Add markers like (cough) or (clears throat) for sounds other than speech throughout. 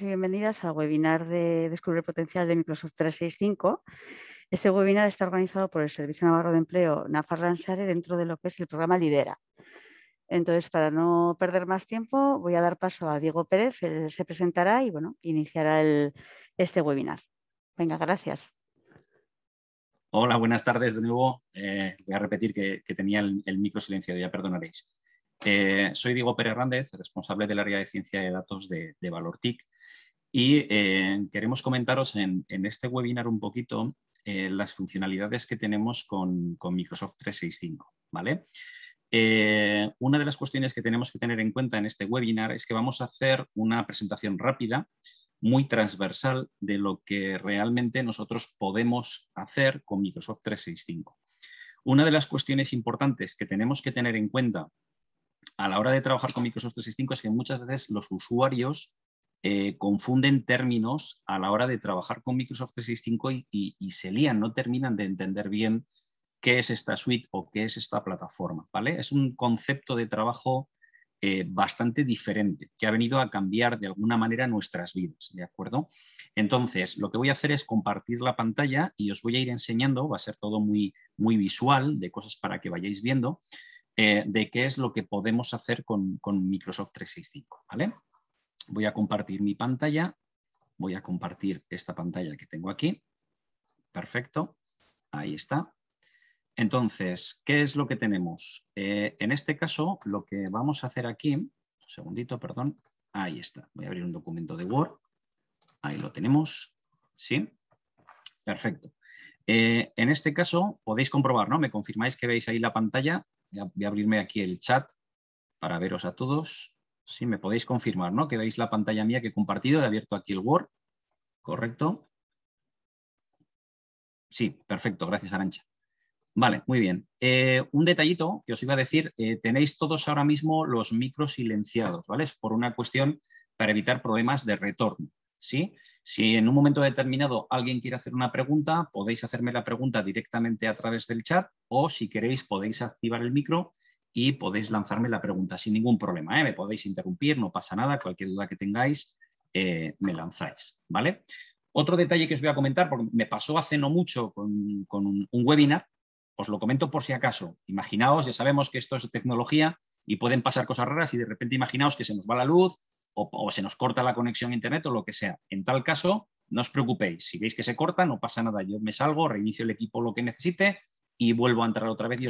y bienvenidas al webinar de Descubrir el Potencial de Microsoft 365. Este webinar está organizado por el Servicio Navarro de Empleo NAFAR Ransare dentro de lo que es el programa Lidera. Entonces, para no perder más tiempo, voy a dar paso a Diego Pérez, él se presentará y bueno, iniciará el, este webinar. Venga, gracias. Hola, buenas tardes de nuevo. Eh, voy a repetir que, tenía el, el micro silenciado, ya perdonaréis. Eh, soy Diego Pérez Hernández, responsable del área de ciencia de datos de, ValorTIC y eh, queremos comentaros en, este webinar un poquito eh, las funcionalidades que tenemos con, Microsoft 365. ¿vale? una de las cuestiones que tenemos que tener en cuenta en este webinar es que vamos a hacer una presentación rápida, muy transversal, de lo que realmente nosotros podemos hacer con Microsoft 365. Una de las cuestiones importantes que tenemos que tener en cuenta a la hora de trabajar con Microsoft 365 es que muchas veces los usuarios eh, confunden términos a la hora de trabajar con Microsoft 365 y, se lían, no terminan de entender bien qué es esta suite o qué es esta plataforma. ¿vale? Es un concepto de trabajo eh, bastante diferente que ha venido a cambiar de alguna manera nuestras vidas. ¿De acuerdo? Entonces, lo que voy a hacer es compartir la pantalla y os voy a ir enseñando, va a ser todo muy, muy visual, de cosas para que vayáis viendo. Eh, de qué es lo que podemos hacer con, Microsoft 365. ¿vale? Voy a compartir mi pantalla, voy a compartir esta pantalla que tengo aquí. Perfecto, ahí está. Entonces, ¿qué es lo que tenemos? Eh, en este caso, lo que vamos a hacer aquí, un segundito, perdón, ahí está. Voy a abrir un documento de Word, ahí lo tenemos, ¿sí? Perfecto. Eh, en este caso, podéis comprobar, ¿no? Me confirmáis que veis ahí la pantalla voy a abrirme aquí el chat para veros a todos. Sí, me podéis confirmar, ¿no? Que veis la pantalla mía que he compartido, he abierto aquí el Word, ¿correcto? Sí, perfecto, gracias Arancha. Vale, muy bien. Eh, un detallito que os iba a decir, eh, tenéis todos ahora mismo los micros silenciados, ¿vale? Es por una cuestión para evitar problemas de retorno, si en un momento determinado alguien quiere hacer una pregunta, podéis hacerme la pregunta directamente a través del chat o si queréis podéis activar el micro y podéis lanzarme la pregunta sin ningún problema. ¿eh? Me podéis interrumpir, no pasa nada, cualquier duda que tengáis eh, me lanzáis. ¿vale? Otro detalle que os voy a comentar, porque me pasó hace no mucho con, un webinar, os lo comento por si acaso. Imaginaos, ya sabemos que esto es tecnología y pueden pasar cosas raras y de repente imaginaos que se nos va la luz, o, se nos corta la conexión a Internet o lo que sea. En tal caso, no os preocupéis. Si veis que se corta, no pasa nada. Yo me salgo, reinicio el equipo lo que necesite y vuelvo a entrar otra vez y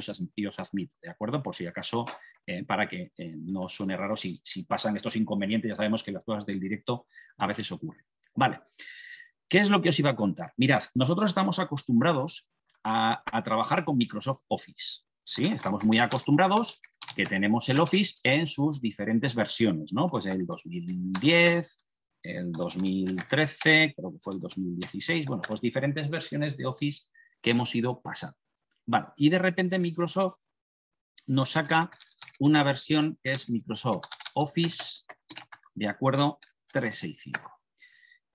os, admito, ¿de acuerdo? Por si acaso, eh, para que eh, no suene raro si, si pasan estos inconvenientes, ya sabemos que las cosas del directo a veces ocurren. Vale. ¿Qué es lo que os iba a contar? Mirad, nosotros estamos acostumbrados a, a trabajar con Microsoft Office. ¿sí? Estamos muy acostumbrados que tenemos el Office en sus diferentes versiones, ¿no? Pues el 2010, el 2013, creo que fue el 2016, bueno, pues diferentes versiones de Office que hemos ido pasando. Vale, y de repente Microsoft nos saca una versión que es Microsoft Office, de acuerdo, 365.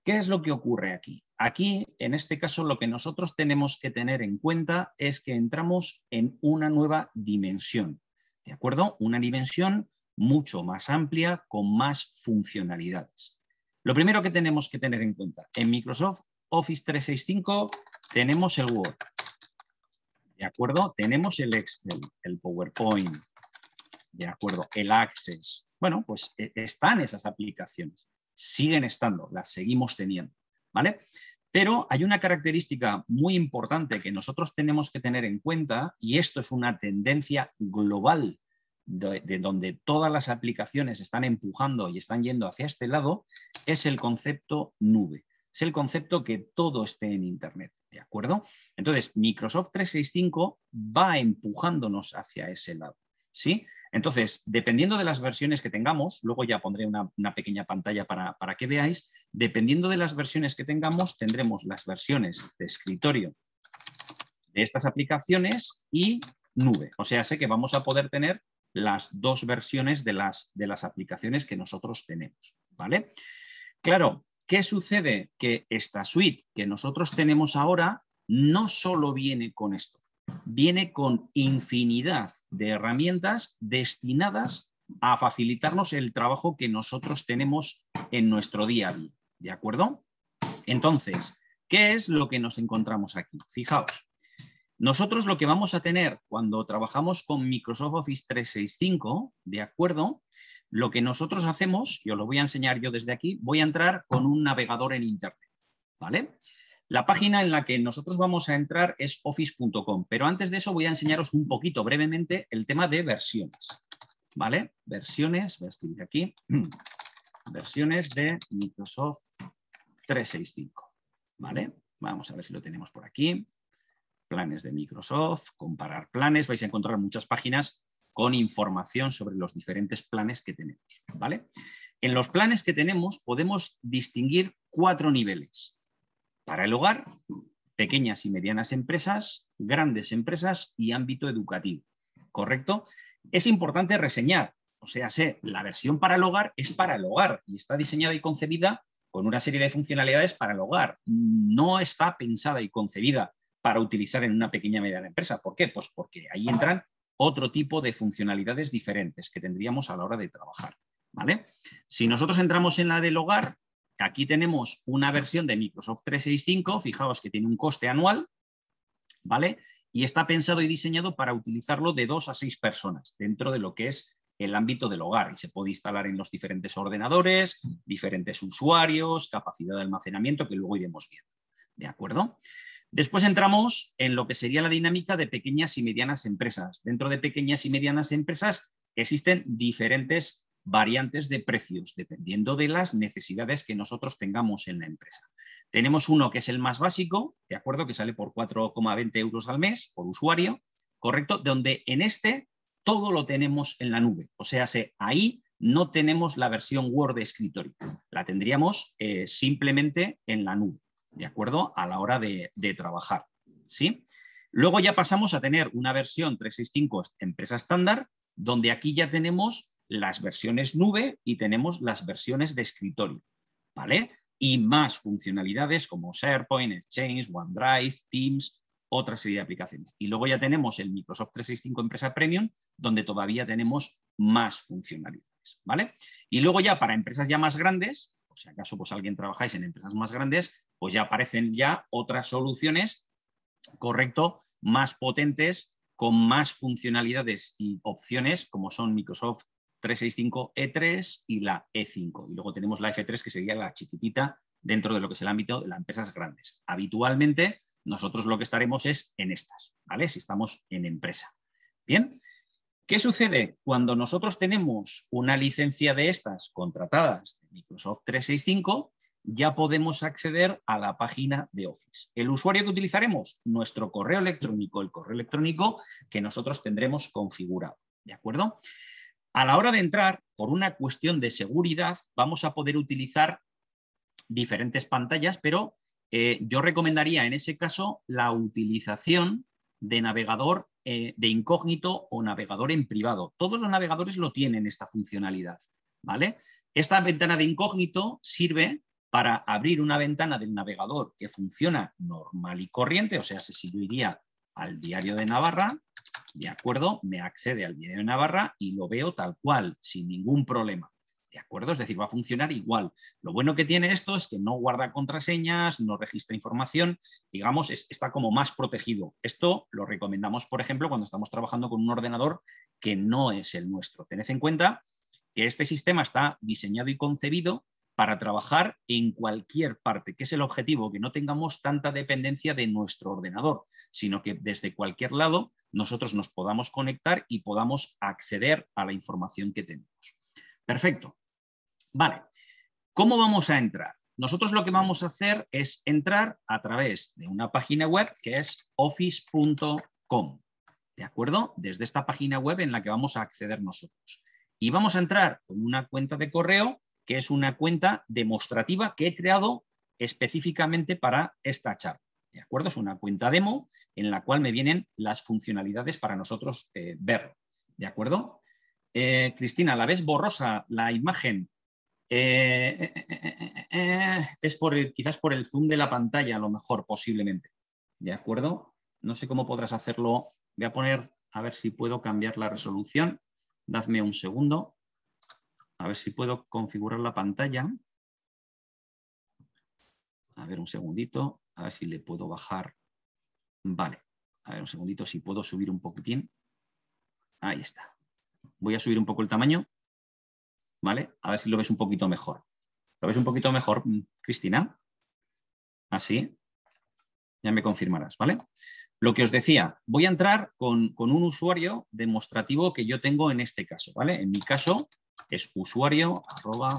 ¿Qué es lo que ocurre aquí? Aquí, en este caso, lo que nosotros tenemos que tener en cuenta es que entramos en una nueva dimensión. ¿De acuerdo? Una dimensión mucho más amplia con más funcionalidades. Lo primero que tenemos que tener en cuenta, en Microsoft Office 365 tenemos el Word, ¿de acuerdo? Tenemos el Excel, el PowerPoint, ¿de acuerdo? El Access. Bueno, pues e-, están esas aplicaciones, siguen estando, las seguimos teniendo, ¿vale? Pero hay una característica muy importante que nosotros tenemos que tener en cuenta, y esto es una tendencia global de, donde todas las aplicaciones están empujando y están yendo hacia este lado, es el concepto nube. Es el concepto que todo esté en Internet, ¿de acuerdo? Entonces, Microsoft 365 va empujándonos hacia ese lado, ¿sí? Entonces, dependiendo de las versiones que tengamos, luego ya pondré una, pequeña pantalla para, que veáis, dependiendo de las versiones que tengamos, tendremos las versiones de escritorio de estas aplicaciones y nube. O sea, sé que vamos a poder tener las dos versiones de las, de las aplicaciones que nosotros tenemos. ¿vale? Claro, ¿qué sucede? Que esta suite que nosotros tenemos ahora no solo viene con esto viene con infinidad de herramientas destinadas a facilitarnos el trabajo que nosotros tenemos en nuestro día a día. ¿De acuerdo? Entonces, ¿qué es lo que nos encontramos aquí? Fijaos, nosotros lo que vamos a tener cuando trabajamos con Microsoft Office 365, ¿de acuerdo? Lo que nosotros hacemos, yo lo voy a enseñar yo desde aquí, voy a entrar con un navegador en Internet, ¿vale? La página en la que nosotros vamos a entrar es office.com, pero antes de eso voy a enseñaros un poquito brevemente el tema de versiones. ¿Vale? Versiones, voy a escribir aquí, (clears throat) versiones de Microsoft 365. ¿Vale? Vamos a ver si lo tenemos por aquí. Planes de Microsoft, comparar planes, vais a encontrar muchas páginas con información sobre los diferentes planes que tenemos. ¿Vale? En los planes que tenemos podemos distinguir cuatro niveles para el hogar, pequeñas y medianas empresas, grandes empresas y ámbito educativo. ¿Correcto? Es importante reseñar, o sea, sé, la versión para el hogar es para el hogar y está diseñada y concebida con una serie de funcionalidades para el hogar. No está pensada y concebida para utilizar en una pequeña y mediana empresa. ¿Por qué? Pues porque ahí entran otro tipo de funcionalidades diferentes que tendríamos a la hora de trabajar. ¿vale? Si nosotros entramos en la del hogar, Aquí tenemos una versión de Microsoft 365, fijaos que tiene un coste anual, ¿vale? Y está pensado y diseñado para utilizarlo de dos a seis personas dentro de lo que es el ámbito del hogar y se puede instalar en los diferentes ordenadores, diferentes usuarios, capacidad de almacenamiento, que luego iremos viendo. ¿De acuerdo? Después entramos en lo que sería la dinámica de pequeñas y medianas empresas. Dentro de pequeñas y medianas empresas existen diferentes variantes de precios dependiendo de las necesidades que nosotros tengamos en la empresa. Tenemos uno que es el más básico, ¿de acuerdo? Que sale por 4,20 euros al mes por usuario, ¿correcto? Donde en este todo lo tenemos en la nube. O sea, ahí no tenemos la versión Word de escritorio, la tendríamos eh, simplemente en la nube, ¿de acuerdo? A la hora de, trabajar, ¿sí? Luego ya pasamos a tener una versión 365 empresa estándar, donde aquí ya tenemos las versiones nube y tenemos las versiones de escritorio, ¿vale? Y más funcionalidades como SharePoint, Exchange, OneDrive, Teams, otra serie de aplicaciones. Y luego ya tenemos el Microsoft 365 Empresa Premium, donde todavía tenemos más funcionalidades, ¿vale? Y luego ya para empresas ya más grandes, o si acaso pues alguien trabajáis en empresas más grandes, pues ya aparecen ya otras soluciones, correcto, más potentes, con más funcionalidades y opciones, como son Microsoft 365E3 e y la E5. Y luego tenemos la F3, que sería la chiquitita dentro de lo que es el ámbito de las empresas grandes. Habitualmente, nosotros lo que estaremos es en estas, ¿vale? Si estamos en empresa. Bien, ¿qué sucede cuando nosotros tenemos una licencia de estas contratadas de Microsoft 365? Ya podemos acceder a la página de Office. El usuario que utilizaremos, nuestro correo electrónico, el correo electrónico que nosotros tendremos configurado. ¿De acuerdo? A la hora de entrar, por una cuestión de seguridad, vamos a poder utilizar diferentes pantallas, pero eh, yo recomendaría en ese caso la utilización de navegador eh, de incógnito o navegador en privado. Todos los navegadores lo tienen esta funcionalidad, ¿vale? Esta ventana de incógnito sirve para abrir una ventana del navegador que funciona normal y corriente, o sea, se yo al diario de Navarra, ¿de acuerdo? Me accede al diario de Navarra y lo veo tal cual, sin ningún problema. ¿De acuerdo? Es decir, va a funcionar igual. Lo bueno que tiene esto es que no guarda contraseñas, no registra información, digamos, está como más protegido. Esto lo recomendamos, por ejemplo, cuando estamos trabajando con un ordenador que no es el nuestro. Tened en cuenta que este sistema está diseñado y concebido para trabajar en cualquier parte, que es el objetivo, que no tengamos tanta dependencia de nuestro ordenador, sino que desde cualquier lado nosotros nos podamos conectar y podamos acceder a la información que tenemos. Perfecto. Vale. ¿Cómo vamos a entrar? Nosotros lo que vamos a hacer es entrar a través de una página web que es office.com. ¿De acuerdo? Desde esta página web en la que vamos a acceder nosotros. Y vamos a entrar con una cuenta de correo que es una cuenta demostrativa que he creado específicamente para esta charla. ¿De acuerdo? Es una cuenta demo en la cual me vienen las funcionalidades para nosotros eh, ver. ¿De acuerdo? Eh, Cristina, ¿la ves borrosa la imagen? Eh, es por quizás por el zoom de la pantalla, a lo mejor, posiblemente. ¿De acuerdo? No sé cómo podrás hacerlo. Voy a poner, a ver si puedo cambiar la resolución. Dadme un segundo a ver si puedo configurar la pantalla. A ver un segundito, a ver si le puedo bajar. Vale, a ver un segundito si puedo subir un poquitín. Ahí está. Voy a subir un poco el tamaño, ¿vale? A ver si lo ves un poquito mejor. ¿Lo ves un poquito mejor, mm, Cristina? Así. Ya me confirmarás, ¿vale? Lo que os decía, voy a entrar con, con un usuario demostrativo que yo tengo en este caso, ¿vale? En mi caso, es usuario arroba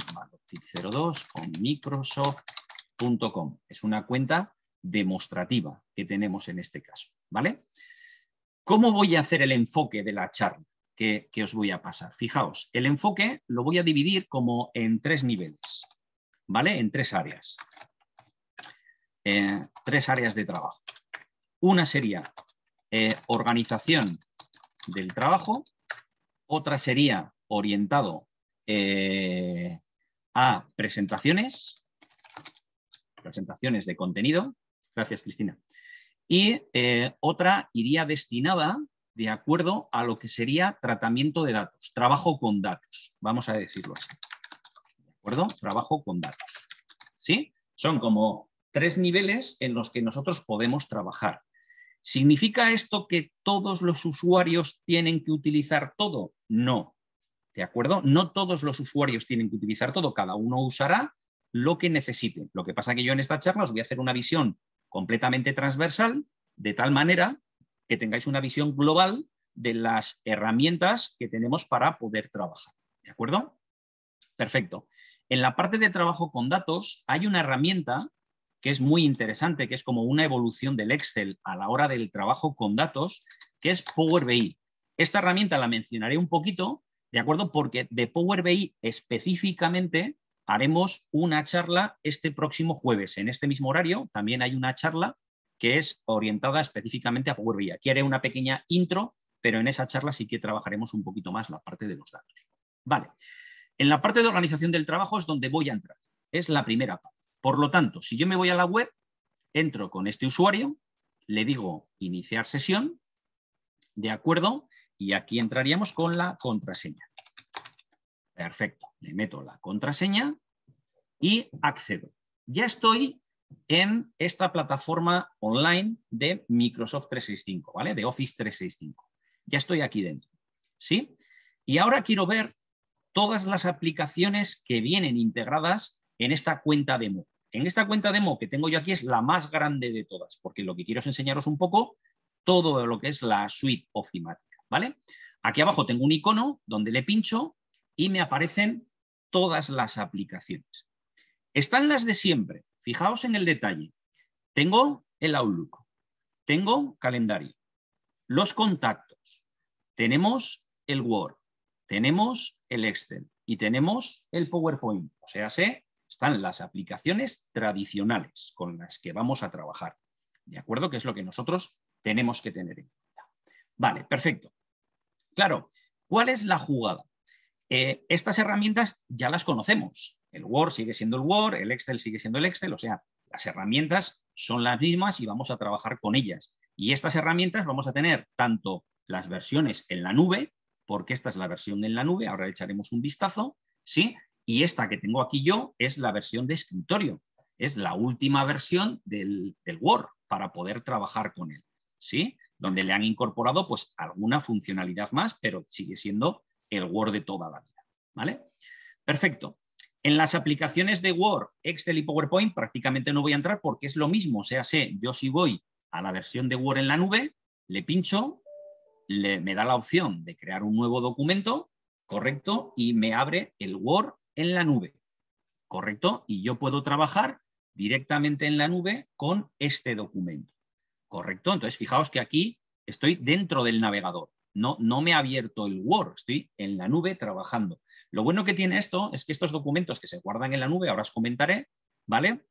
02 con microsoft.com. Es una cuenta demostrativa que tenemos en este caso, ¿vale? ¿Cómo voy a hacer el enfoque de la charla que, os voy a pasar? Fijaos, el enfoque lo voy a dividir como en tres niveles, ¿vale? En tres áreas. Eh, tres áreas de trabajo. Una sería eh, organización del trabajo, otra sería orientado eh, a presentaciones, presentaciones de contenido, gracias Cristina, y eh, otra iría destinada de acuerdo a lo que sería tratamiento de datos, trabajo con datos, vamos a decirlo así. ¿De acuerdo? Trabajo con datos. ¿Sí? Son como tres niveles en los que nosotros podemos trabajar. ¿Significa esto que todos los usuarios tienen que utilizar todo? No, ¿De acuerdo? No todos los usuarios tienen que utilizar todo, cada uno usará lo que necesite. Lo que pasa que yo en esta charla os voy a hacer una visión completamente transversal, de tal manera que tengáis una visión global de las herramientas que tenemos para poder trabajar. ¿De acuerdo? Perfecto. En la parte de trabajo con datos hay una herramienta que es muy interesante, que es como una evolución del Excel a la hora del trabajo con datos, que es Power BI. Esta herramienta la mencionaré un poquito ¿De acuerdo? Porque de Power BI específicamente haremos una charla este próximo jueves. En este mismo horario también hay una charla que es orientada específicamente a Power BI. Aquí haré una pequeña intro, pero en esa charla sí que trabajaremos un poquito más la parte de los datos. Vale. En la parte de organización del trabajo es donde voy a entrar. Es la primera parte. Por lo tanto, si yo me voy a la web, entro con este usuario, le digo iniciar sesión, ¿de acuerdo? Y aquí entraríamos con la contraseña. Perfecto, le meto la contraseña y accedo. Ya estoy en esta plataforma online de Microsoft 365, ¿vale? De Office 365. Ya estoy aquí dentro, ¿sí? Y ahora quiero ver todas las aplicaciones que vienen integradas en esta cuenta demo. En esta cuenta demo que tengo yo aquí es la más grande de todas, porque lo que quiero es enseñaros un poco todo lo que es la suite Offimat. ¿vale? Aquí abajo tengo un icono donde le pincho y me aparecen todas las aplicaciones. Están las de siempre. Fijaos en el detalle. Tengo el Outlook, tengo calendario, los contactos, tenemos el Word, tenemos el Excel y tenemos el PowerPoint. O sea, están las aplicaciones tradicionales con las que vamos a trabajar. ¿De acuerdo? Que es lo que nosotros tenemos que tener en cuenta. Vale, perfecto. Claro, ¿cuál es la jugada? Eh, estas herramientas ya las conocemos. El Word sigue siendo el Word, el Excel sigue siendo el Excel, o sea, las herramientas son las mismas y vamos a trabajar con ellas. Y estas herramientas vamos a tener tanto las versiones en la nube, porque esta es la versión en la nube, ahora le echaremos un vistazo, ¿sí? Y esta que tengo aquí yo es la versión de escritorio, es la última versión del, del Word para poder trabajar con él, ¿sí? donde le han incorporado pues alguna funcionalidad más, pero sigue siendo el Word de toda la vida. ¿Vale? Perfecto. En las aplicaciones de Word, Excel y PowerPoint prácticamente no voy a entrar porque es lo mismo. O sea, sé, yo si voy a la versión de Word en la nube, le pincho, le, me da la opción de crear un nuevo documento, correcto, y me abre el Word en la nube, correcto, y yo puedo trabajar directamente en la nube con este documento. ¿correcto? Entonces, fijaos que aquí estoy dentro del navegador. No, no me ha abierto el Word, estoy en la nube trabajando. Lo bueno que tiene esto es que estos documentos que se guardan en la nube, ahora os comentaré, ¿vale?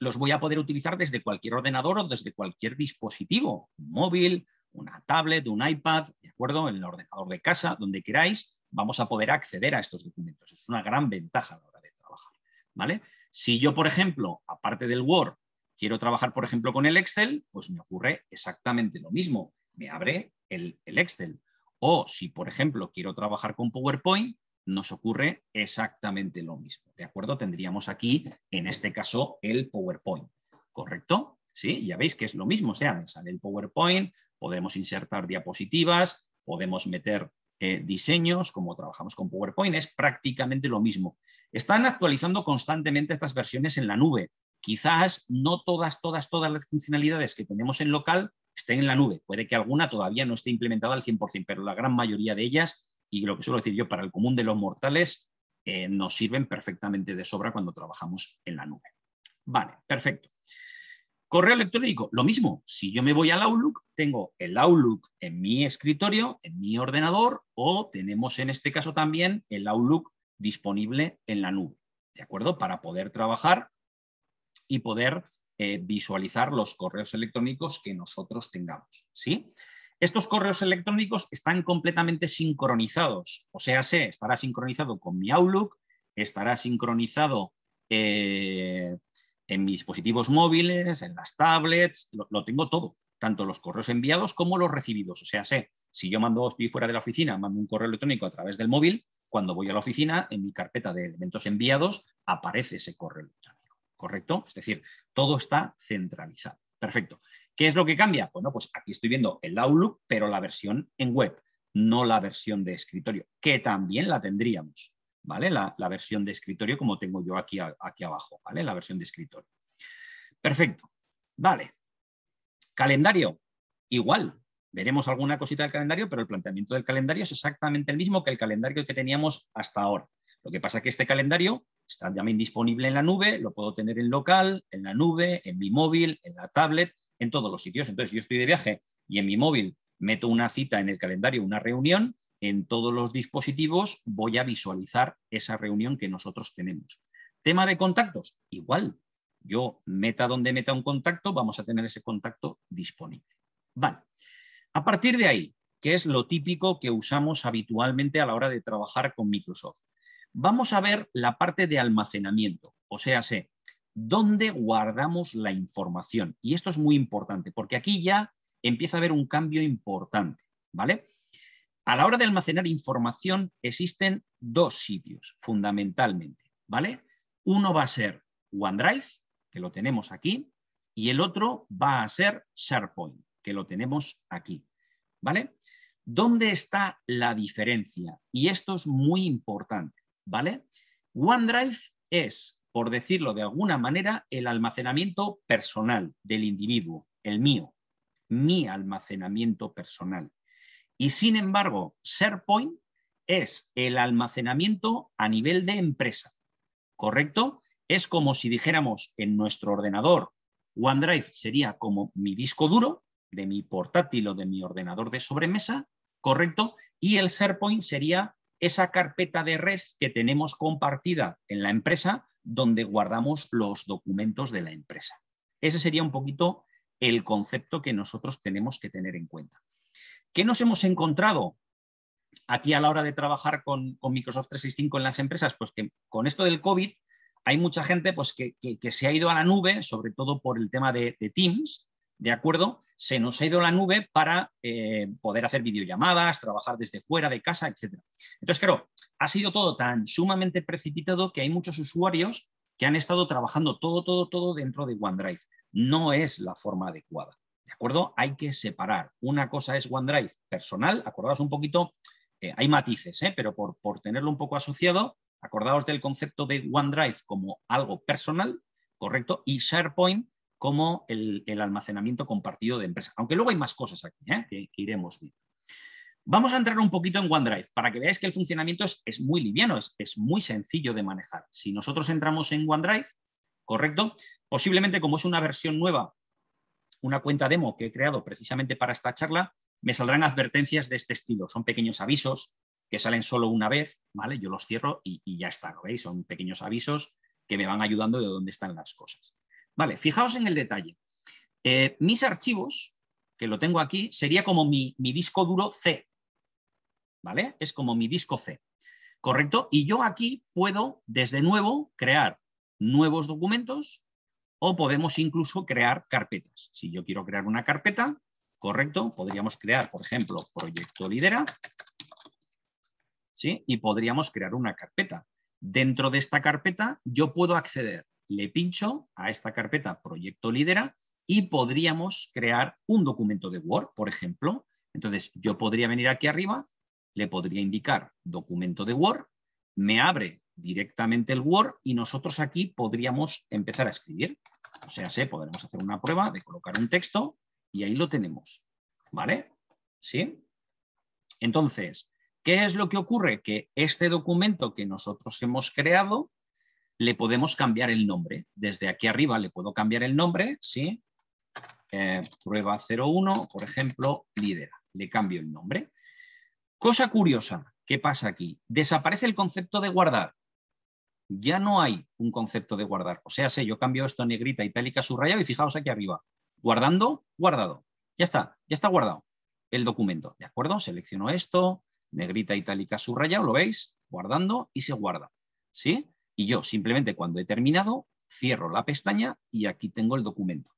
Los voy a poder utilizar desde cualquier ordenador o desde cualquier dispositivo, móvil, una tablet, un iPad, ¿de acuerdo? En el ordenador de casa, donde queráis, vamos a poder acceder a estos documentos. Es una gran ventaja a la hora de trabajar, ¿vale? Si yo, por ejemplo, aparte del Word, quiero trabajar, por ejemplo, con el Excel, pues me ocurre exactamente lo mismo. Me abre el, Excel. O si, por ejemplo, quiero trabajar con PowerPoint, nos ocurre exactamente lo mismo. ¿De acuerdo? Tendríamos aquí, en este caso, el PowerPoint. ¿Correcto? Sí, ya veis que es lo mismo. O sea, me sale el PowerPoint, podemos insertar diapositivas, podemos meter eh, diseños, como trabajamos con PowerPoint, es prácticamente lo mismo. Están actualizando constantemente estas versiones en la nube. Quizás no todas, todas, todas las funcionalidades que tenemos en local estén en la nube. Puede que alguna todavía no esté implementada al 100%, pero la gran mayoría de ellas, y lo que suelo decir yo, para el común de los mortales, eh, nos sirven perfectamente de sobra cuando trabajamos en la nube. Vale, perfecto. Correo electrónico, lo mismo. Si yo me voy al Outlook, tengo el Outlook en mi escritorio, en mi ordenador, o tenemos en este caso también el Outlook disponible en la nube, ¿de acuerdo? Para poder trabajar y poder eh, visualizar los correos electrónicos que nosotros tengamos. ¿sí? Estos correos electrónicos están completamente sincronizados, o sea, se estará sincronizado con mi Outlook, estará sincronizado eh, en mis dispositivos móviles, en las tablets, lo, tengo todo, tanto los correos enviados como los recibidos. O sea, sé, si yo mando, estoy fuera de la oficina, mando un correo electrónico a través del móvil, cuando voy a la oficina, en mi carpeta de elementos enviados aparece ese correo electrónico. ¿correcto? Es decir, todo está centralizado. Perfecto. ¿Qué es lo que cambia? Bueno, pues aquí estoy viendo el Outlook, pero la versión en web, no la versión de escritorio, que también la tendríamos, ¿vale? La, versión de escritorio como tengo yo aquí, aquí abajo, ¿vale? La versión de escritorio. Perfecto. Vale. Calendario, igual. Veremos alguna cosita del calendario, pero el planteamiento del calendario es exactamente el mismo que el calendario que teníamos hasta ahora. Lo que pasa es que este calendario Está también disponible en la nube, lo puedo tener en local, en la nube, en mi móvil, en la tablet, en todos los sitios. Entonces, yo estoy de viaje y en mi móvil meto una cita en el calendario, una reunión, en todos los dispositivos voy a visualizar esa reunión que nosotros tenemos. Tema de contactos, igual. Yo meta donde meta un contacto, vamos a tener ese contacto disponible. Vale. A partir de ahí, que es lo típico que usamos habitualmente a la hora de trabajar con Microsoft. Vamos a ver la parte de almacenamiento, o sea, dónde guardamos la información. Y esto es muy importante, porque aquí ya empieza a haber un cambio importante, ¿vale? A la hora de almacenar información existen dos sitios fundamentalmente, ¿vale? Uno va a ser OneDrive, que lo tenemos aquí, y el otro va a ser SharePoint, que lo tenemos aquí, ¿vale? ¿Dónde está la diferencia? Y esto es muy importante. ¿vale? OneDrive es, por decirlo de alguna manera, el almacenamiento personal del individuo, el mío, mi almacenamiento personal. Y sin embargo, SharePoint es el almacenamiento a nivel de empresa, ¿correcto? Es como si dijéramos en nuestro ordenador, OneDrive sería como mi disco duro de mi portátil o de mi ordenador de sobremesa, ¿correcto? Y el SharePoint sería esa carpeta de red que tenemos compartida en la empresa donde guardamos los documentos de la empresa. Ese sería un poquito el concepto que nosotros tenemos que tener en cuenta. ¿Qué nos hemos encontrado aquí a la hora de trabajar con, Microsoft 365 en las empresas? Pues que con esto del COVID hay mucha gente pues, que, se ha ido a la nube, sobre todo por el tema de Teams, ¿de acuerdo? se nos ha ido la nube para eh, poder hacer videollamadas, trabajar desde fuera de casa, etc. Entonces, claro, ha sido todo tan sumamente precipitado que hay muchos usuarios que han estado trabajando todo, todo, todo dentro de OneDrive. No es la forma adecuada. ¿De acuerdo? Hay que separar. Una cosa es OneDrive personal, acordaos un poquito, eh, hay matices, ¿eh? pero por, por tenerlo un poco asociado, acordaos del concepto de OneDrive como algo personal, ¿correcto? Y SharePoint como el, almacenamiento compartido de empresas, Aunque luego hay más cosas aquí ¿eh? que, iremos viendo. Vamos a entrar un poquito en OneDrive para que veáis que el funcionamiento es, muy liviano, es, muy sencillo de manejar. Si nosotros entramos en OneDrive, correcto, posiblemente como es una versión nueva, una cuenta demo que he creado precisamente para esta charla, me saldrán advertencias de este estilo. Son pequeños avisos que salen solo una vez, ¿vale? Yo los cierro y, ya está, ¿lo veis? Son pequeños avisos que me van ayudando de dónde están las cosas. Vale, fijaos en el detalle. Eh, mis archivos, que lo tengo aquí, sería como mi, mi disco duro C. ¿Vale? Es como mi disco C. ¿Correcto? Y yo aquí puedo, desde nuevo, crear nuevos documentos o podemos incluso crear carpetas. Si yo quiero crear una carpeta, ¿correcto? Podríamos crear, por ejemplo, proyecto lidera, ¿sí? Y podríamos crear una carpeta. Dentro de esta carpeta yo puedo acceder le pincho a esta carpeta proyecto lidera y podríamos crear un documento de Word, por ejemplo. Entonces yo podría venir aquí arriba, le podría indicar documento de Word, me abre directamente el Word y nosotros aquí podríamos empezar a escribir. O sea, se podremos hacer una prueba de colocar un texto y ahí lo tenemos. ¿Vale? ¿Sí? Entonces, ¿qué es lo que ocurre? Que este documento que nosotros hemos creado le podemos cambiar el nombre. Desde aquí arriba le puedo cambiar el nombre, ¿sí? Eh, prueba 01, por ejemplo, líder Le cambio el nombre. Cosa curiosa, ¿qué pasa aquí? Desaparece el concepto de guardar. Ya no hay un concepto de guardar. O sea, sé, yo cambio esto en negrita, itálica, subrayado y fijaos aquí arriba. Guardando, guardado. Ya está, ya está guardado el documento. ¿De acuerdo? Selecciono esto, negrita, itálica, subrayado, ¿lo veis? Guardando y se guarda. ¿Sí? Y yo simplemente cuando he terminado, cierro la pestaña y aquí tengo el documento.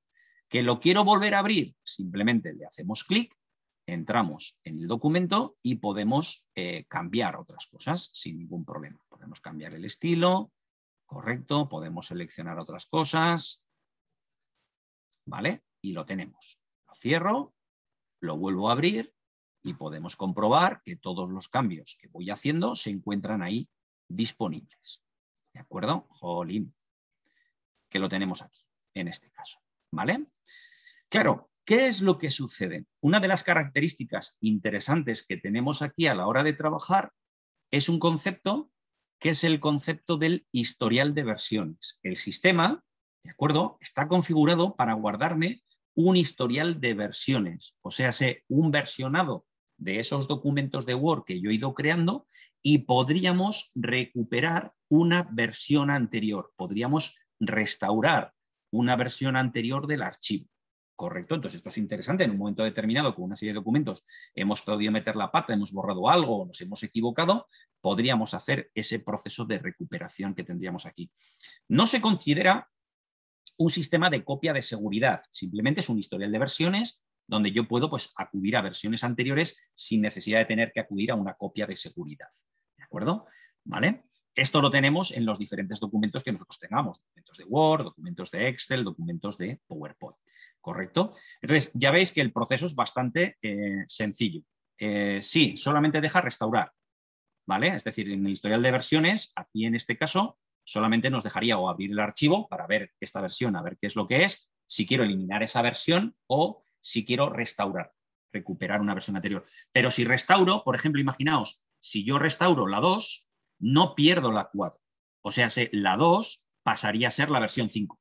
¿Que lo quiero volver a abrir? Simplemente le hacemos clic, entramos en el documento y podemos eh, cambiar otras cosas sin ningún problema. Podemos cambiar el estilo, correcto, podemos seleccionar otras cosas, ¿vale? Y lo tenemos. Lo cierro, lo vuelvo a abrir y podemos comprobar que todos los cambios que voy haciendo se encuentran ahí disponibles. ¿De acuerdo? Jolín. Que lo tenemos aquí, en este caso. ¿Vale? Claro, ¿qué es lo que sucede? Una de las características interesantes que tenemos aquí a la hora de trabajar es un concepto que es el concepto del historial de versiones. El sistema, ¿de acuerdo? Está configurado para guardarme un historial de versiones, o sea, un versionado de esos documentos de Word que yo he ido creando y podríamos recuperar una versión anterior, podríamos restaurar una versión anterior del archivo. Correcto, entonces esto es interesante. En un momento determinado, con una serie de documentos, hemos podido meter la pata, hemos borrado algo, nos hemos equivocado, podríamos hacer ese proceso de recuperación que tendríamos aquí. No se considera un sistema de copia de seguridad, simplemente es un historial de versiones donde yo puedo pues, acudir a versiones anteriores sin necesidad de tener que acudir a una copia de seguridad. ¿De acuerdo? ¿Vale? Esto lo tenemos en los diferentes documentos que nosotros tengamos, documentos de Word, documentos de Excel, documentos de PowerPoint. ¿Correcto? Entonces, ya veis que el proceso es bastante eh, sencillo. Eh, sí, solamente deja restaurar, ¿vale? Es decir, en el historial de versiones, aquí en este caso, solamente nos dejaría o abrir el archivo para ver esta versión, a ver qué es lo que es, si quiero eliminar esa versión o si quiero restaurar, recuperar una versión anterior. Pero si restauro, por ejemplo, imaginaos, si yo restauro la 2, no pierdo la 4. O sea, la 2 pasaría a ser la versión 5.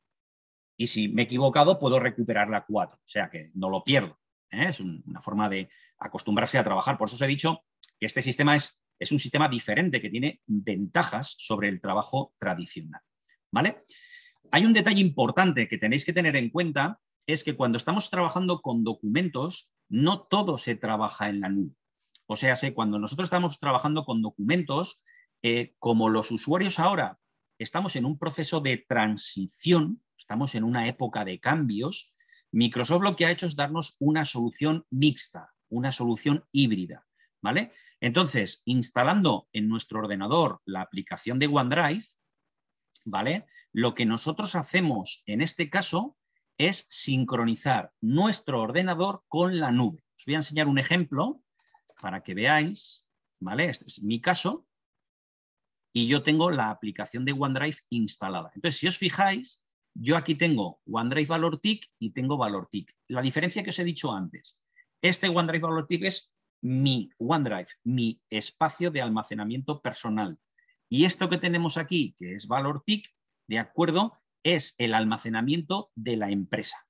Y si me he equivocado, puedo recuperar la 4. O sea, que no lo pierdo. ¿eh? Es una forma de acostumbrarse a trabajar. Por eso os he dicho que este sistema es, es un sistema diferente que tiene ventajas sobre el trabajo tradicional. ¿Vale? Hay un detalle importante que tenéis que tener en cuenta es que cuando estamos trabajando con documentos, no todo se trabaja en la nube. O sea, cuando nosotros estamos trabajando con documentos, eh, como los usuarios ahora estamos en un proceso de transición, estamos en una época de cambios, Microsoft lo que ha hecho es darnos una solución mixta, una solución híbrida. ¿Vale? Entonces, instalando en nuestro ordenador la aplicación de OneDrive, ¿vale? Lo que nosotros hacemos en este caso es sincronizar nuestro ordenador con la nube. Os voy a enseñar un ejemplo para que veáis, ¿vale? Este es mi caso y yo tengo la aplicación de OneDrive instalada. Entonces, si os fijáis, yo aquí tengo OneDrive ValorTic y tengo ValorTic. La diferencia que os he dicho antes, este OneDrive ValorTic es mi OneDrive, mi espacio de almacenamiento personal. Y esto que tenemos aquí, que es ValorTic, ¿de acuerdo? es el almacenamiento de la empresa,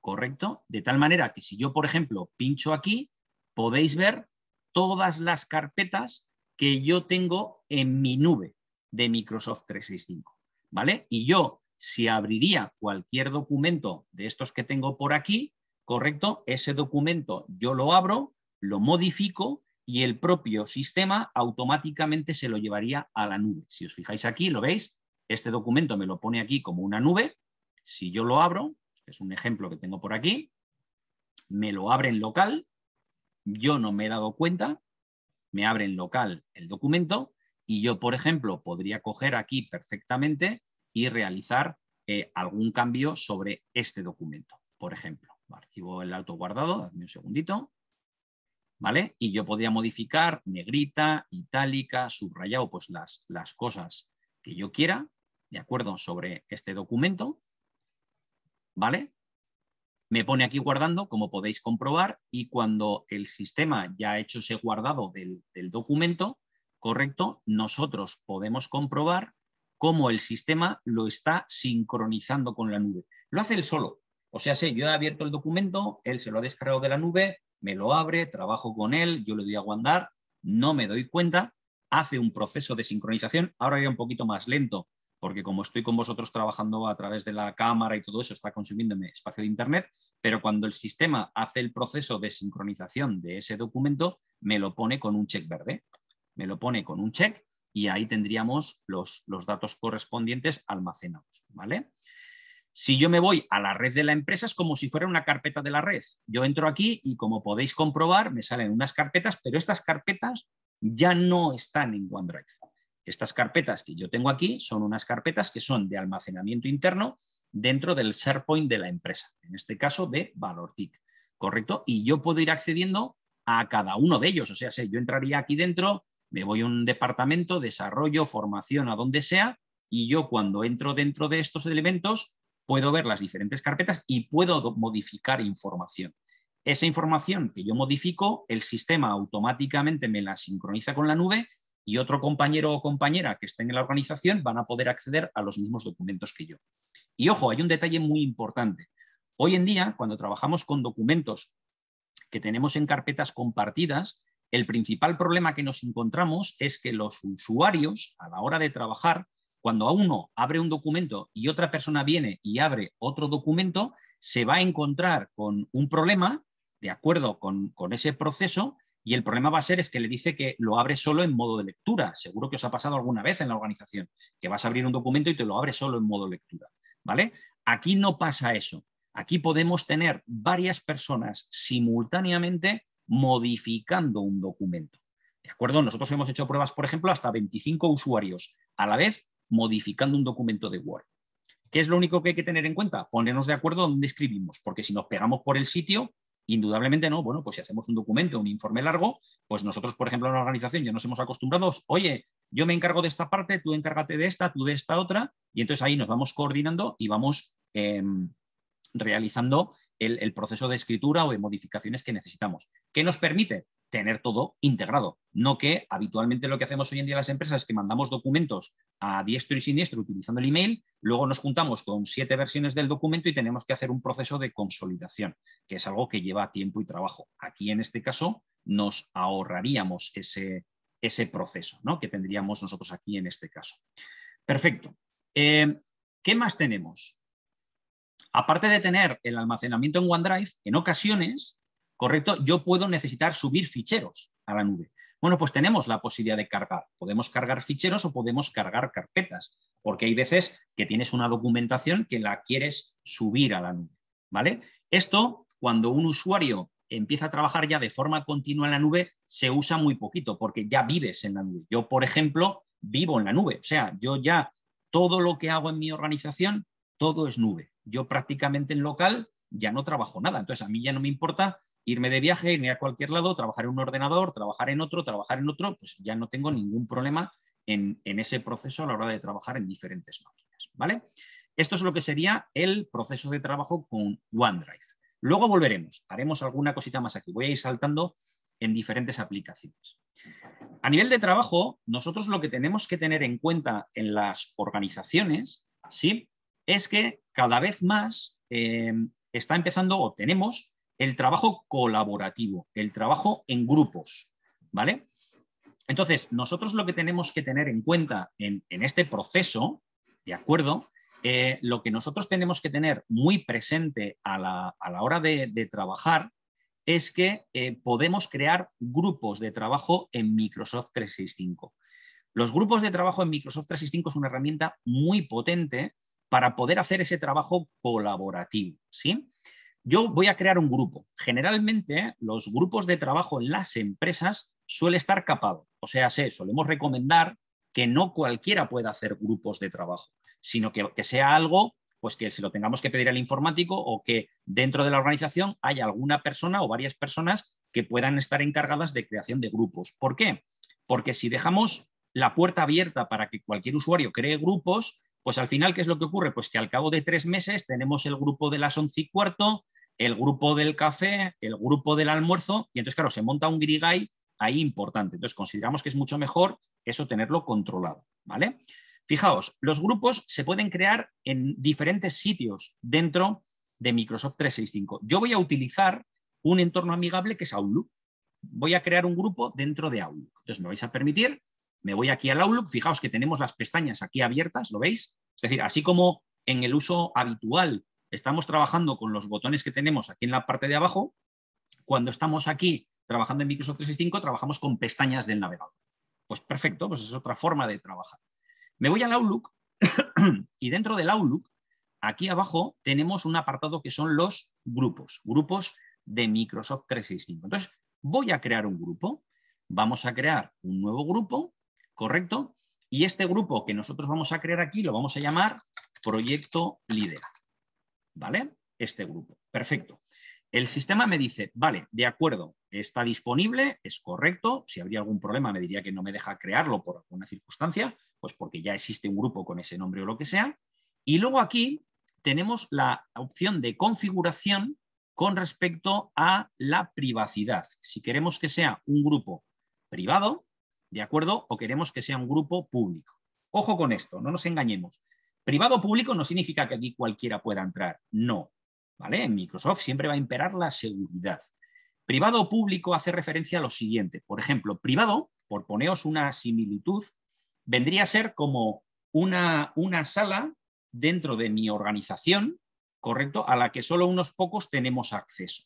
¿correcto? De tal manera que si yo, por ejemplo, pincho aquí, podéis ver todas las carpetas que yo tengo en mi nube de Microsoft 365, ¿vale? Y yo, si abriría cualquier documento de estos que tengo por aquí, ¿correcto? Ese documento yo lo abro, lo modifico y el propio sistema automáticamente se lo llevaría a la nube. Si os fijáis aquí, lo veis, este documento me lo pone aquí como una nube. Si yo lo abro, que es un ejemplo que tengo por aquí, me lo abre en local, yo no me he dado cuenta, me abre en local el documento y yo, por ejemplo, podría coger aquí perfectamente y realizar eh, algún cambio sobre este documento, por ejemplo. Archivo el auto guardado, dame un segundito. ¿Vale? Y yo podría modificar negrita, itálica, subrayado, pues las, las cosas que yo quiera de acuerdo sobre este documento, ¿vale? Me pone aquí guardando, como podéis comprobar, y cuando el sistema ya ha hecho ese guardado del, documento, correcto, nosotros podemos comprobar cómo el sistema lo está sincronizando con la nube. Lo hace él solo. O sea, sé, yo he abierto el documento, él se lo ha descargado de la nube, me lo abre, trabajo con él, yo le doy a guardar, no me doy cuenta, hace un proceso de sincronización, ahora ya un poquito más lento, porque como estoy con vosotros trabajando a través de la cámara y todo eso, está consumiéndome espacio de Internet, pero cuando el sistema hace el proceso de sincronización de ese documento, me lo pone con un check verde, me lo pone con un check y ahí tendríamos los, datos correspondientes almacenados, ¿vale? Si yo me voy a la red de la empresa es como si fuera una carpeta de la red. Yo entro aquí y como podéis comprobar me salen unas carpetas, pero estas carpetas ya no están en OneDrive estas carpetas que yo tengo aquí son unas carpetas que son de almacenamiento interno dentro del SharePoint de la empresa, en este caso de ValorTIC, ¿correcto? Y yo puedo ir accediendo a cada uno de ellos, o sea, si yo entraría aquí dentro, me voy a un departamento, desarrollo, formación, a donde sea, y yo cuando entro dentro de estos elementos puedo ver las diferentes carpetas y puedo modificar información. Esa información que yo modifico, el sistema automáticamente me la sincroniza con la nube y otro compañero o compañera que esté en la organización van a poder acceder a los mismos documentos que yo. Y ojo, hay un detalle muy importante. Hoy en día, cuando trabajamos con documentos que tenemos en carpetas compartidas, el principal problema que nos encontramos es que los usuarios, a la hora de trabajar, cuando a uno abre un documento y otra persona viene y abre otro documento, se va a encontrar con un problema, de acuerdo con ese proceso, y el problema va a ser es que le dice que lo abre solo en modo de lectura. Seguro que os ha pasado alguna vez en la organización, que vas a abrir un documento y te lo abre solo en modo lectura. ¿Vale? Aquí no pasa eso. Aquí podemos tener varias personas simultáneamente modificando un documento. ¿De acuerdo? Nosotros hemos hecho pruebas, por ejemplo, hasta 25 usuarios a la vez modificando un documento de Word. ¿Qué es lo único que hay que tener en cuenta? Ponernos de acuerdo dónde escribimos, porque si nos pegamos por el sitio, Indudablemente no, bueno, pues si hacemos un documento, un informe largo, pues nosotros, por ejemplo, en la organización ya nos hemos acostumbrado, oye, yo me encargo de esta parte, tú encárgate de esta, tú de esta otra, y entonces ahí nos vamos coordinando y vamos em, realizando el, proceso de escritura o de modificaciones que necesitamos. ¿Qué nos permite? Tener todo integrado. No que habitualmente lo que hacemos hoy en día las empresas es que mandamos documentos a diestro y siniestro utilizando el email, luego nos juntamos con siete versiones del documento y tenemos que hacer un proceso de consolidación, que es algo que lleva tiempo y trabajo. Aquí en este caso nos ahorraríamos ese, ese proceso ¿no? que tendríamos nosotros aquí en este caso. Perfecto. Eh, ¿Qué más tenemos? aparte de tener el almacenamiento en OneDrive, en ocasiones, correcto, yo puedo necesitar subir ficheros a la nube. Bueno, pues tenemos la posibilidad de cargar. Podemos cargar ficheros o podemos cargar carpetas, porque hay veces que tienes una documentación que la quieres subir a la nube. ¿Vale? Esto, cuando un usuario empieza a trabajar ya de forma continua en la nube, se usa muy poquito, porque ya vives en la nube. Yo, por ejemplo, vivo en la nube. O sea, yo ya todo lo que hago en mi organización todo es nube. Yo prácticamente en local ya no trabajo nada, entonces a mí ya no me importa irme de viaje, irme a cualquier lado, trabajar en un ordenador, trabajar en otro, trabajar en otro, pues ya no tengo ningún problema en, ese proceso a la hora de trabajar en diferentes máquinas, ¿vale? Esto es lo que sería el proceso de trabajo con OneDrive. Luego volveremos, haremos alguna cosita más aquí. Voy a ir saltando en diferentes aplicaciones. A nivel de trabajo, nosotros lo que tenemos que tener en cuenta en las organizaciones, así, es que cada vez más em, está empezando o tenemos el trabajo colaborativo, el trabajo en grupos, ¿vale? Entonces, nosotros lo que tenemos que tener en cuenta en, este proceso, ¿de acuerdo? Eh, lo que nosotros tenemos que tener muy presente a la, hora de, trabajar es que eh, podemos crear grupos de trabajo en Microsoft 365. Los grupos de trabajo en Microsoft 365 es una herramienta muy potente para poder hacer ese trabajo colaborativo. ¿sí? Yo voy a crear un grupo. Generalmente ¿eh? los grupos de trabajo en las empresas suele estar capado. O sea, se solemos recomendar que no cualquiera pueda hacer grupos de trabajo, sino que, que sea algo pues que se lo tengamos que pedir al informático o que dentro de la organización haya alguna persona o varias personas que puedan estar encargadas de creación de grupos. ¿Por qué? Porque si dejamos la puerta abierta para que cualquier usuario cree grupos, pues al final, ¿qué es lo que ocurre? Pues que al cabo de tres meses tenemos el grupo de las once y cuarto, el grupo del café, el grupo del almuerzo, y entonces, claro, se monta un grigay ahí importante. Entonces, consideramos que es mucho mejor eso tenerlo controlado, ¿vale? Fijaos, los grupos se pueden crear en diferentes sitios dentro de Microsoft 365. Yo voy a utilizar un entorno amigable que es Outlook. Voy a crear un grupo dentro de Outlook. Entonces, me vais a permitir me voy aquí al Outlook, fijaos que tenemos las pestañas aquí abiertas, ¿lo veis? Es decir, así como en el uso habitual estamos trabajando con los botones que tenemos aquí en la parte de abajo, cuando estamos aquí trabajando en Microsoft 365 trabajamos con pestañas del navegador. Pues perfecto, pues es otra forma de trabajar. Me voy al Outlook (clears throat) y dentro del Outlook, aquí abajo tenemos un apartado que son los grupos, grupos de Microsoft 365. Entonces, voy a crear un grupo. Vamos a crear un nuevo grupo ¿correcto? Y este grupo que nosotros vamos a crear aquí lo vamos a llamar Proyecto líder, ¿vale? Este grupo, perfecto. El sistema me dice, vale, de acuerdo, está disponible, es correcto, si habría algún problema me diría que no me deja crearlo por alguna circunstancia, pues porque ya existe un grupo con ese nombre o lo que sea. Y luego aquí tenemos la opción de configuración con respecto a la privacidad. Si queremos que sea un grupo privado, ¿de acuerdo? O queremos que sea un grupo público. Ojo con esto, no nos engañemos. Privado público no significa que aquí cualquiera pueda entrar, no. ¿Vale? En Microsoft siempre va a imperar la seguridad. Privado público hace referencia a lo siguiente. Por ejemplo, privado, por poneros una similitud, vendría a ser como una, una sala dentro de mi organización, ¿correcto? A la que solo unos pocos tenemos acceso,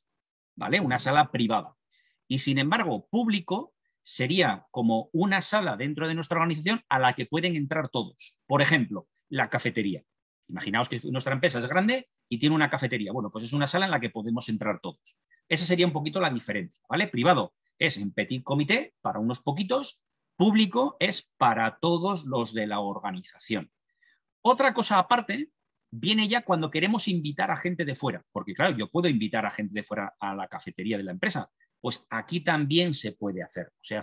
¿vale? Una sala privada. Y sin embargo, público sería como una sala dentro de nuestra organización a la que pueden entrar todos. Por ejemplo, la cafetería. Imaginaos que nuestra empresa es grande y tiene una cafetería. Bueno, pues es una sala en la que podemos entrar todos. Esa sería un poquito la diferencia, ¿vale? Privado es en petit comité para unos poquitos, público es para todos los de la organización. Otra cosa aparte viene ya cuando queremos invitar a gente de fuera, porque claro, yo puedo invitar a gente de fuera a la cafetería de la empresa, pues aquí también se puede hacer. O sea,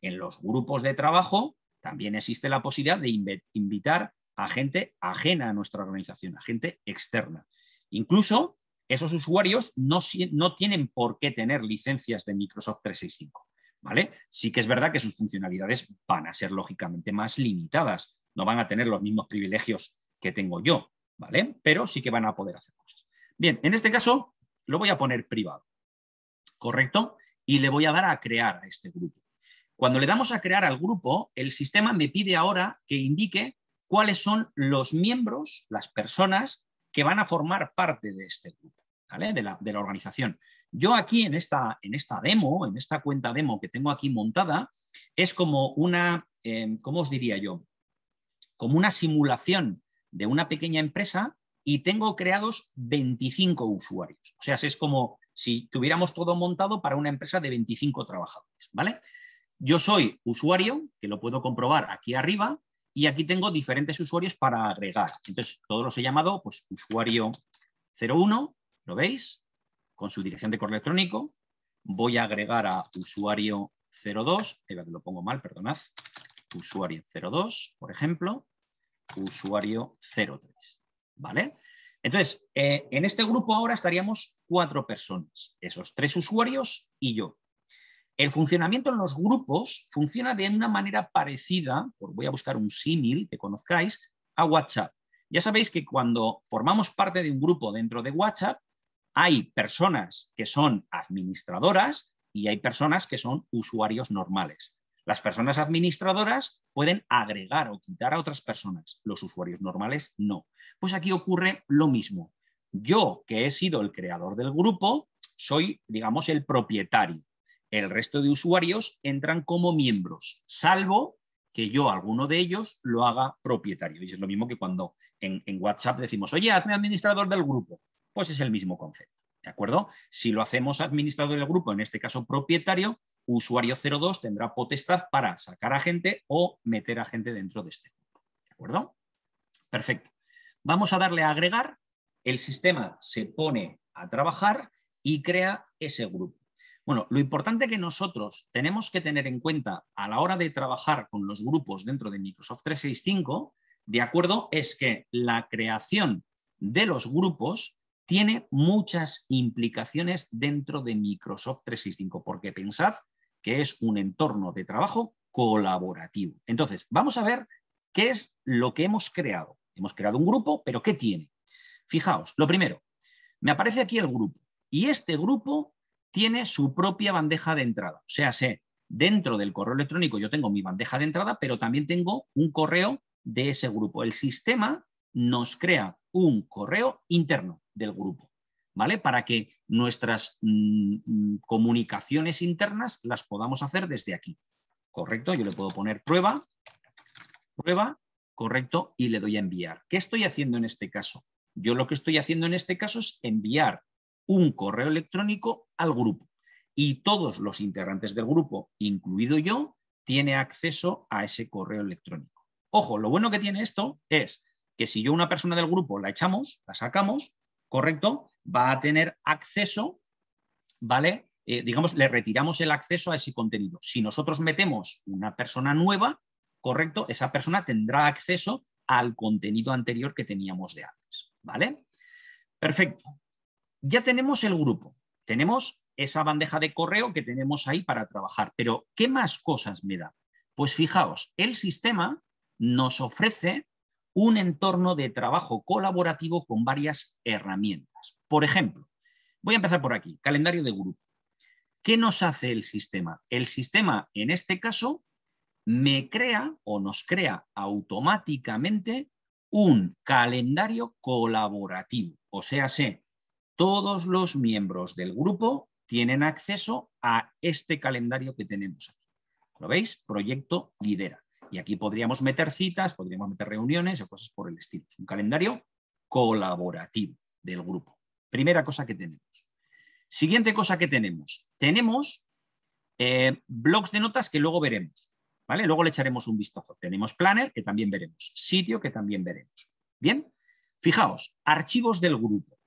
en los grupos de trabajo también existe la posibilidad de invitar a gente ajena a nuestra organización, a gente externa. Incluso esos usuarios no, no tienen por qué tener licencias de Microsoft 365. ¿Vale? Sí que es verdad que sus funcionalidades van a ser lógicamente más limitadas, no van a tener los mismos privilegios que tengo yo, ¿vale? Pero sí que van a poder hacer cosas. Bien, en este caso lo voy a poner privado. ¿correcto? Y le voy a dar a crear a este grupo. Cuando le damos a crear al grupo, el sistema me pide ahora que indique cuáles son los miembros, las personas que van a formar parte de este grupo, ¿vale? de, la, organización. Yo aquí en esta, en esta demo, en esta cuenta demo que tengo aquí montada, es como una, em, ¿cómo os diría yo? Como una simulación de una pequeña empresa y tengo creados 25 usuarios. O sea, es como si tuviéramos todo montado para una empresa de 25 trabajadores, ¿vale? Yo soy usuario, que lo puedo comprobar aquí arriba, y aquí tengo diferentes usuarios para agregar. Entonces, todos los he llamado pues, usuario 01, ¿lo veis? Con su dirección de correo electrónico. Voy a agregar a usuario 02, que eh, lo pongo mal, perdonad. Usuario 02, por ejemplo. Usuario 03. ¿Vale? Entonces, eh, en este grupo ahora estaríamos cuatro personas, esos tres usuarios y yo. El funcionamiento en los grupos funciona de una manera parecida, voy a buscar un símil que conozcáis, a WhatsApp. Ya sabéis que cuando formamos parte de un grupo dentro de WhatsApp, hay personas que son administradoras y hay personas que son usuarios normales. Las personas administradoras pueden agregar o quitar a otras personas, los usuarios normales no. Pues aquí ocurre lo mismo. Yo, que he sido el creador del grupo, soy, digamos, el propietario. El resto de usuarios entran como miembros, salvo que yo, alguno de ellos, lo haga propietario. Y es lo mismo que cuando en, en WhatsApp decimos, oye, hazme administrador del grupo. Pues es el mismo concepto. ¿De acuerdo? Si lo hacemos administrador del grupo, en este caso propietario, usuario 02 tendrá potestad para sacar a gente o meter a gente dentro de este grupo. ¿De acuerdo? Perfecto. Vamos a darle a agregar. El sistema se pone a trabajar y crea ese grupo. Bueno, lo importante que nosotros tenemos que tener en cuenta a la hora de trabajar con los grupos dentro de Microsoft 365, de acuerdo, es que la creación de los grupos tiene muchas implicaciones dentro de Microsoft 365, porque pensad que es un entorno de trabajo colaborativo. Entonces, vamos a ver qué es lo que hemos creado. Hemos creado un grupo, pero ¿qué tiene? Fijaos, lo primero, me aparece aquí el grupo y este grupo tiene su propia bandeja de entrada. O sea, sé, dentro del correo electrónico yo tengo mi bandeja de entrada, pero también tengo un correo de ese grupo. El sistema nos crea un correo interno del grupo, ¿vale? Para que nuestras mm, mm, comunicaciones internas las podamos hacer desde aquí, ¿correcto? Yo le puedo poner prueba, prueba, correcto, y le doy a enviar. ¿Qué estoy haciendo en este caso? Yo lo que estoy haciendo en este caso es enviar un correo electrónico al grupo y todos los integrantes del grupo, incluido yo, tiene acceso a ese correo electrónico. Ojo, lo bueno que tiene esto es que si yo una persona del grupo la echamos, la sacamos, ¿correcto? Va a tener acceso, ¿vale? Eh, digamos, le retiramos el acceso a ese contenido. Si nosotros metemos una persona nueva, ¿correcto? Esa persona tendrá acceso al contenido anterior que teníamos de antes, ¿vale? Perfecto. Ya tenemos el grupo, tenemos esa bandeja de correo que tenemos ahí para trabajar, pero ¿qué más cosas me da? Pues fijaos, el sistema nos ofrece un entorno de trabajo colaborativo con varias herramientas. Por ejemplo, voy a empezar por aquí, calendario de grupo. ¿Qué nos hace el sistema? El sistema, en este caso, me crea o nos crea automáticamente un calendario colaborativo. O sea, sé, todos los miembros del grupo tienen acceso a este calendario que tenemos aquí. ¿Lo veis? Proyecto Lidera. Y aquí podríamos meter citas, podríamos meter reuniones o cosas por el estilo. Es un calendario colaborativo del grupo. Primera cosa que tenemos. Siguiente cosa que tenemos. Tenemos eh, blogs de notas que luego veremos. ¿vale? Luego le echaremos un vistazo. Tenemos planner que también veremos. Sitio que también veremos. Bien. Fijaos, archivos del grupo.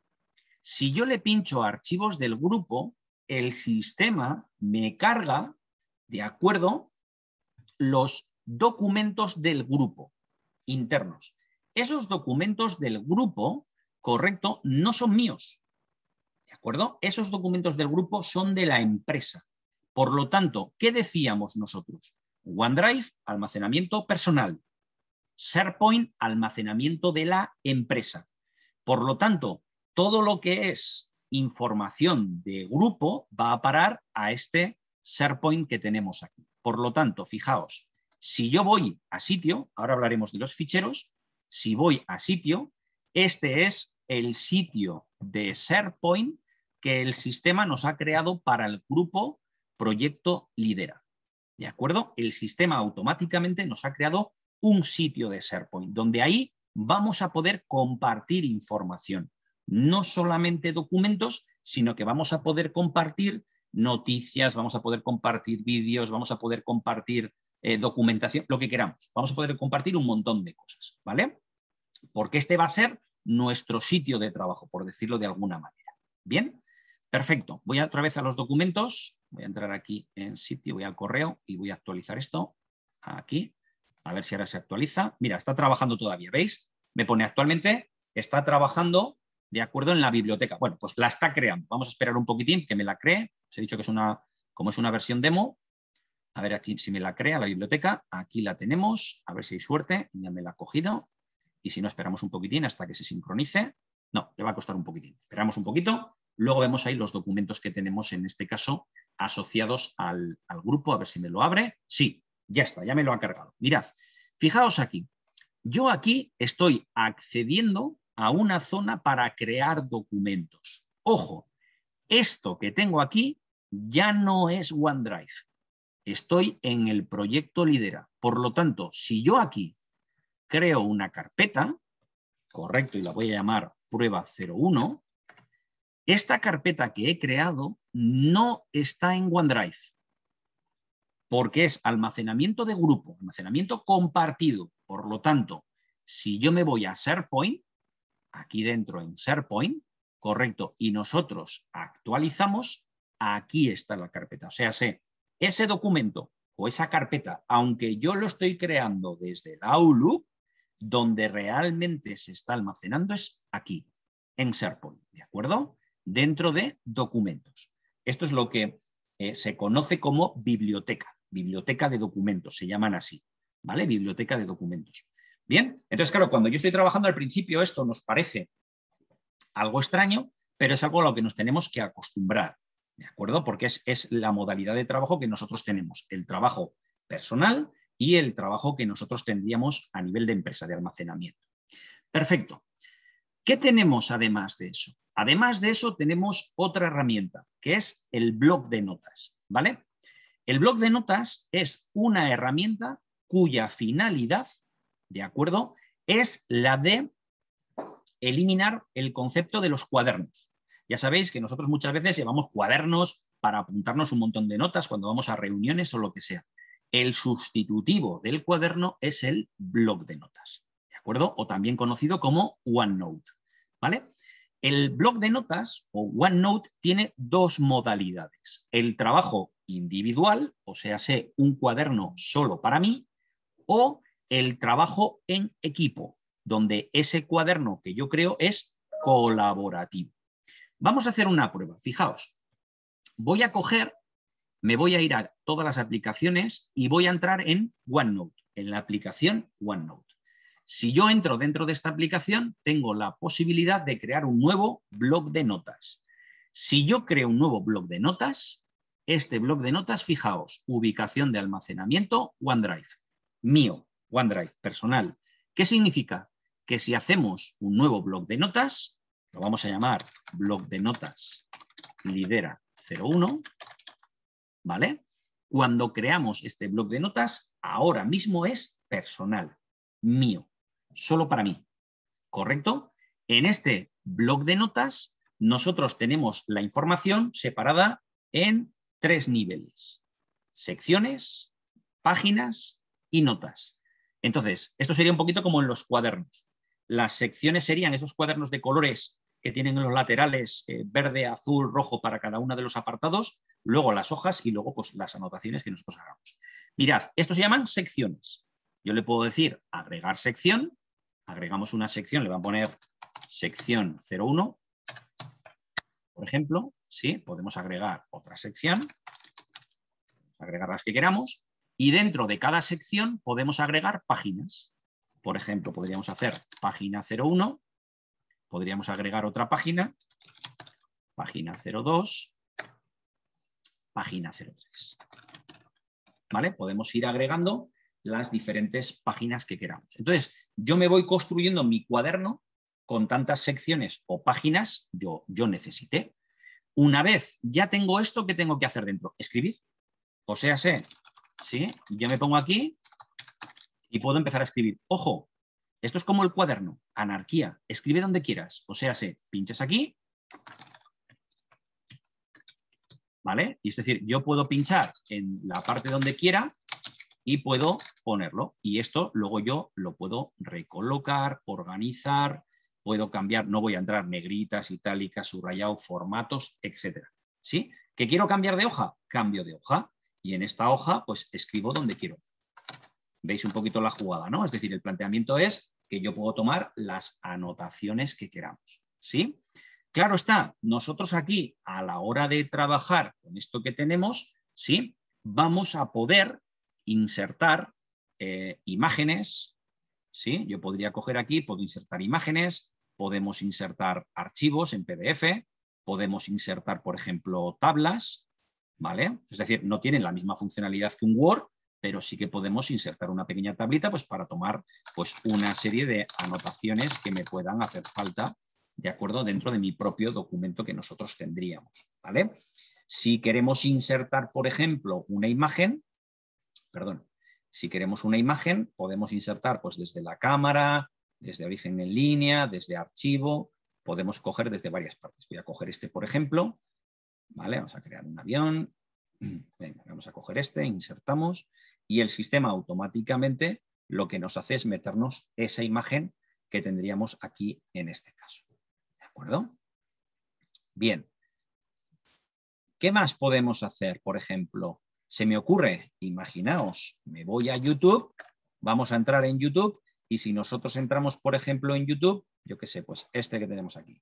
Si yo le pincho archivos del grupo, el sistema me carga, de acuerdo, los documentos del grupo internos. Esos documentos del grupo, correcto, no son míos. ¿De acuerdo? Esos documentos del grupo son de la empresa. Por lo tanto, ¿qué decíamos nosotros? OneDrive, almacenamiento personal. SharePoint, almacenamiento de la empresa. Por lo tanto, todo lo que es información de grupo va a parar a este SharePoint que tenemos aquí. Por lo tanto, fijaos, si yo voy a sitio, ahora hablaremos de los ficheros, si voy a sitio, este es el sitio de SharePoint que el sistema nos ha creado para el grupo Proyecto Lidera. ¿De acuerdo? El sistema automáticamente nos ha creado un sitio de SharePoint, donde ahí vamos a poder compartir información, no solamente documentos, sino que vamos a poder compartir noticias, vamos a poder compartir vídeos, vamos a poder compartir eh, documentación, lo que queramos. Vamos a poder compartir un montón de cosas, ¿vale? Porque este va a ser nuestro sitio de trabajo, por decirlo de alguna manera. Bien, perfecto. Voy otra vez a los documentos. Voy a entrar aquí en sitio, voy al correo y voy a actualizar esto aquí. A ver si ahora se actualiza. Mira, está trabajando todavía, ¿veis? Me pone actualmente, está trabajando de acuerdo en la biblioteca. Bueno, pues la está creando. Vamos a esperar un poquitín que me la cree. Os he dicho que es una, como es una versión demo, a ver aquí si me la crea la biblioteca. Aquí la tenemos. A ver si hay suerte. Ya me la ha cogido. Y si no, esperamos un poquitín hasta que se sincronice. No, le va a costar un poquitín. Esperamos un poquito. Luego vemos ahí los documentos que tenemos, en este caso, asociados al, grupo. A ver si me lo abre. Sí, ya está, ya me lo ha cargado. Mirad, fijaos aquí. Yo aquí estoy accediendo a una zona para crear documentos. Ojo, esto que tengo aquí ya no es OneDrive. Estoy en el proyecto Lidera. Por lo tanto, si yo aquí creo una carpeta, correcto, y la voy a llamar prueba 01, esta carpeta que he creado no está en OneDrive, porque es almacenamiento de grupo, almacenamiento compartido. Por lo tanto, si yo me voy a SharePoint, aquí dentro en SharePoint, correcto, y nosotros actualizamos, aquí está la carpeta. O sea, sé ese documento o esa carpeta, aunque yo lo estoy creando desde el Outlook, donde realmente se está almacenando es aquí, en SharePoint, ¿de acuerdo? Dentro de documentos. Esto es lo que eh, se conoce como biblioteca, biblioteca de documentos, se llaman así, ¿vale? Biblioteca de documentos. Bien, entonces claro, cuando yo estoy trabajando al principio esto nos parece algo extraño, pero es algo a lo que nos tenemos que acostumbrar. ¿de acuerdo? Porque es, la modalidad de trabajo que nosotros tenemos, el trabajo personal y el trabajo que nosotros tendríamos a nivel de empresa de almacenamiento. Perfecto. ¿Qué tenemos además de eso? Además de eso tenemos otra herramienta, que es el blog de notas, ¿vale? El blog de notas es una herramienta cuya finalidad, ¿de acuerdo?, es la de eliminar el concepto de los cuadernos. Ya sabéis que nosotros muchas veces llevamos cuadernos para apuntarnos un montón de notas cuando vamos a reuniones o lo que sea. El sustitutivo del cuaderno es el blog de notas, ¿de acuerdo? O también conocido como OneNote, ¿vale? El blog de notas o OneNote tiene dos modalidades. El trabajo individual, o sea, sé un cuaderno solo para mí, o el trabajo en equipo, donde ese cuaderno que yo creo es colaborativo. Vamos a hacer una prueba. Fijaos, voy a coger, me voy a ir a todas las aplicaciones y voy a entrar en OneNote, en la aplicación OneNote. Si yo entro dentro de esta aplicación, tengo la posibilidad de crear un nuevo blog de notas. Si yo creo un nuevo blog de notas, este blog de notas, fijaos, ubicación de almacenamiento OneDrive, mío, OneDrive, personal. ¿Qué significa? Que si hacemos un nuevo blog de notas, lo vamos a llamar blog de notas lidera 01, ¿vale? Cuando creamos este blog de notas, ahora mismo es personal, mío, solo para mí, ¿correcto? En este blog de notas, nosotros tenemos la información separada en tres niveles, secciones, páginas y notas. Entonces, esto sería un poquito como en los cuadernos. Las secciones serían esos cuadernos de colores que tienen en los laterales eh, verde, azul, rojo para cada uno de los apartados, luego las hojas y luego pues, las anotaciones que nosotros hagamos. Mirad, esto se llaman secciones. Yo le puedo decir agregar sección, agregamos una sección, le van a poner sección 01, por ejemplo, ¿sí? podemos agregar otra sección, agregar las que queramos, y dentro de cada sección podemos agregar páginas. Por ejemplo, podríamos hacer página 01, podríamos agregar otra página, página 02, página 03. ¿Vale? Podemos ir agregando las diferentes páginas que queramos. Entonces, yo me voy construyendo mi cuaderno con tantas secciones o páginas yo, yo necesité. Una vez ya tengo esto, ¿qué tengo que hacer dentro? Escribir. O sea, sé, ¿sí? Yo me pongo aquí y puedo empezar a escribir. Ojo, esto es como el cuaderno, anarquía. Escribe donde quieras, o sea, se pinchas aquí, ¿vale? Y es decir, yo puedo pinchar en la parte donde quiera y puedo ponerlo. Y esto luego yo lo puedo recolocar, organizar, puedo cambiar, no voy a entrar negritas, itálicas, subrayado, formatos, etcétera. ¿Sí? ¿Que quiero cambiar de hoja? Cambio de hoja. Y en esta hoja, pues escribo donde quiero. Veis un poquito la jugada, ¿no? Es decir, el planteamiento es yo puedo tomar las anotaciones que queramos. ¿sí? Claro está, nosotros aquí, a la hora de trabajar con esto que tenemos, ¿sí? vamos a poder insertar eh, imágenes. ¿sí? Yo podría coger aquí, puedo insertar imágenes, podemos insertar archivos en PDF, podemos insertar, por ejemplo, tablas, ¿vale? Es decir, no tienen la misma funcionalidad que un Word, pero sí que podemos insertar una pequeña tablita pues, para tomar pues, una serie de anotaciones que me puedan hacer falta, de acuerdo, dentro de mi propio documento que nosotros tendríamos. ¿vale? Si queremos insertar, por ejemplo, una imagen, perdón, si queremos una imagen, podemos insertar pues, desde la cámara, desde origen en línea, desde archivo, podemos coger desde varias partes. Voy a coger este, por ejemplo, Vamos a crear un avión, vamos a coger este, insertamos y el sistema automáticamente lo que nos hace es meternos esa imagen que tendríamos aquí en este caso. ¿De acuerdo? Bien. ¿Qué más podemos hacer? Por ejemplo, se me ocurre, imaginaos, me voy a YouTube, vamos a entrar en YouTube y si nosotros entramos, por ejemplo, en YouTube, yo qué sé, pues este que tenemos aquí.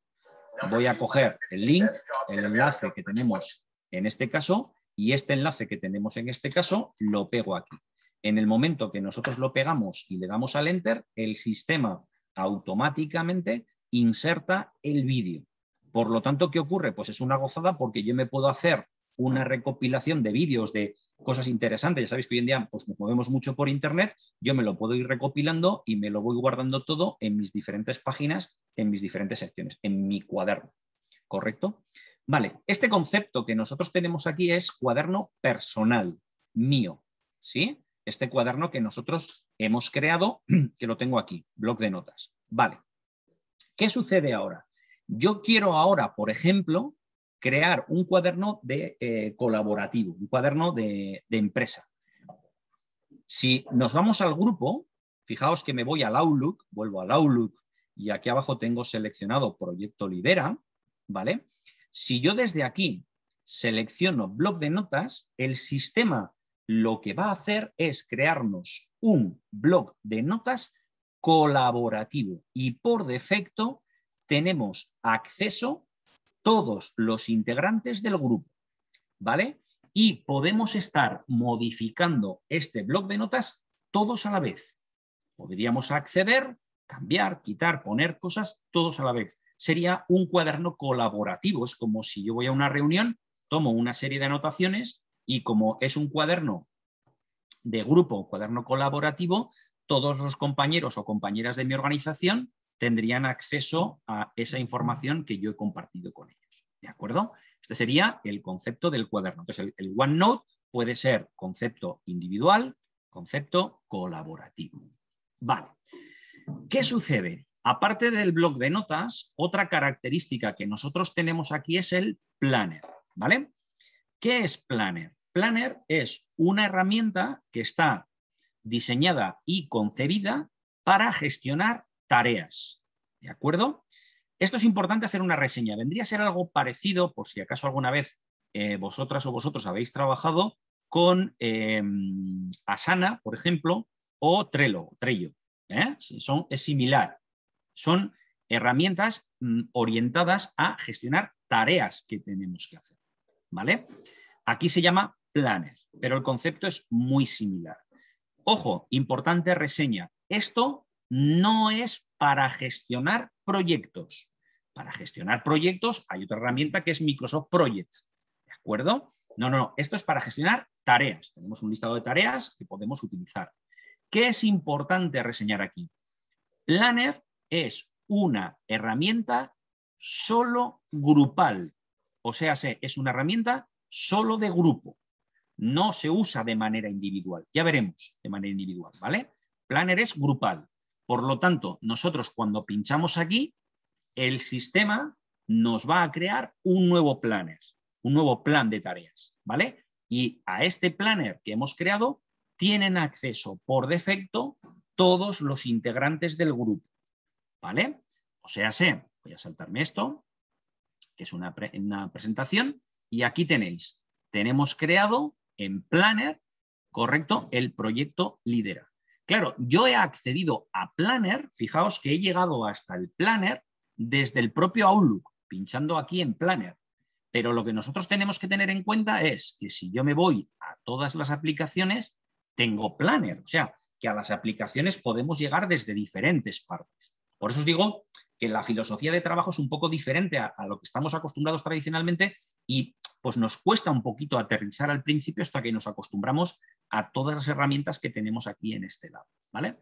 Voy a coger el link, el enlace que tenemos en este caso y este enlace que tenemos en este caso lo pego aquí. En el momento que nosotros lo pegamos y le damos al Enter, el sistema automáticamente inserta el vídeo. Por lo tanto, ¿qué ocurre? Pues es una gozada porque yo me puedo hacer una recopilación de vídeos de cosas interesantes. Ya sabéis que hoy en día pues, nos movemos mucho por Internet. Yo me lo puedo ir recopilando y me lo voy guardando todo en mis diferentes páginas, en mis diferentes secciones, en mi cuaderno. ¿Correcto? Vale, este concepto que nosotros tenemos aquí es cuaderno personal, mío, ¿sí? Este cuaderno que nosotros hemos creado, (clears throat) que lo tengo aquí, blog de notas. Vale, ¿qué sucede ahora? Yo quiero ahora, por ejemplo, crear un cuaderno de eh, colaborativo, un cuaderno de, empresa. Si nos vamos al grupo, fijaos que me voy al Outlook, vuelvo al Outlook y aquí abajo tengo seleccionado Proyecto Libera, ¿vale? Si yo desde aquí selecciono blog de notas, el sistema lo que va a hacer es crearnos un blog de notas colaborativo y por defecto tenemos acceso todos los integrantes del grupo, ¿vale? Y podemos estar modificando este blog de notas todos a la vez. Podríamos acceder, cambiar, quitar, poner cosas todos a la vez sería un cuaderno colaborativo. Es como si yo voy a una reunión, tomo una serie de anotaciones y como es un cuaderno de grupo, cuaderno colaborativo, todos los compañeros o compañeras de mi organización tendrían acceso a esa información que yo he compartido con ellos. ¿De acuerdo? Este sería el concepto del cuaderno. Entonces, el, el OneNote puede ser concepto individual, concepto colaborativo. Vale. ¿Qué sucede? Aparte del blog de notas, otra característica que nosotros tenemos aquí es el planner, ¿vale? ¿Qué es planner? Planner es una herramienta que está diseñada y concebida para gestionar tareas, ¿de acuerdo? Esto es importante hacer una reseña. Vendría a ser algo parecido, por si acaso alguna vez eh, vosotras o vosotros habéis trabajado con em, Asana, por ejemplo, o Trello, Trello. ¿eh? Son, es similar. Son herramientas mm, orientadas a gestionar tareas que tenemos que hacer. ¿Vale? Aquí se llama planner, pero el concepto es muy similar. Ojo, importante reseña. Esto no es para gestionar proyectos. Para gestionar proyectos hay otra herramienta que es Microsoft Project. ¿De acuerdo? No, no, no. Esto es para gestionar tareas. Tenemos un listado de tareas que podemos utilizar. ¿Qué es importante reseñar aquí? Planner es una herramienta solo grupal. O sea, es una herramienta solo de grupo. No se usa de manera individual. Ya veremos de manera individual, ¿vale? Planner es grupal. Por lo tanto, nosotros cuando pinchamos aquí, el sistema nos va a crear un nuevo planner, un nuevo plan de tareas, ¿vale? Y a este planner que hemos creado tienen acceso por defecto todos los integrantes del grupo. ¿Vale? O sea, sé, voy a saltarme esto, que es una, una presentación, y aquí tenéis, tenemos creado en Planner, correcto, el proyecto Lidera. Claro, yo he accedido a Planner, fijaos que he llegado hasta el Planner desde el propio Outlook, pinchando aquí en Planner. Pero lo que nosotros tenemos que tener en cuenta es que si yo me voy a todas las aplicaciones, tengo Planner, o sea, que a las aplicaciones podemos llegar desde diferentes partes. Por eso os digo que la filosofía de trabajo es un poco diferente a, lo que estamos acostumbrados tradicionalmente y pues nos cuesta un poquito aterrizar al principio hasta que nos acostumbramos a todas las herramientas que tenemos aquí en este lado. ¿vale?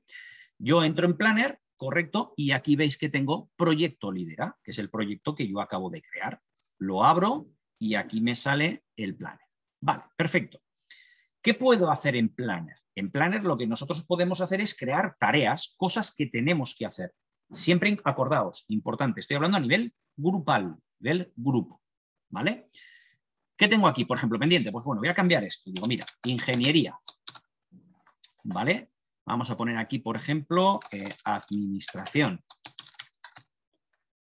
Yo entro en Planner, correcto, y aquí veis que tengo Proyecto Lidera, que es el proyecto que yo acabo de crear. Lo abro y aquí me sale el Planner. Vale, perfecto. ¿Qué puedo hacer en Planner? En Planner lo que nosotros podemos hacer es crear tareas, cosas que tenemos que hacer. Siempre acordados, importante, estoy hablando a nivel grupal, del grupo, ¿vale? ¿Qué tengo aquí, por ejemplo, pendiente? Pues bueno, voy a cambiar esto. Digo, mira, ingeniería, ¿vale? Vamos a poner aquí, por ejemplo, eh, administración.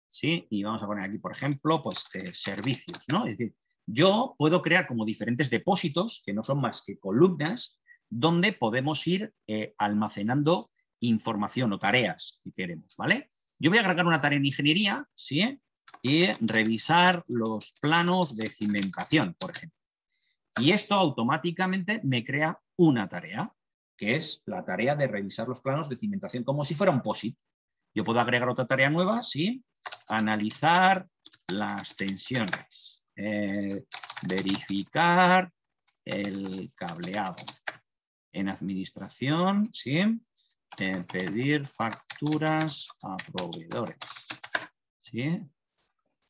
¿Sí? Y vamos a poner aquí, por ejemplo, pues eh, servicios, ¿no? Es decir, yo puedo crear como diferentes depósitos, que no son más que columnas, donde podemos ir eh, almacenando información o tareas que queremos, ¿vale? Yo voy a agregar una tarea en ingeniería, ¿sí? Y revisar los planos de cimentación, por ejemplo. Y esto automáticamente me crea una tarea, que es la tarea de revisar los planos de cimentación, como si fuera un POSIT. Yo puedo agregar otra tarea nueva, ¿sí? Analizar las tensiones, eh, verificar el cableado. En administración, ¿sí? pedir facturas a proveedores. ¿Sí?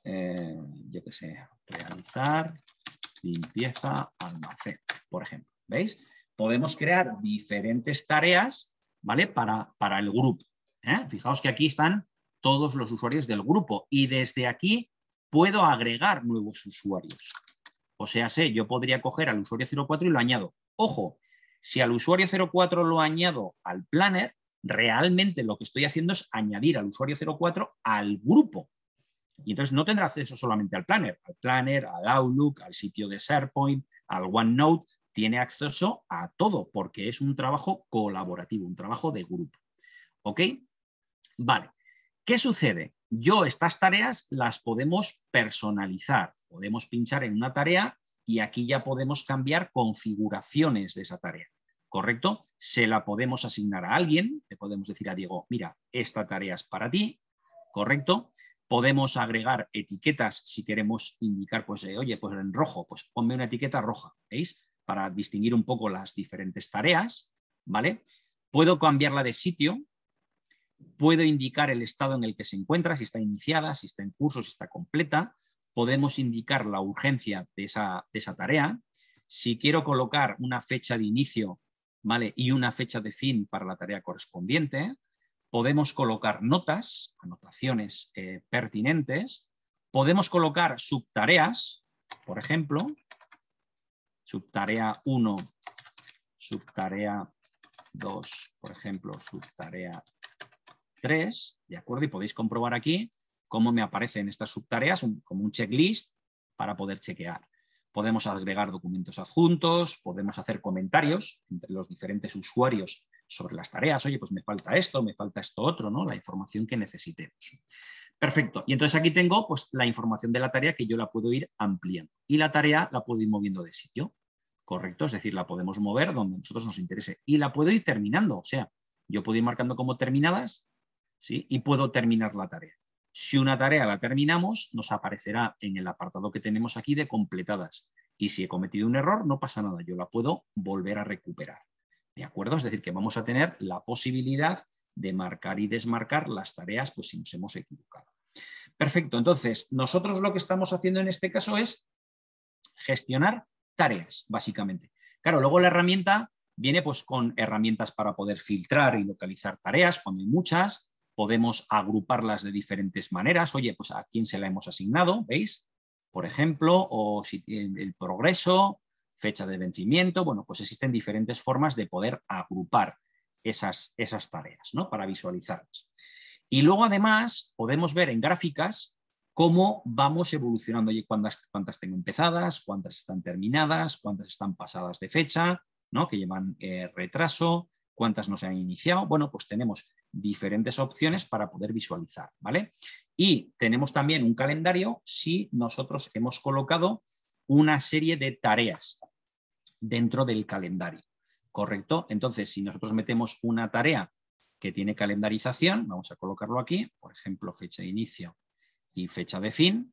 Eh, yo qué sé, realizar limpieza almacén, por ejemplo. ¿Veis? Podemos crear diferentes tareas ¿vale? para, el grupo. ¿eh? Fijaos que aquí están todos los usuarios del grupo y desde aquí puedo agregar nuevos usuarios. O sea, sé, yo podría coger al usuario 04 y lo añado. Ojo, si al usuario 04 lo añado al planner, realmente lo que estoy haciendo es añadir al usuario 04 al grupo. Y entonces no tendrá acceso solamente al planner, al planner, al Outlook, al sitio de SharePoint, al OneNote, tiene acceso a todo porque es un trabajo colaborativo, un trabajo de grupo. ¿Ok? Vale. ¿Qué sucede? Yo estas tareas las podemos personalizar, podemos pinchar en una tarea y aquí ya podemos cambiar configuraciones de esa tarea. ¿correcto? Se la podemos asignar a alguien, le podemos decir a Diego, mira, esta tarea es para ti, ¿correcto? Podemos agregar etiquetas si queremos indicar, pues, eh, oye, pues en rojo, pues ponme una etiqueta roja, ¿veis? Para distinguir un poco las diferentes tareas, ¿vale? Puedo cambiarla de sitio, puedo indicar el estado en el que se encuentra, si está iniciada, si está en curso, si está completa, podemos indicar la urgencia de esa tarea, si quiero colocar una fecha de inicio y una fecha de fin para la tarea correspondiente. Podemos colocar notas, anotaciones eh, pertinentes. Podemos colocar subtareas, por ejemplo, subtarea 1, subtarea 2, por ejemplo, subtarea 3, ¿de acuerdo? Y podéis comprobar aquí cómo me aparecen estas subtareas, como un checklist para poder chequear. Podemos agregar documentos adjuntos, podemos hacer comentarios entre los diferentes usuarios sobre las tareas. Oye, pues me falta esto, me falta esto otro, ¿no? La información que necesitemos. Perfecto. Y entonces aquí tengo pues, la información de la tarea que yo la puedo ir ampliando. Y la tarea la puedo ir moviendo de sitio, ¿correcto? Es decir, la podemos mover donde a nosotros nos interese. Y la puedo ir terminando. O sea, yo puedo ir marcando como terminadas ¿sí? y puedo terminar la tarea. Si una tarea la terminamos, nos aparecerá en el apartado que tenemos aquí de completadas. Y si he cometido un error, no pasa nada, yo la puedo volver a recuperar. ¿De acuerdo? Es decir, que vamos a tener la posibilidad de marcar y desmarcar las tareas pues, si nos hemos equivocado. Perfecto, entonces nosotros lo que estamos haciendo en este caso es gestionar tareas, básicamente. Claro, luego la herramienta viene pues, con herramientas para poder filtrar y localizar tareas, cuando hay muchas, podemos agruparlas de diferentes maneras. Oye, pues a quién se la hemos asignado, ¿veis? Por ejemplo, o si, el, el progreso, fecha de vencimiento, bueno, pues existen diferentes formas de poder agrupar esas, esas tareas, ¿no? Para visualizarlas. Y luego, además, podemos ver en gráficas cómo vamos evolucionando. Oye, cuántas, cuántas tengo empezadas, cuántas están terminadas, cuántas están pasadas de fecha, ¿no? Que llevan eh, retraso, cuántas no se han iniciado. Bueno, pues tenemos diferentes opciones para poder visualizar, ¿vale? Y tenemos también un calendario si nosotros hemos colocado una serie de tareas dentro del calendario, ¿correcto? Entonces, si nosotros metemos una tarea que tiene calendarización, vamos a colocarlo aquí, por ejemplo, fecha de inicio y fecha de fin,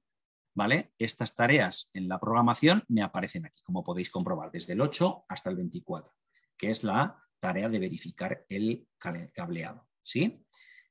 ¿vale? Estas tareas en la programación me aparecen aquí, como podéis comprobar, desde el 8 hasta el 24, que es la tarea de verificar el cableado. ¿sí?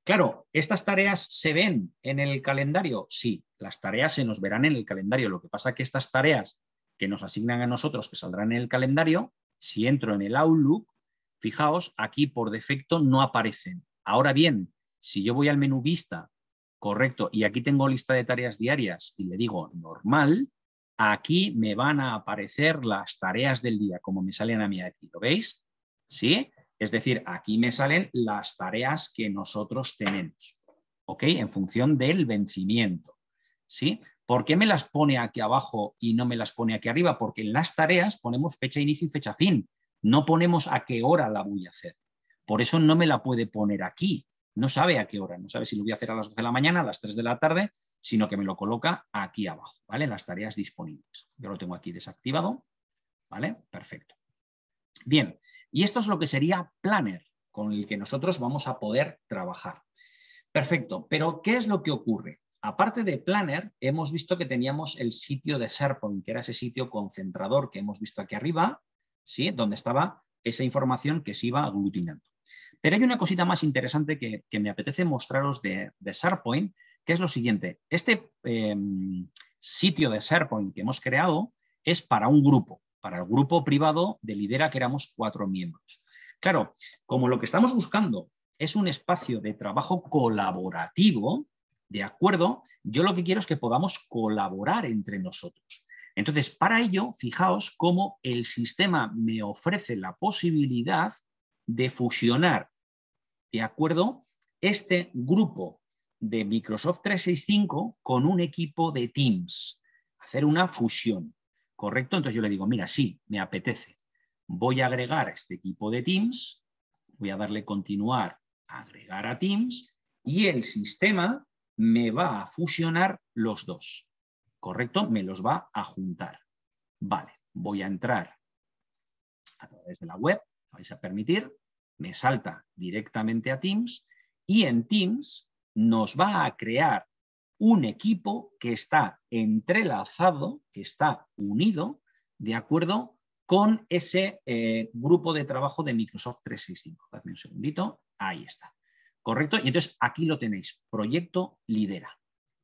Claro, ¿estas tareas se ven en el calendario? Sí, las tareas se nos verán en el calendario. Lo que pasa es que estas tareas que nos asignan a nosotros, que saldrán en el calendario, si entro en el Outlook, fijaos, aquí por defecto no aparecen. Ahora bien, si yo voy al menú vista, correcto, y aquí tengo lista de tareas diarias y le digo normal, aquí me van a aparecer las tareas del día, como me salen a mí aquí, ¿lo veis? ¿sí? Es decir, aquí me salen las tareas que nosotros tenemos, ¿ok? En función del vencimiento, ¿sí? ¿Por qué me las pone aquí abajo y no me las pone aquí arriba? Porque en las tareas ponemos fecha inicio y fecha fin, no ponemos a qué hora la voy a hacer. Por eso no me la puede poner aquí, no sabe a qué hora, no sabe si lo voy a hacer a las 12 de la mañana, a las 3 de la tarde, sino que me lo coloca aquí abajo, ¿vale? Las tareas disponibles. Yo lo tengo aquí desactivado, ¿vale? Perfecto. Bien, y esto es lo que sería Planner, con el que nosotros vamos a poder trabajar. Perfecto, pero ¿qué es lo que ocurre? Aparte de Planner, hemos visto que teníamos el sitio de SharePoint, que era ese sitio concentrador que hemos visto aquí arriba, ¿sí? donde estaba esa información que se iba aglutinando. Pero hay una cosita más interesante que, me apetece mostraros de, SharePoint, que es lo siguiente. Este em, sitio de SharePoint que hemos creado es para un grupo para el grupo privado de Lidera, que éramos cuatro miembros. Claro, como lo que estamos buscando es un espacio de trabajo colaborativo, ¿de acuerdo? Yo lo que quiero es que podamos colaborar entre nosotros. Entonces, para ello, fijaos cómo el sistema me ofrece la posibilidad de fusionar, ¿de acuerdo? Este grupo de Microsoft 365 con un equipo de Teams, hacer una fusión. ¿correcto? Entonces yo le digo, mira, sí, me apetece. Voy a agregar este equipo de Teams, voy a darle continuar, agregar a Teams, y el sistema me va a fusionar los dos, ¿correcto? Me los va a juntar. Vale, voy a entrar a través de la web, vais a permitir, me salta directamente a Teams, y en Teams nos va a crear un equipo que está entrelazado, que está unido, de acuerdo con ese eh, grupo de trabajo de Microsoft 365. Dadme un segundito, ahí está. ¿Correcto? Y entonces aquí lo tenéis, proyecto lidera.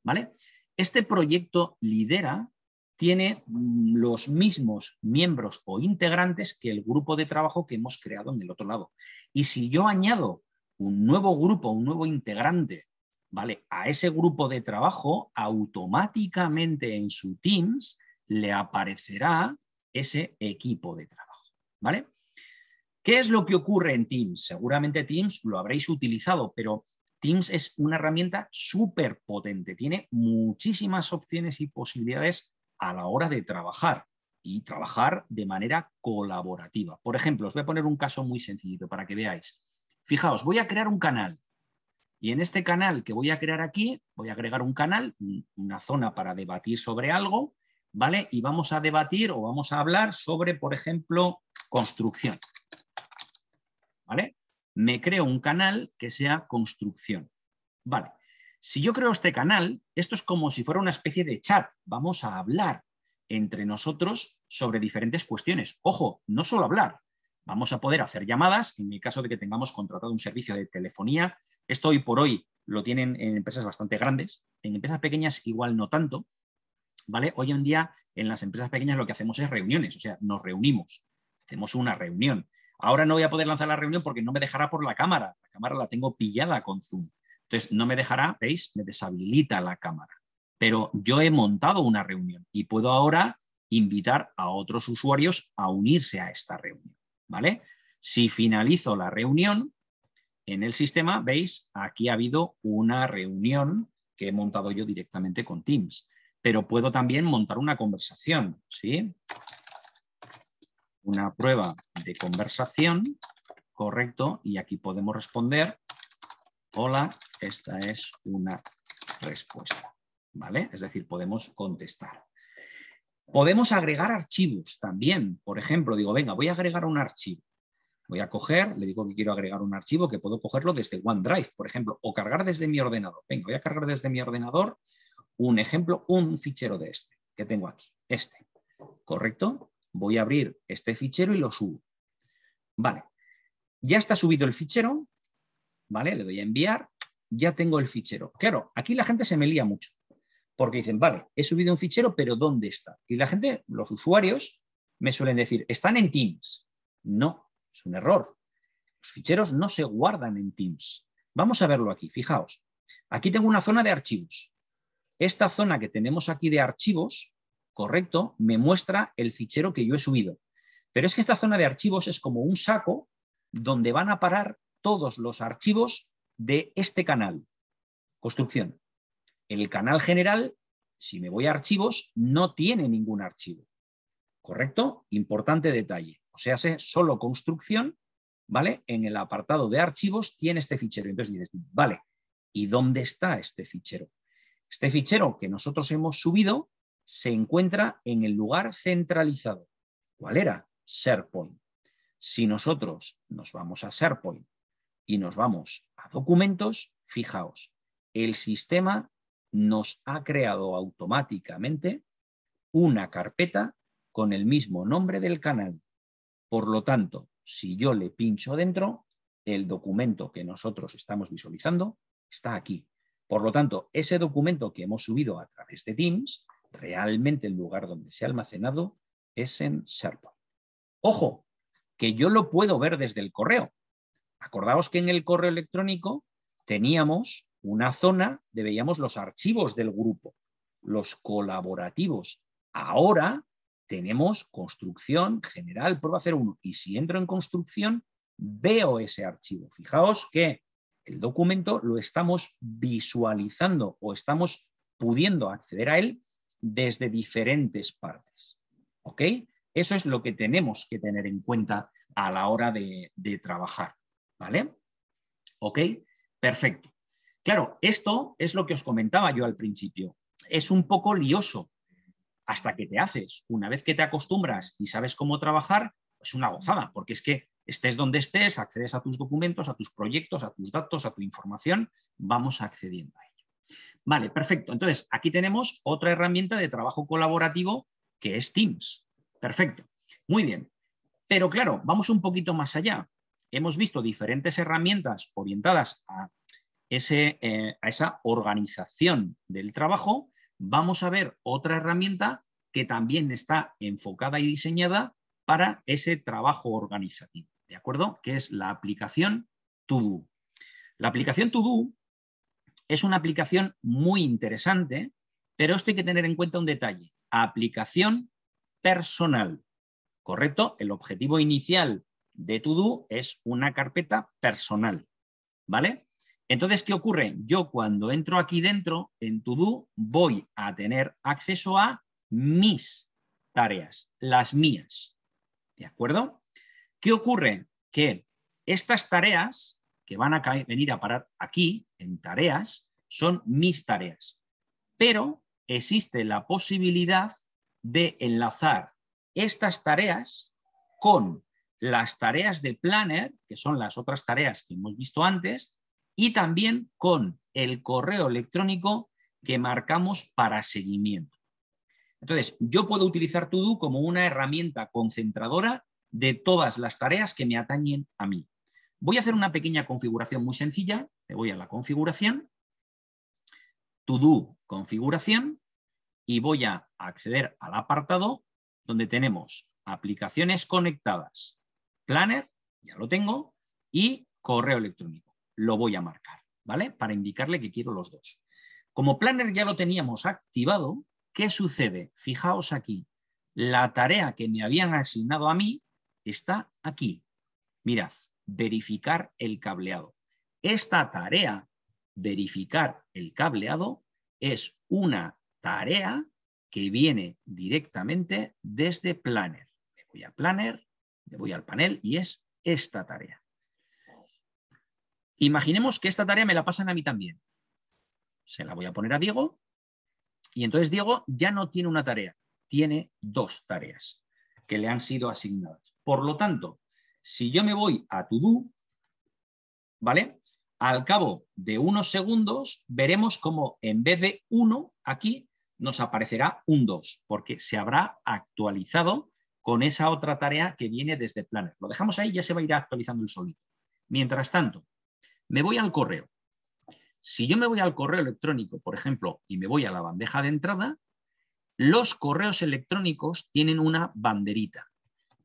¿Vale? Este proyecto lidera tiene mm, los mismos miembros o integrantes que el grupo de trabajo que hemos creado en el otro lado. Y si yo añado un nuevo grupo, un nuevo integrante ¿vale? A ese grupo de trabajo automáticamente en su Teams le aparecerá ese equipo de trabajo, ¿vale? ¿Qué es lo que ocurre en Teams? Seguramente Teams lo habréis utilizado, pero Teams es una herramienta súper potente, tiene muchísimas opciones y posibilidades a la hora de trabajar y trabajar de manera colaborativa. Por ejemplo, os voy a poner un caso muy sencillito para que veáis. Fijaos, voy a crear un canal y en este canal que voy a crear aquí, voy a agregar un canal, una zona para debatir sobre algo, ¿vale? Y vamos a debatir o vamos a hablar sobre, por ejemplo, construcción. ¿Vale? Me creo un canal que sea construcción. Vale. Si yo creo este canal, esto es como si fuera una especie de chat. Vamos a hablar entre nosotros sobre diferentes cuestiones. Ojo, no solo hablar. Vamos a poder hacer llamadas, en el caso de que tengamos contratado un servicio de telefonía esto hoy por hoy lo tienen en empresas bastante grandes, en empresas pequeñas igual no tanto, ¿vale? Hoy en día en las empresas pequeñas lo que hacemos es reuniones, o sea, nos reunimos, hacemos una reunión. Ahora no voy a poder lanzar la reunión porque no me dejará por la cámara, la cámara la tengo pillada con Zoom. Entonces, no me dejará, ¿veis? Me deshabilita la cámara. Pero yo he montado una reunión y puedo ahora invitar a otros usuarios a unirse a esta reunión, ¿vale? Si finalizo la reunión, en el sistema, veis, aquí ha habido una reunión que he montado yo directamente con Teams, pero puedo también montar una conversación, ¿sí? Una prueba de conversación, correcto, y aquí podemos responder, hola, esta es una respuesta, ¿vale? Es decir, podemos contestar. Podemos agregar archivos también, por ejemplo, digo, venga, voy a agregar un archivo Voy a coger, le digo que quiero agregar un archivo, que puedo cogerlo desde OneDrive, por ejemplo, o cargar desde mi ordenador. Venga, voy a cargar desde mi ordenador un ejemplo, un fichero de este, que tengo aquí, este. ¿Correcto? Voy a abrir este fichero y lo subo. Vale, ya está subido el fichero, ¿vale? Le doy a enviar, ya tengo el fichero. Claro, aquí la gente se me lía mucho, porque dicen, vale, he subido un fichero, pero ¿dónde está? Y la gente, los usuarios, me suelen decir, están en Teams. No, es un error. Los ficheros no se guardan en Teams. Vamos a verlo aquí, fijaos. Aquí tengo una zona de archivos. Esta zona que tenemos aquí de archivos, correcto, me muestra el fichero que yo he subido. Pero es que esta zona de archivos es como un saco donde van a parar todos los archivos de este canal, construcción. El canal general, si me voy a archivos, no tiene ningún archivo. ¿Correcto? Importante detalle. Se hace solo construcción, ¿vale? En el apartado de archivos tiene este fichero. Entonces dices, vale, ¿y dónde está este fichero? Este fichero que nosotros hemos subido se encuentra en el lugar centralizado. ¿Cuál era? SharePoint. Si nosotros nos vamos a SharePoint y nos vamos a documentos, fijaos, el sistema nos ha creado automáticamente una carpeta con el mismo nombre del canal. Por lo tanto, si yo le pincho dentro, el documento que nosotros estamos visualizando está aquí. Por lo tanto, ese documento que hemos subido a través de Teams, realmente el lugar donde se ha almacenado es en SharePoint. Ojo, que yo lo puedo ver desde el correo. Acordaos que en el correo electrónico teníamos una zona donde veíamos los archivos del grupo, los colaborativos. Ahora tenemos construcción general, prueba 01. Y si entro en construcción, veo ese archivo. Fijaos que el documento lo estamos visualizando o estamos pudiendo acceder a él desde diferentes partes. ¿Ok? Eso es lo que tenemos que tener en cuenta a la hora de, trabajar. ¿Vale? ¿Ok? Perfecto. Claro, esto es lo que os comentaba yo al principio. Es un poco lioso hasta que te haces. Una vez que te acostumbras y sabes cómo trabajar, es una gozada, porque es que estés donde estés, accedes a tus documentos, a tus proyectos, a tus datos, a tu información, vamos accediendo a ello. Vale, perfecto. Entonces, aquí tenemos otra herramienta de trabajo colaborativo que es Teams. Perfecto. Muy bien. Pero claro, vamos un poquito más allá. Hemos visto diferentes herramientas orientadas a, eh, a esa organización del trabajo, vamos a ver otra herramienta que también está enfocada y diseñada para ese trabajo organizativo, ¿de acuerdo? Que es la aplicación Todo. La aplicación Todo es una aplicación muy interesante, pero esto hay que tener en cuenta un detalle. Aplicación personal, ¿correcto? El objetivo inicial de Todo es una carpeta personal, ¿vale? Entonces, ¿qué ocurre? Yo cuando entro aquí dentro, en Todo, voy a tener acceso a mis tareas, las mías. ¿De acuerdo? ¿Qué ocurre? Que estas tareas que van a venir a parar aquí, en tareas, son mis tareas. Pero existe la posibilidad de enlazar estas tareas con las tareas de Planner, que son las otras tareas que hemos visto antes, y también con el correo electrónico que marcamos para seguimiento. Entonces, yo puedo utilizar Todo como una herramienta concentradora de todas las tareas que me atañen a mí. Voy a hacer una pequeña configuración muy sencilla. Me voy a la configuración, Todo configuración, y voy a acceder al apartado donde tenemos aplicaciones conectadas, planner, ya lo tengo, y correo electrónico lo voy a marcar, ¿vale? Para indicarle que quiero los dos. Como planner ya lo teníamos activado, ¿qué sucede? Fijaos aquí, la tarea que me habían asignado a mí está aquí. Mirad, verificar el cableado. Esta tarea, verificar el cableado, es una tarea que viene directamente desde Planner. Me voy a Planner, me voy al panel y es esta tarea. Imaginemos que esta tarea me la pasan a mí también. Se la voy a poner a Diego y entonces Diego ya no tiene una tarea, tiene dos tareas que le han sido asignadas. Por lo tanto, si yo me voy a todo, ¿vale? Al cabo de unos segundos veremos cómo en vez de uno aquí nos aparecerá un 2, porque se habrá actualizado con esa otra tarea que viene desde Planner. Lo dejamos ahí, ya se va a ir actualizando el solito. Mientras tanto, me voy al correo. Si yo me voy al correo electrónico, por ejemplo, y me voy a la bandeja de entrada, los correos electrónicos tienen una banderita.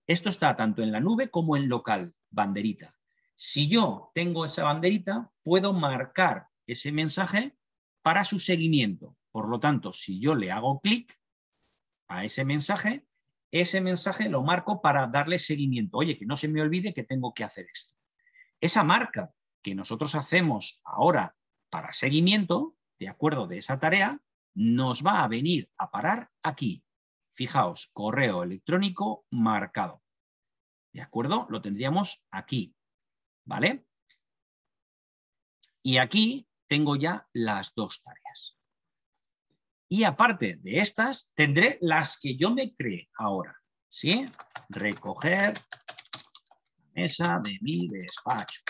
Esto está tanto en la nube como en local, banderita. Si yo tengo esa banderita, puedo marcar ese mensaje para su seguimiento. Por lo tanto, si yo le hago clic a ese mensaje, ese mensaje lo marco para darle seguimiento. Oye, que no se me olvide que tengo que hacer esto. Esa marca que nosotros hacemos ahora para seguimiento, de acuerdo de esa tarea, nos va a venir a parar aquí. Fijaos, correo electrónico marcado. ¿De acuerdo? Lo tendríamos aquí. ¿Vale? Y aquí tengo ya las dos tareas. Y aparte de estas, tendré las que yo me cree ahora. ¿Sí? Recoger mesa de mi despacho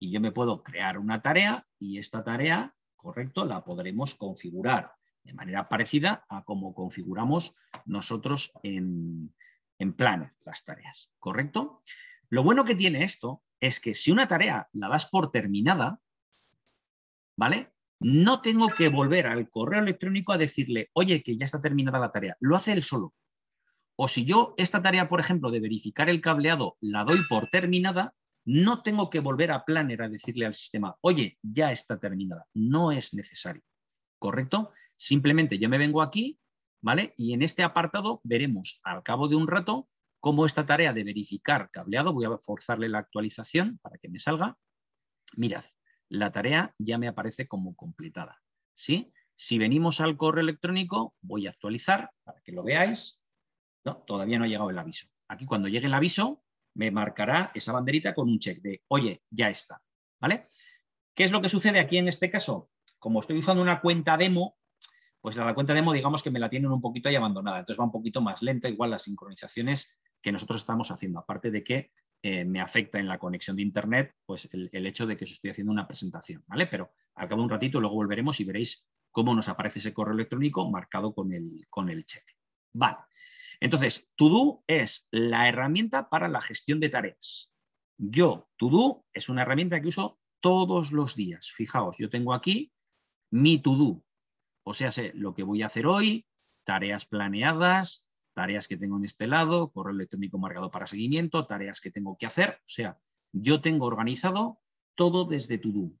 y yo me puedo crear una tarea y esta tarea, correcto, la podremos configurar de manera parecida a como configuramos nosotros en, en las tareas, ¿correcto? Lo bueno que tiene esto es que si una tarea la das por terminada, ¿vale? No tengo que volver al correo electrónico a decirle, oye, que ya está terminada la tarea. Lo hace él solo. O si yo esta tarea, por ejemplo, de verificar el cableado, la doy por terminada, no tengo que volver a Planner a decirle al sistema, oye, ya está terminada. No es necesario. ¿Correcto? Simplemente yo me vengo aquí, ¿vale? Y en este apartado veremos al cabo de un rato cómo esta tarea de verificar cableado, voy a forzarle la actualización para que me salga. Mirad, la tarea ya me aparece como completada. ¿sí? Si venimos al correo electrónico, voy a actualizar para que lo veáis. No, todavía no ha llegado el aviso. Aquí cuando llegue el aviso, me marcará esa banderita con un check de, oye, ya está. ¿Vale? ¿Qué es lo que sucede aquí en este caso? Como estoy usando una cuenta demo, pues la cuenta demo digamos que me la tienen un poquito ahí abandonada, entonces va un poquito más lento, igual las sincronizaciones que nosotros estamos haciendo, aparte de que eh, me afecta en la conexión de internet pues el, hecho de que os estoy haciendo una presentación, ¿vale? Pero al cabo de un ratito luego volveremos y veréis cómo nos aparece ese correo electrónico marcado con el, con el cheque. Vale. Entonces, Todo es la herramienta para la gestión de tareas. Yo, Todo es una herramienta que uso todos los días. Fijaos, yo tengo aquí mi todo, o sea, sé lo que voy a hacer hoy, tareas planeadas, tareas que tengo en este lado, correo electrónico marcado para seguimiento, tareas que tengo que hacer. O sea, yo tengo organizado todo desde Todo.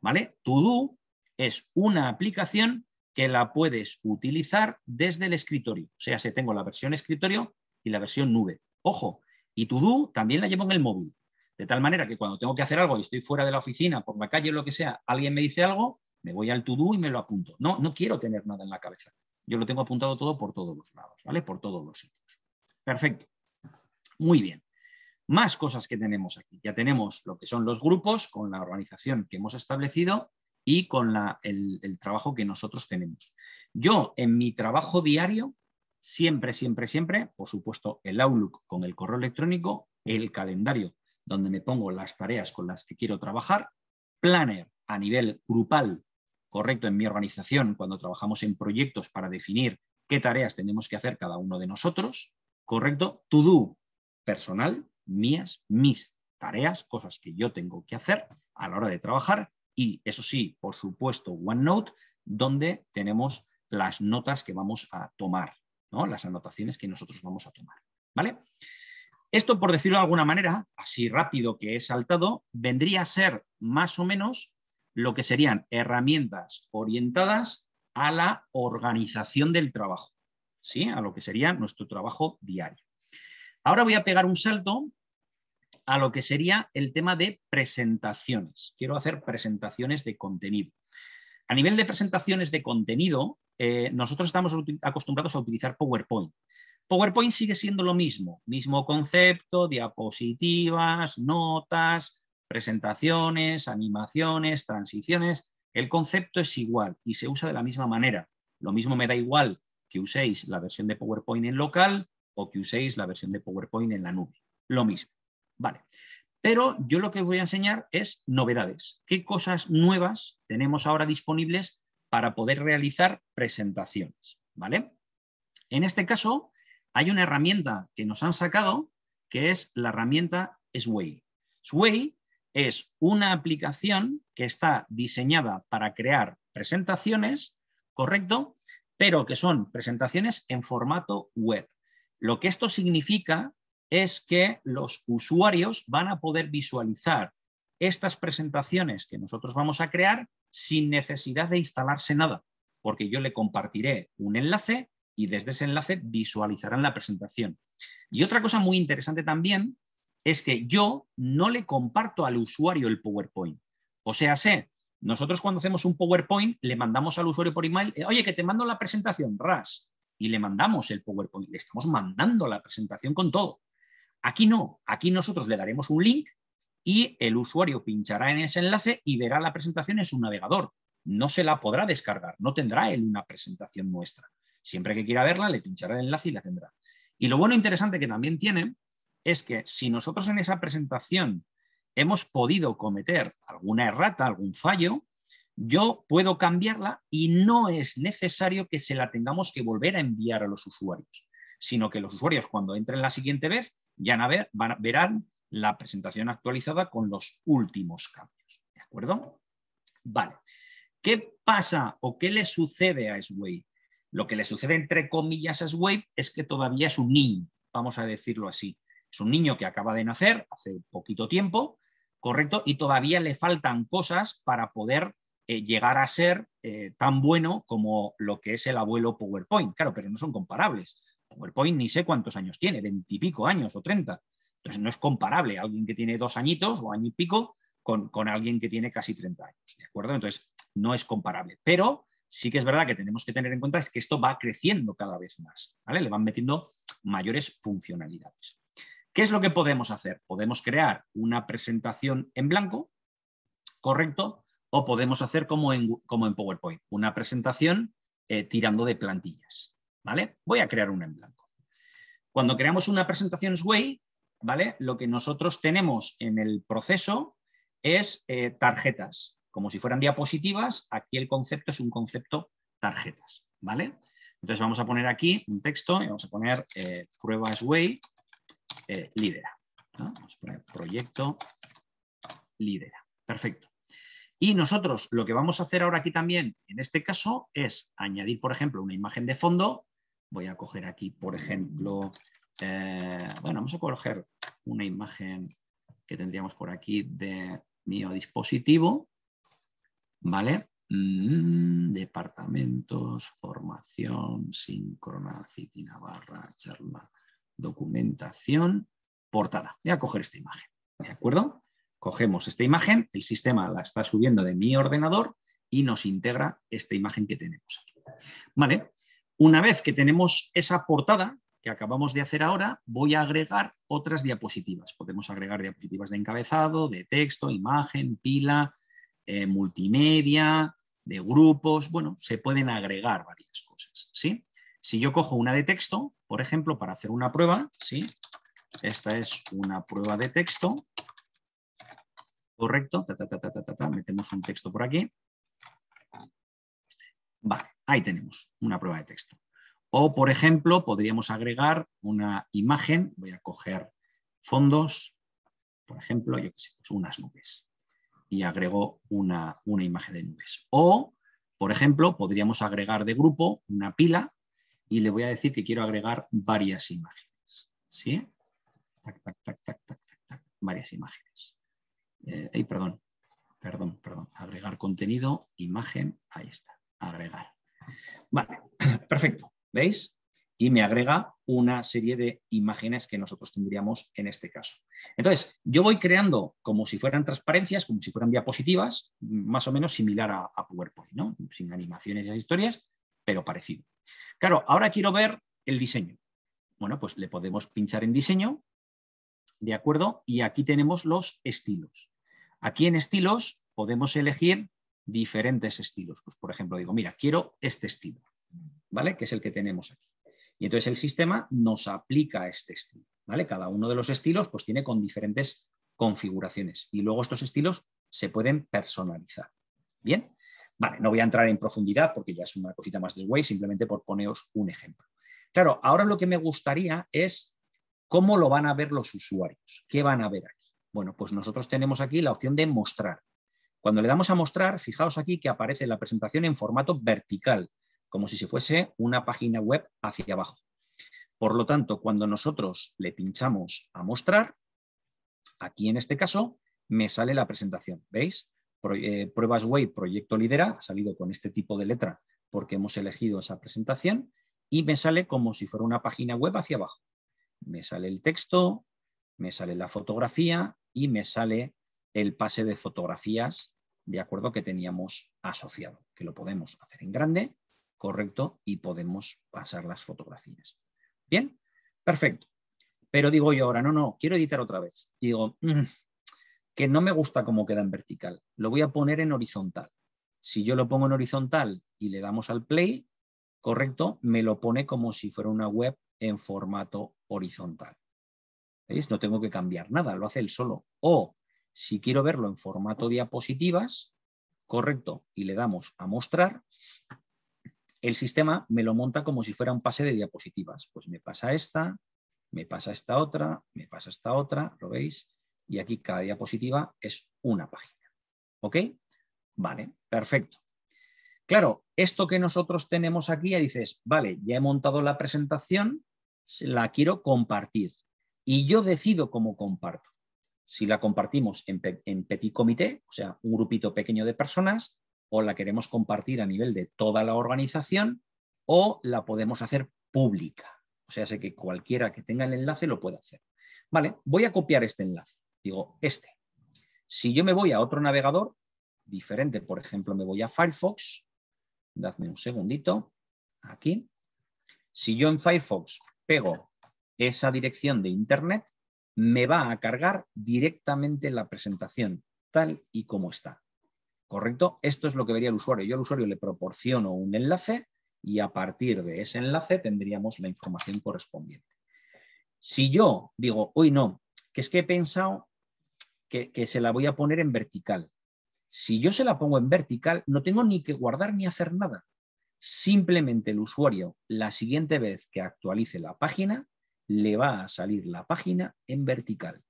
¿Vale? Todo es una aplicación que la puedes utilizar desde el escritorio. O sea, si tengo la versión escritorio y la versión nube. Ojo, y Todo también la llevo en el móvil. De tal manera que cuando tengo que hacer algo y estoy fuera de la oficina, por la calle o lo que sea, alguien me dice algo, me voy al todo y me lo apunto. No, no quiero tener nada en la cabeza. Yo lo tengo apuntado todo por todos los lados, ¿vale? Por todos los sitios. Perfecto. Muy bien. Más cosas que tenemos aquí. Ya tenemos lo que son los grupos con la organización que hemos establecido y con el, el trabajo que nosotros tenemos. Yo en mi trabajo diario, siempre, siempre, siempre, por supuesto, el Outlook con el correo electrónico, el calendario donde me pongo las tareas con las que quiero trabajar, Planner a nivel grupal, correcto, en mi organización, cuando trabajamos en proyectos para definir qué tareas tenemos que hacer cada uno de nosotros, correcto, to do personal, mías, mis tareas, cosas que yo tengo que hacer a la hora de trabajar, y eso sí, por supuesto, OneNote, donde tenemos las notas que vamos a tomar, ¿no? las anotaciones que nosotros vamos a tomar. ¿vale? Esto, por decirlo de alguna manera, así rápido que he saltado, vendría a ser más o menos lo que serían herramientas orientadas a la organización del trabajo, ¿sí? a lo que sería nuestro trabajo diario. Ahora voy a pegar un salto a lo que sería el tema de presentaciones. Quiero hacer presentaciones de contenido. A nivel de presentaciones de contenido, eh, nosotros estamos acostumbrados a utilizar PowerPoint. PowerPoint sigue siendo lo mismo, mismo concepto, diapositivas, notas, presentaciones, animaciones, transiciones. El concepto es igual y se usa de la misma manera. Lo mismo me da igual que uséis la versión de PowerPoint en local o que uséis la versión de PowerPoint en la nube. Lo mismo. Vale. Pero yo lo que voy a enseñar es novedades. ¿Qué cosas nuevas tenemos ahora disponibles para poder realizar presentaciones? ¿Vale? En este caso, hay una herramienta que nos han sacado que es la herramienta Sway. Sway es una aplicación que está diseñada para crear presentaciones, ¿correcto? Pero que son presentaciones en formato web. Lo que esto significa es que los usuarios van a poder visualizar estas presentaciones que nosotros vamos a crear sin necesidad de instalarse nada, porque yo le compartiré un enlace y desde ese enlace visualizarán la presentación. Y otra cosa muy interesante también es que yo no le comparto al usuario el PowerPoint. O sea, sé, nosotros cuando hacemos un PowerPoint le mandamos al usuario por email, eh, oye, que te mando la presentación, RAS, y le mandamos el PowerPoint, le estamos mandando la presentación con todo. Aquí no, aquí nosotros le daremos un link y el usuario pinchará en ese enlace y verá la presentación en su navegador. No se la podrá descargar, no tendrá él una presentación nuestra. Siempre que quiera verla, le pinchará el enlace y la tendrá. Y lo bueno interesante que también tiene es que si nosotros en esa presentación hemos podido cometer alguna errata, algún fallo, yo puedo cambiarla y no es necesario que se la tengamos que volver a enviar a los usuarios, sino que los usuarios cuando entren la siguiente vez ya van a, verán la presentación actualizada con los últimos cambios. ¿De acuerdo? Vale. ¿Qué pasa o qué le sucede a s Lo que le sucede entre comillas a s es que todavía es un niño, vamos a decirlo así. Es un niño que acaba de nacer hace poquito tiempo, correcto, y todavía le faltan cosas para poder eh, llegar a ser eh, tan bueno como lo que es el abuelo PowerPoint. Claro, pero no son comparables. PowerPoint ni sé cuántos años tiene, veintipico años o treinta. Entonces no es comparable a alguien que tiene dos añitos o año y pico con, alguien que tiene casi 30 años, ¿de acuerdo? Entonces no es comparable, pero sí que es verdad que tenemos que tener en cuenta es que esto va creciendo cada vez más, ¿vale? Le van metiendo mayores funcionalidades. ¿Qué es lo que podemos hacer? Podemos crear una presentación en blanco, ¿correcto? O podemos hacer como en, como en PowerPoint, una presentación eh, tirando de plantillas. Voy a crear una en blanco. Cuando creamos una presentación Sway, ¿vale? Lo que nosotros tenemos en el proceso es eh, tarjetas. Como si fueran diapositivas, aquí el concepto es un concepto tarjetas, ¿vale? Entonces vamos a poner aquí un texto y vamos a poner pruebas eh, prueba Sway eh, lidera. Vamos a poner proyecto lidera. Perfecto. Y nosotros lo que vamos a hacer ahora aquí también, en este caso, es añadir, por ejemplo, una imagen de fondo Voy a coger aquí, por ejemplo, eh, bueno, vamos a coger una imagen que tendríamos por aquí de mi dispositivo, ¿vale? Mm, departamentos, formación, síncrona, citina barra, charla, documentación, portada. Voy a coger esta imagen, ¿de acuerdo? Cogemos esta imagen, el sistema la está subiendo de mi ordenador y nos integra esta imagen que tenemos aquí. Vale, una vez que tenemos esa portada que acabamos de hacer ahora, voy a agregar otras diapositivas. Podemos agregar diapositivas de encabezado, de texto, imagen, pila, eh, multimedia, de grupos. Bueno, se pueden agregar varias cosas. ¿sí? Si yo cojo una de texto, por ejemplo, para hacer una prueba, ¿sí? esta es una prueba de texto, correcto, ta, ta, ta, metemos un texto por aquí. Vale. Ahí tenemos una prueba de texto. O, por ejemplo, podríamos agregar una imagen. Voy a coger fondos, por ejemplo, yo sé, pues unas nubes. Y agrego una, una imagen de nubes. O, por ejemplo, podríamos agregar de grupo una pila y le voy a decir que quiero agregar varias imágenes. ¿Sí? Tac, tac, tac, tac, tac, tac, Varias imágenes. Eh, perdón, perdón, perdón. Agregar contenido, imagen, ahí está. Agregar. Vale, (clears throat) perfecto. ¿Veis? Y me agrega una serie de imágenes que nosotros tendríamos en este caso. Entonces, yo voy creando como si fueran transparencias, como si fueran diapositivas, más o menos similar a, PowerPoint, ¿no? Sin animaciones y historias, pero parecido. Claro, ahora quiero ver el diseño. Bueno, pues le podemos pinchar en diseño, ¿de acuerdo? Y aquí tenemos los estilos. Aquí en estilos podemos elegir diferentes estilos. Pues, por ejemplo, digo, mira, quiero este estilo, ¿vale? Que es el que tenemos aquí. Y entonces el sistema nos aplica este estilo, ¿vale? Cada uno de los estilos pues tiene con diferentes configuraciones y luego estos estilos se pueden personalizar. Bien, vale, no voy a entrar en profundidad porque ya es una cosita más de simplemente por poneros un ejemplo. Claro, ahora lo que me gustaría es cómo lo van a ver los usuarios, qué van a ver aquí. Bueno, pues nosotros tenemos aquí la opción de mostrar. Cuando le damos a mostrar, fijaos aquí que aparece la presentación en formato vertical, como si se fuese una página web hacia abajo. Por lo tanto, cuando nosotros le pinchamos a mostrar, aquí en este caso me sale la presentación. ¿Veis? Eh, pruebas Way Proyecto Lidera ha salido con este tipo de letra porque hemos elegido esa presentación y me sale como si fuera una página web hacia abajo. Me sale el texto, me sale la fotografía y me sale el pase de fotografías de acuerdo que teníamos asociado, que lo podemos hacer en grande, correcto, y podemos pasar las fotografías. Bien, perfecto. Pero digo yo ahora, no, no, quiero editar otra vez. digo, mm, que no me gusta cómo queda en vertical, lo voy a poner en horizontal. Si yo lo pongo en horizontal y le damos al play, correcto, me lo pone como si fuera una web en formato horizontal. ¿Veis? No tengo que cambiar nada, lo hace él solo. O si quiero verlo en formato diapositivas, correcto, y le damos a mostrar, el sistema me lo monta como si fuera un pase de diapositivas. Pues me pasa esta, me pasa esta otra, me pasa esta otra, lo veis, y aquí cada diapositiva es una página. ¿Ok? Vale, perfecto. Claro, esto que nosotros tenemos aquí, ya dices, vale, ya he montado la presentación, la quiero compartir. Y yo decido cómo comparto si la compartimos en, petit comité, o sea, un grupito pequeño de personas, o la queremos compartir a nivel de toda la organización, o la podemos hacer pública. O sea, sé que cualquiera que tenga el enlace lo puede hacer. Vale, voy a copiar este enlace. Digo, este. Si yo me voy a otro navegador diferente, por ejemplo, me voy a Firefox, dadme un segundito, aquí. Si yo en Firefox pego esa dirección de Internet, me va a cargar directamente la presentación tal y como está. ¿Correcto? Esto es lo que vería el usuario. Yo al usuario le proporciono un enlace y a partir de ese enlace tendríamos la información correspondiente. Si yo digo, uy, no, que es que he pensado que, que se la voy a poner en vertical. Si yo se la pongo en vertical, no tengo ni que guardar ni hacer nada. Simplemente el usuario, la siguiente vez que actualice la página, le va a salir la página en vertical.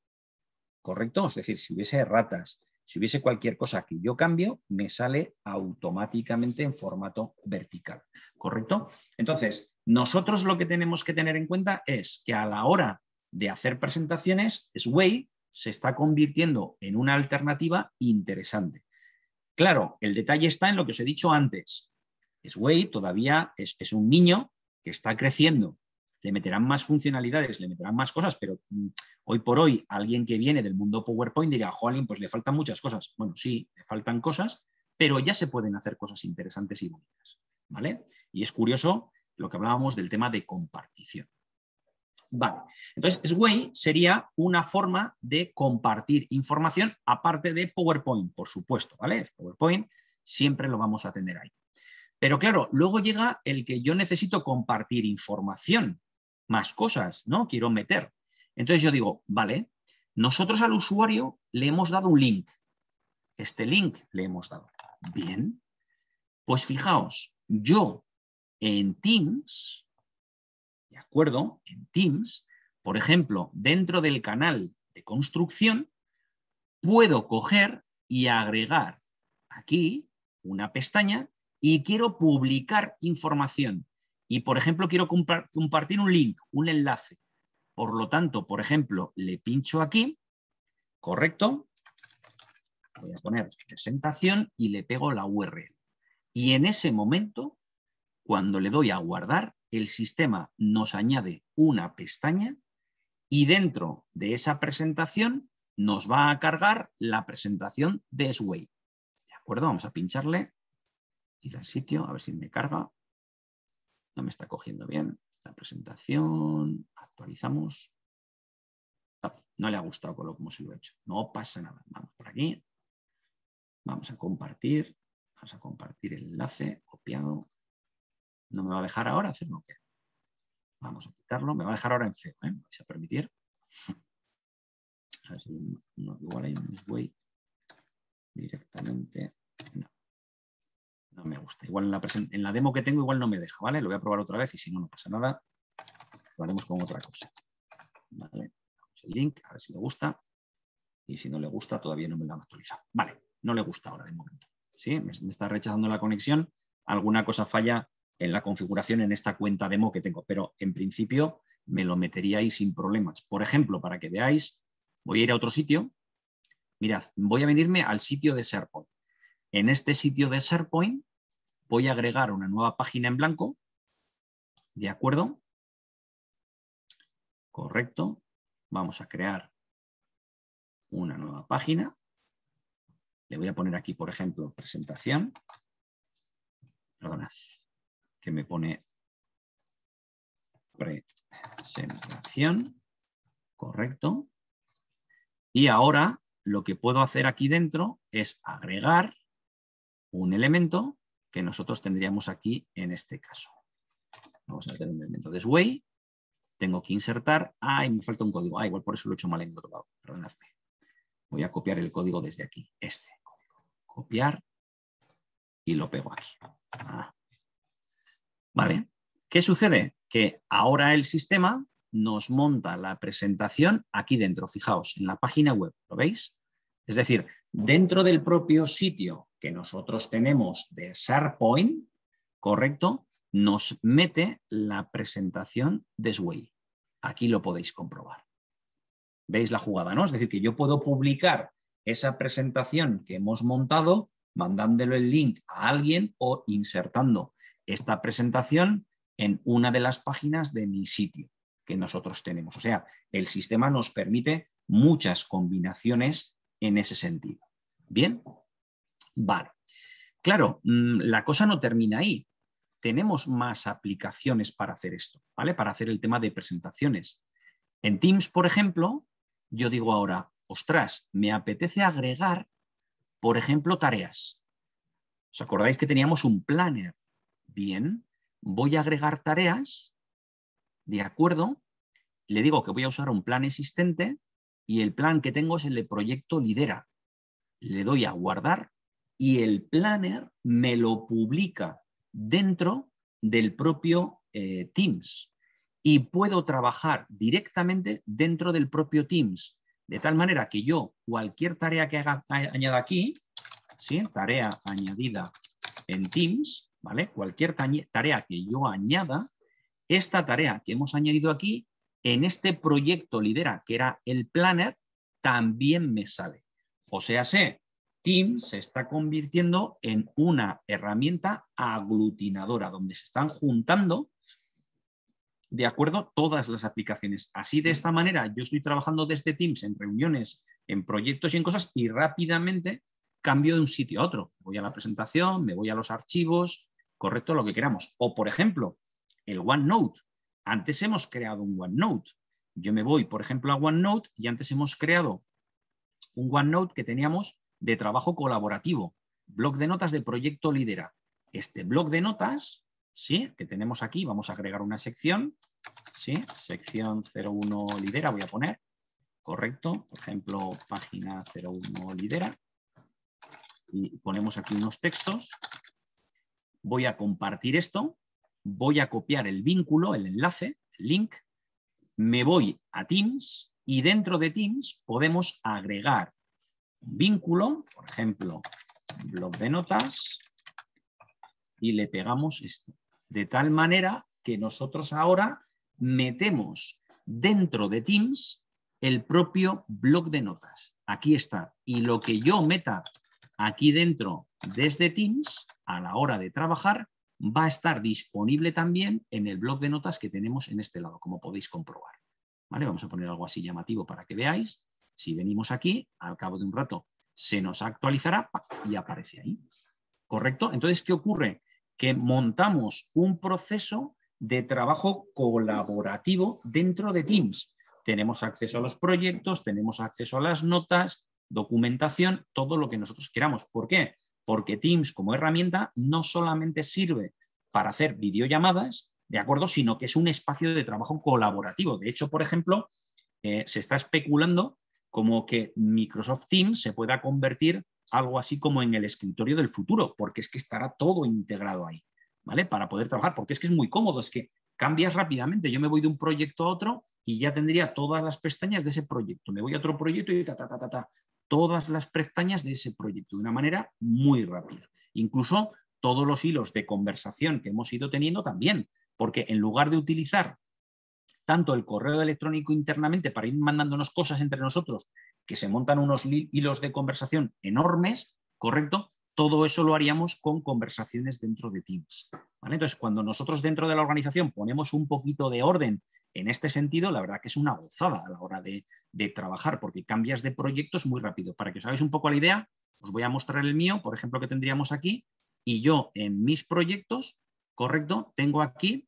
¿Correcto? Es decir, si hubiese ratas, si hubiese cualquier cosa que yo cambio, me sale automáticamente en formato vertical. ¿Correcto? Entonces, nosotros lo que tenemos que tener en cuenta es que a la hora de hacer presentaciones, Sway se está convirtiendo en una alternativa interesante. Claro, el detalle está en lo que os he dicho antes. Sway todavía es, es un niño que está creciendo le meterán más funcionalidades, le meterán más cosas, pero mm, hoy por hoy alguien que viene del mundo PowerPoint diría, alguien pues le faltan muchas cosas. Bueno, sí, le faltan cosas, pero ya se pueden hacer cosas interesantes y bonitas. ¿Vale? Y es curioso lo que hablábamos del tema de compartición. Vale, entonces Sway sería una forma de compartir información aparte de PowerPoint, por supuesto, ¿vale? PowerPoint siempre lo vamos a tener ahí. Pero claro, luego llega el que yo necesito compartir información más cosas, ¿no? Quiero meter. Entonces yo digo, vale, nosotros al usuario le hemos dado un link. Este link le hemos dado. Bien. Pues fijaos, yo en Teams, ¿de acuerdo? En Teams, por ejemplo, dentro del canal de construcción, puedo coger y agregar aquí una pestaña y quiero publicar información. Y, por ejemplo, quiero compartir un link, un enlace. Por lo tanto, por ejemplo, le pincho aquí, ¿correcto? Voy a poner presentación y le pego la URL. Y en ese momento, cuando le doy a guardar, el sistema nos añade una pestaña y dentro de esa presentación nos va a cargar la presentación de Sway. ¿De acuerdo? Vamos a pincharle, ir al sitio, a ver si me carga. No me está cogiendo bien la presentación. Actualizamos. No, le ha gustado con como se lo he hecho. No pasa nada. Vamos por aquí. Vamos a compartir. Vamos a compartir el enlace copiado. ¿No me va a dejar ahora hacerlo que... Vamos a quitarlo. Me va a dejar ahora en feo. ¿eh? Me vais a permitir. A ver si igual hay un directamente. No no me gusta. Igual en la, demo que tengo igual no me deja, ¿vale? Lo voy a probar otra vez y si no, no pasa nada. Lo haremos con otra cosa. el link, a ver si le gusta. Y si no le gusta, todavía no me lo han actualizado. Vale, no le gusta ahora de momento. ¿Sí? Me, está rechazando la conexión. Alguna cosa falla en la configuración en esta cuenta demo que tengo, pero en principio me lo metería ahí sin problemas. Por ejemplo, para que veáis, voy a ir a otro sitio. Mirad, voy a venirme al sitio de SharePoint. En este sitio de SharePoint voy a agregar una nueva página en blanco. ¿De acuerdo? Correcto. Vamos a crear una nueva página. Le voy a poner aquí, por ejemplo, presentación. Perdona, que me pone presentación. Correcto. Y ahora lo que puedo hacer aquí dentro es agregar un elemento que nosotros tendríamos aquí en este caso. Vamos a tener un elemento de sway, tengo que insertar, ah, me falta un código, ah, igual por eso lo he hecho mal en el otro lado, perdonadme. Voy a copiar el código desde aquí, este. Copiar y lo pego aquí. Ah. Vale, ¿qué sucede? Que ahora el sistema nos monta la presentación aquí dentro, fijaos, en la página web, ¿lo veis? Es decir, dentro del propio sitio que nosotros tenemos de SharePoint, ¿correcto? Nos mete la presentación de Sway. Aquí lo podéis comprobar. ¿Veis la jugada? ¿no? Es decir, que yo puedo publicar esa presentación que hemos montado mandándolo el link a alguien o insertando esta presentación en una de las páginas de mi sitio que nosotros tenemos. O sea, el sistema nos permite muchas combinaciones en ese sentido. Bien, vale Claro, mm, la cosa no termina ahí. Tenemos más aplicaciones para hacer esto, ¿vale? Para hacer el tema de presentaciones. En Teams, por ejemplo, yo digo ahora, ostras, me apetece agregar, por ejemplo, tareas. ¿Os acordáis que teníamos un planner? Bien, voy a agregar tareas, de acuerdo, le digo que voy a usar un plan existente y el plan que tengo es el de proyecto lidera. Le doy a guardar y el planner me lo publica dentro del propio eh, Teams y puedo trabajar directamente dentro del propio Teams, de tal manera que yo cualquier tarea que haga, añada aquí, ¿sí? tarea añadida en Teams, ¿vale? cualquier tarea que yo añada, esta tarea que hemos añadido aquí, en este proyecto lidera, que era el planner, también me sale. O sea, sé Teams se está convirtiendo en una herramienta aglutinadora, donde se están juntando, de acuerdo, todas las aplicaciones. Así de esta manera, yo estoy trabajando desde Teams en reuniones, en proyectos y en cosas, y rápidamente cambio de un sitio a otro. Voy a la presentación, me voy a los archivos, correcto, lo que queramos. O, por ejemplo, el OneNote. Antes hemos creado un OneNote. Yo me voy, por ejemplo, a OneNote y antes hemos creado un OneNote que teníamos de trabajo colaborativo, blog de notas de proyecto Lidera. Este blog de notas, ¿sí? que tenemos aquí, vamos a agregar una sección, ¿sí? sección 01 Lidera, voy a poner, correcto, por ejemplo, página 01 Lidera, y ponemos aquí unos textos, voy a compartir esto, voy a copiar el vínculo, el enlace, el link, me voy a Teams y dentro de Teams podemos agregar vínculo, por ejemplo, blog de notas, y le pegamos esto. De tal manera que nosotros ahora metemos dentro de Teams el propio blog de notas. Aquí está. Y lo que yo meta aquí dentro desde Teams, a la hora de trabajar, va a estar disponible también en el blog de notas que tenemos en este lado, como podéis comprobar. ¿Vale? Vamos a poner algo así llamativo para que veáis. Si venimos aquí, al cabo de un rato se nos actualizará y aparece ahí. ¿Correcto? Entonces, ¿qué ocurre? Que montamos un proceso de trabajo colaborativo dentro de Teams. Tenemos acceso a los proyectos, tenemos acceso a las notas, documentación, todo lo que nosotros queramos. ¿Por qué? Porque Teams como herramienta no solamente sirve para hacer videollamadas, ¿de acuerdo? Sino que es un espacio de trabajo colaborativo. De hecho, por ejemplo, eh, se está especulando como que Microsoft Teams se pueda convertir algo así como en el escritorio del futuro, porque es que estará todo integrado ahí, ¿vale? Para poder trabajar, porque es que es muy cómodo, es que cambias rápidamente, yo me voy de un proyecto a otro y ya tendría todas las pestañas de ese proyecto, me voy a otro proyecto y ta, ta, ta, ta, ta todas las pestañas de ese proyecto de una manera muy rápida. Incluso todos los hilos de conversación que hemos ido teniendo también, porque en lugar de utilizar tanto el correo electrónico internamente para ir mandándonos cosas entre nosotros, que se montan unos hilos de conversación enormes, ¿correcto? Todo eso lo haríamos con conversaciones dentro de Teams. ¿vale? Entonces, cuando nosotros dentro de la organización ponemos un poquito de orden en este sentido, la verdad que es una gozada a la hora de, de trabajar, porque cambias de proyectos muy rápido. Para que os hagáis un poco la idea, os voy a mostrar el mío, por ejemplo, que tendríamos aquí, y yo en mis proyectos, correcto, tengo aquí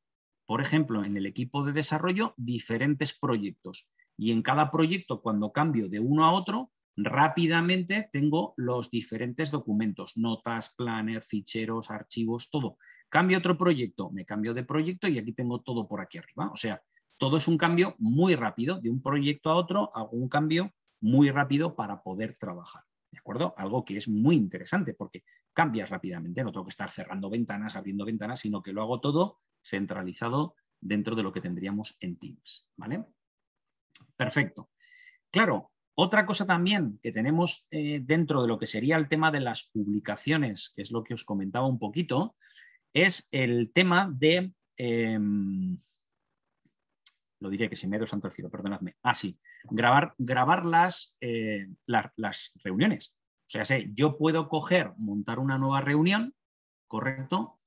por ejemplo, en el equipo de desarrollo, diferentes proyectos. Y en cada proyecto, cuando cambio de uno a otro, rápidamente tengo los diferentes documentos, notas, planner, ficheros, archivos, todo. Cambio otro proyecto, me cambio de proyecto y aquí tengo todo por aquí arriba. O sea, todo es un cambio muy rápido, de un proyecto a otro hago un cambio muy rápido para poder trabajar. ¿De acuerdo? Algo que es muy interesante porque cambias rápidamente, no tengo que estar cerrando ventanas, abriendo ventanas, sino que lo hago todo centralizado dentro de lo que tendríamos en Teams. ¿Vale? Perfecto. Claro, otra cosa también que tenemos eh, dentro de lo que sería el tema de las publicaciones, que es lo que os comentaba un poquito, es el tema de em, lo diré que si me he santo perdonadme. Ah, sí, grabar, las, eh, las, reuniones. O sea, sé, yo puedo coger, montar una nueva reunión, ¿correcto?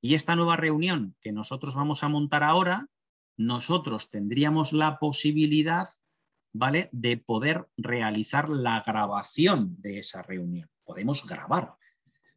Y esta nueva reunión que nosotros vamos a montar ahora, nosotros tendríamos la posibilidad, ¿vale?, de poder realizar la grabación de esa reunión. Podemos grabar.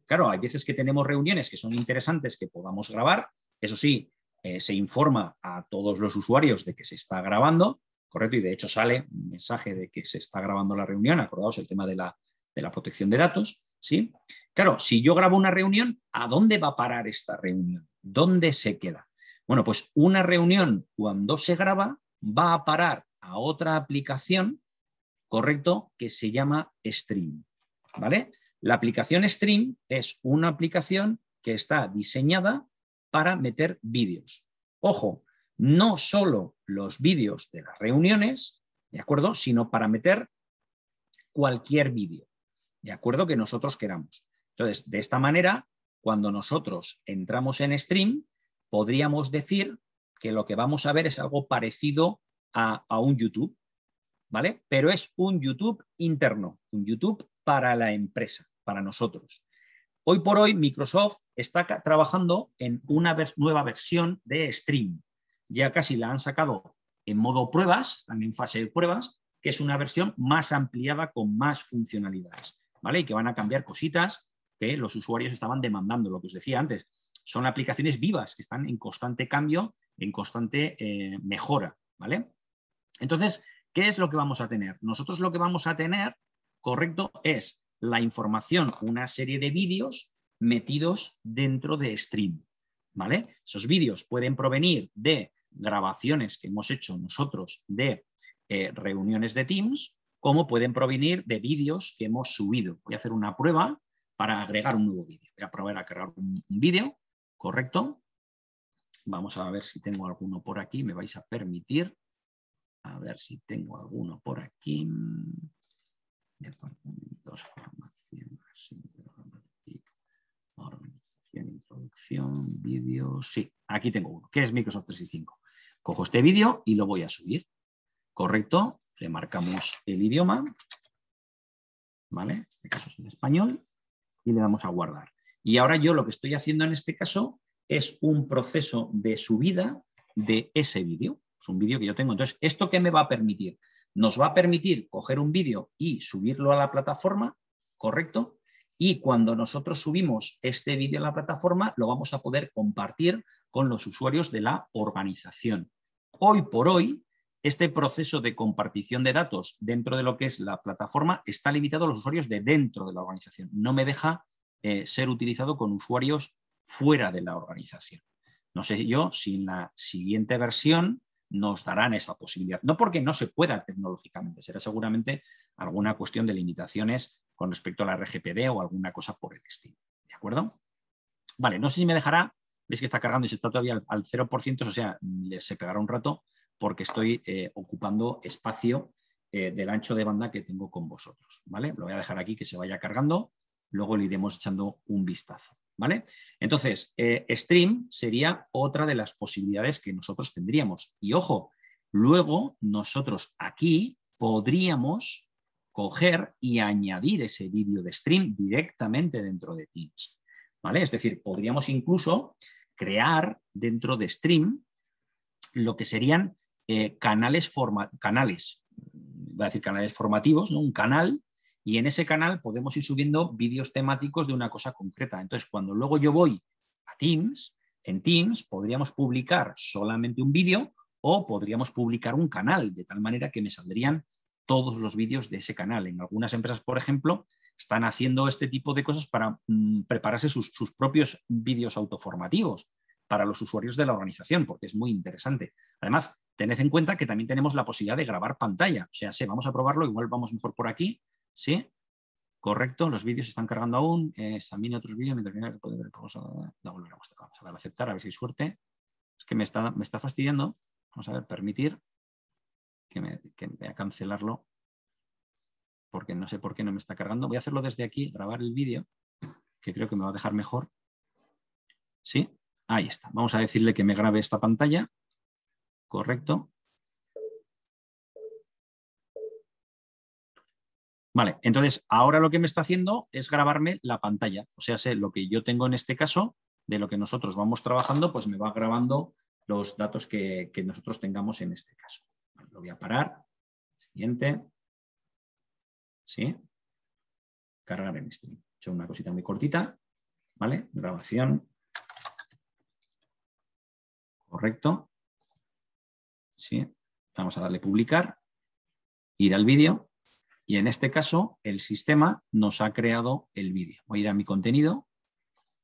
Claro, hay veces que tenemos reuniones que son interesantes que podamos grabar. Eso sí, eh, se informa a todos los usuarios de que se está grabando, correcto, y de hecho sale un mensaje de que se está grabando la reunión, acordaos el tema de la, de la protección de datos, ¿sí? Claro, si yo grabo una reunión, ¿a dónde va a parar esta reunión? ¿Dónde se queda? Bueno, pues una reunión cuando se graba va a parar a otra aplicación, correcto, que se llama Stream, ¿vale? La aplicación Stream es una aplicación que está diseñada para meter vídeos. Ojo, no solo los vídeos de las reuniones, ¿de acuerdo? Sino para meter cualquier vídeo, ¿de acuerdo? Que nosotros queramos. Entonces, de esta manera, cuando nosotros entramos en stream, podríamos decir que lo que vamos a ver es algo parecido a, a un YouTube, ¿vale? Pero es un YouTube interno, un YouTube para la empresa, para nosotros. Hoy por hoy, Microsoft está trabajando en una nueva versión de Stream. Ya casi la han sacado en modo pruebas, están en fase de pruebas, que es una versión más ampliada con más funcionalidades, ¿vale? Y que van a cambiar cositas que los usuarios estaban demandando, lo que os decía antes. Son aplicaciones vivas que están en constante cambio, en constante eh, mejora, ¿vale? Entonces, ¿qué es lo que vamos a tener? Nosotros lo que vamos a tener, correcto, es la información, una serie de vídeos metidos dentro de stream. ¿Vale? Esos vídeos pueden provenir de grabaciones que hemos hecho nosotros de eh, reuniones de Teams, como pueden provenir de vídeos que hemos subido. Voy a hacer una prueba para agregar un nuevo vídeo. Voy a probar a crear un vídeo, correcto. Vamos a ver si tengo alguno por aquí, me vais a permitir. A ver si tengo alguno por aquí departamentos, formación, organización, introducción, vídeo. Sí, aquí tengo uno, que es Microsoft 365. Cojo este vídeo y lo voy a subir. Correcto, le marcamos el idioma, ¿vale? En este caso es en español, y le damos a guardar. Y ahora yo lo que estoy haciendo en este caso es un proceso de subida de ese vídeo. Es un vídeo que yo tengo. Entonces, ¿esto qué me va a permitir? nos va a permitir coger un vídeo y subirlo a la plataforma, ¿correcto? Y cuando nosotros subimos este vídeo a la plataforma, lo vamos a poder compartir con los usuarios de la organización. Hoy por hoy, este proceso de compartición de datos dentro de lo que es la plataforma está limitado a los usuarios de dentro de la organización. No me deja eh, ser utilizado con usuarios fuera de la organización. No sé yo si en la siguiente versión nos darán esa posibilidad. No porque no se pueda tecnológicamente, será seguramente alguna cuestión de limitaciones con respecto a la RGPD o alguna cosa por el estilo. ¿De acuerdo? Vale, no sé si me dejará, veis que está cargando y se está todavía al, 0%, o sea, se pegará un rato porque estoy eh, ocupando espacio eh, del ancho de banda que tengo con vosotros. ¿vale? Lo voy a dejar aquí que se vaya cargando luego le iremos echando un vistazo. ¿vale? Entonces, eh, stream sería otra de las posibilidades que nosotros tendríamos. Y ojo, luego nosotros aquí podríamos coger y añadir ese vídeo de stream directamente dentro de Teams. ¿vale? Es decir, podríamos incluso crear dentro de stream lo que serían eh, canales, canales, a decir canales formativos, ¿no? un canal y en ese canal podemos ir subiendo vídeos temáticos de una cosa concreta. Entonces, cuando luego yo voy a Teams, en Teams podríamos publicar solamente un vídeo o podríamos publicar un canal, de tal manera que me saldrían todos los vídeos de ese canal. En algunas empresas, por ejemplo, están haciendo este tipo de cosas para mm, prepararse sus, propios vídeos autoformativos para los usuarios de la organización, porque es muy interesante. Además, tened en cuenta que también tenemos la posibilidad de grabar pantalla. O sea, vamos a probarlo, igual vamos mejor por aquí, ¿Sí? Correcto, los vídeos se están cargando aún. Eh, examine otros vídeos mientras viene que puede ver. Pues, vamos a, volver a dar a aceptar, a ver si hay suerte. Es que me está, me está fastidiando. Vamos a ver, permitir. Que me, que me a cancelarlo. Porque no sé por qué no me está cargando. Voy a hacerlo desde aquí, grabar el vídeo, que creo que me va a dejar mejor. ¿Sí? Ahí está. Vamos a decirle que me grabe esta pantalla. Correcto. Vale, entonces ahora lo que me está haciendo es grabarme la pantalla. O sea, sé lo que yo tengo en este caso, de lo que nosotros vamos trabajando, pues me va grabando los datos que, nosotros tengamos en este caso. lo voy a parar. Siguiente. ¿Sí? Cargar en stream. He hecho una cosita muy cortita. ¿Vale? Grabación. Correcto. Sí. Vamos a darle publicar. Ir al vídeo. Y en este caso, el sistema nos ha creado el vídeo. Voy a ir a mi contenido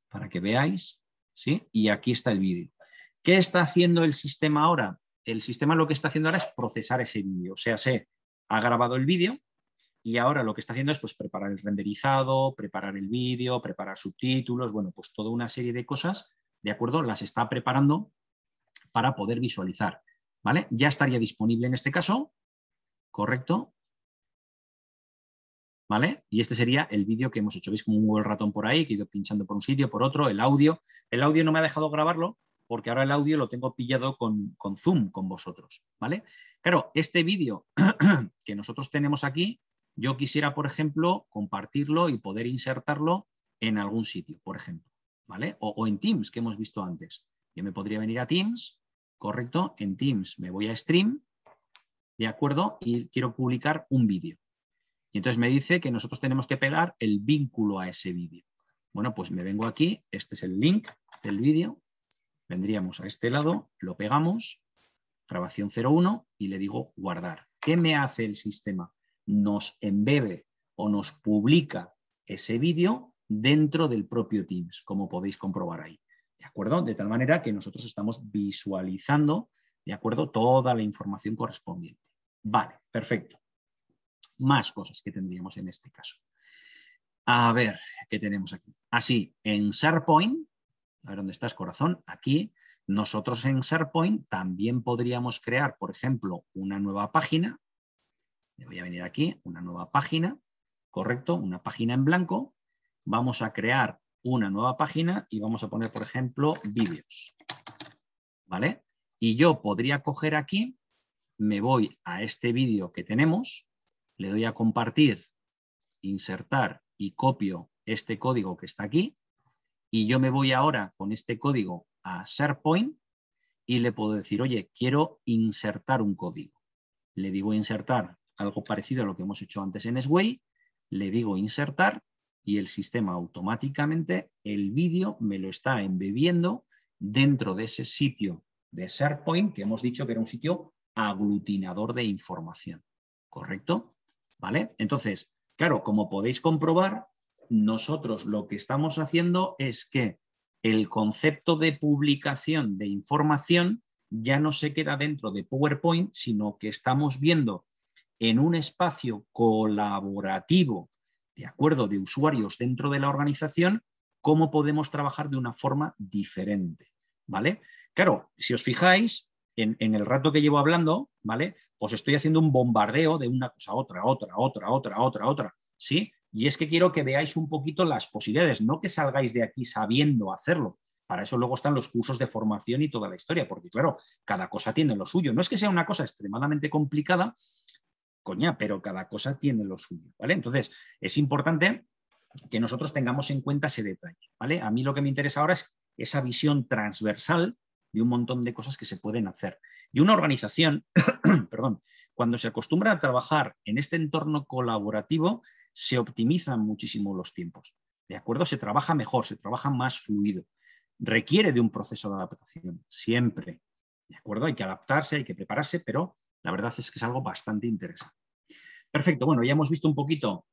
para que veáis, ¿sí? Y aquí está el vídeo. ¿Qué está haciendo el sistema ahora? El sistema lo que está haciendo ahora es procesar ese vídeo. O sea, se ha grabado el vídeo y ahora lo que está haciendo es pues, preparar el renderizado, preparar el vídeo, preparar subtítulos, bueno, pues toda una serie de cosas, ¿de acuerdo? Las está preparando para poder visualizar, ¿vale? Ya estaría disponible en este caso, ¿correcto? ¿vale? Y este sería el vídeo que hemos hecho. Veis como un el ratón por ahí, que he ido pinchando por un sitio, por otro, el audio. El audio no me ha dejado grabarlo porque ahora el audio lo tengo pillado con, Zoom con vosotros, ¿vale? Claro, este vídeo (clears throat) que nosotros tenemos aquí, yo quisiera, por ejemplo, compartirlo y poder insertarlo en algún sitio, por ejemplo, ¿vale? O, o en Teams, que hemos visto antes. Yo me podría venir a Teams, correcto, en Teams me voy a Stream, ¿de acuerdo? Y quiero publicar un vídeo. Y entonces me dice que nosotros tenemos que pegar el vínculo a ese vídeo. Bueno, pues me vengo aquí, este es el link del vídeo, vendríamos a este lado, lo pegamos, grabación 01 y le digo guardar. ¿Qué me hace el sistema? Nos embebe o nos publica ese vídeo dentro del propio Teams, como podéis comprobar ahí. ¿De acuerdo? De tal manera que nosotros estamos visualizando, ¿de acuerdo? Toda la información correspondiente. Vale, perfecto más cosas que tendríamos en este caso. A ver, ¿qué tenemos aquí? Así, ah, en SharePoint, a ver dónde estás, corazón, aquí, nosotros en SharePoint también podríamos crear, por ejemplo, una nueva página. Le voy a venir aquí, una nueva página, correcto, una página en blanco. Vamos a crear una nueva página y vamos a poner, por ejemplo, vídeos. ¿Vale? Y yo podría coger aquí, me voy a este vídeo que tenemos, le doy a compartir, insertar y copio este código que está aquí y yo me voy ahora con este código a SharePoint y le puedo decir, oye, quiero insertar un código. Le digo insertar algo parecido a lo que hemos hecho antes en Sway, le digo insertar y el sistema automáticamente el vídeo me lo está embebiendo dentro de ese sitio de SharePoint que hemos dicho que era un sitio aglutinador de información. ¿Correcto? ¿Vale? Entonces, claro, como podéis comprobar, nosotros lo que estamos haciendo es que el concepto de publicación de información ya no se queda dentro de PowerPoint, sino que estamos viendo en un espacio colaborativo, de acuerdo, de usuarios dentro de la organización, cómo podemos trabajar de una forma diferente. ¿Vale? Claro, si os fijáis, en, el rato que llevo hablando, ¿vale? Os pues estoy haciendo un bombardeo de una cosa, otra, otra, otra, otra, otra, otra, ¿sí? Y es que quiero que veáis un poquito las posibilidades, no que salgáis de aquí sabiendo hacerlo. Para eso luego están los cursos de formación y toda la historia, porque claro, cada cosa tiene lo suyo. No es que sea una cosa extremadamente complicada, coña, pero cada cosa tiene lo suyo, ¿vale? Entonces, es importante que nosotros tengamos en cuenta ese detalle, ¿vale? A mí lo que me interesa ahora es esa visión transversal de un montón de cosas que se pueden hacer. Y una organización, (clears throat) perdón, cuando se acostumbra a trabajar en este entorno colaborativo, se optimizan muchísimo los tiempos. ¿De acuerdo? Se trabaja mejor, se trabaja más fluido. Requiere de un proceso de adaptación, siempre. ¿De acuerdo? Hay que adaptarse, hay que prepararse, pero la verdad es que es algo bastante interesante. Perfecto, bueno, ya hemos visto un poquito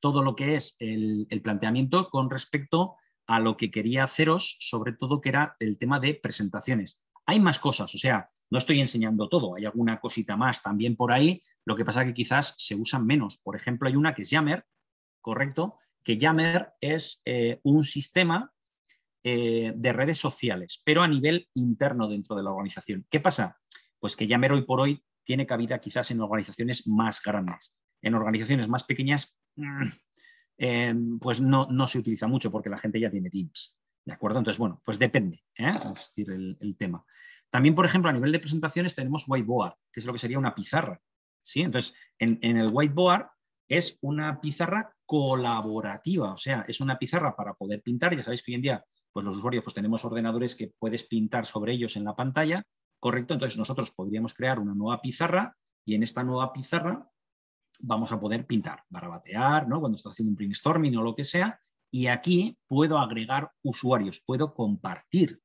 todo lo que es el, el planteamiento con respecto a lo que quería haceros, sobre todo que era el tema de presentaciones. Hay más cosas, o sea, no estoy enseñando todo, hay alguna cosita más también por ahí, lo que pasa que quizás se usan menos. Por ejemplo, hay una que es Yammer, ¿correcto? Que Yammer es eh, un sistema eh, de redes sociales, pero a nivel interno dentro de la organización. ¿Qué pasa? Pues que Yammer hoy por hoy tiene cabida quizás en organizaciones más grandes. En organizaciones más pequeñas, mm, eh, pues no, no se utiliza mucho porque la gente ya tiene Teams. ¿De acuerdo? Entonces, bueno, pues depende, ¿eh? es decir, el, tema. También, por ejemplo, a nivel de presentaciones tenemos whiteboard, que es lo que sería una pizarra. ¿sí? Entonces, en, el whiteboard es una pizarra colaborativa, o sea, es una pizarra para poder pintar. Ya sabéis que hoy en día pues los usuarios pues tenemos ordenadores que puedes pintar sobre ellos en la pantalla, ¿correcto? Entonces nosotros podríamos crear una nueva pizarra y en esta nueva pizarra vamos a poder pintar, barabatear ¿no? cuando está haciendo un brainstorming o lo que sea, y aquí puedo agregar usuarios, puedo compartir,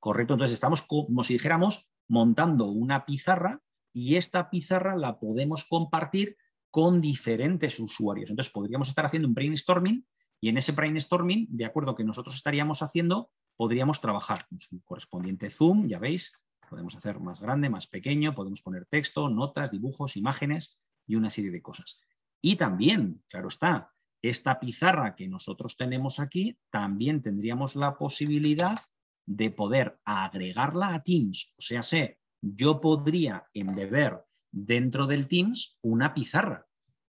¿correcto? Entonces estamos como si dijéramos montando una pizarra y esta pizarra la podemos compartir con diferentes usuarios. Entonces podríamos estar haciendo un brainstorming y en ese brainstorming, de acuerdo que nosotros estaríamos haciendo, podríamos trabajar con su correspondiente zoom, ya veis, podemos hacer más grande, más pequeño, podemos poner texto, notas, dibujos, imágenes, y una serie de cosas. Y también, claro está, esta pizarra que nosotros tenemos aquí, también tendríamos la posibilidad de poder agregarla a Teams. O sea, sé, yo podría embeber dentro del Teams una pizarra.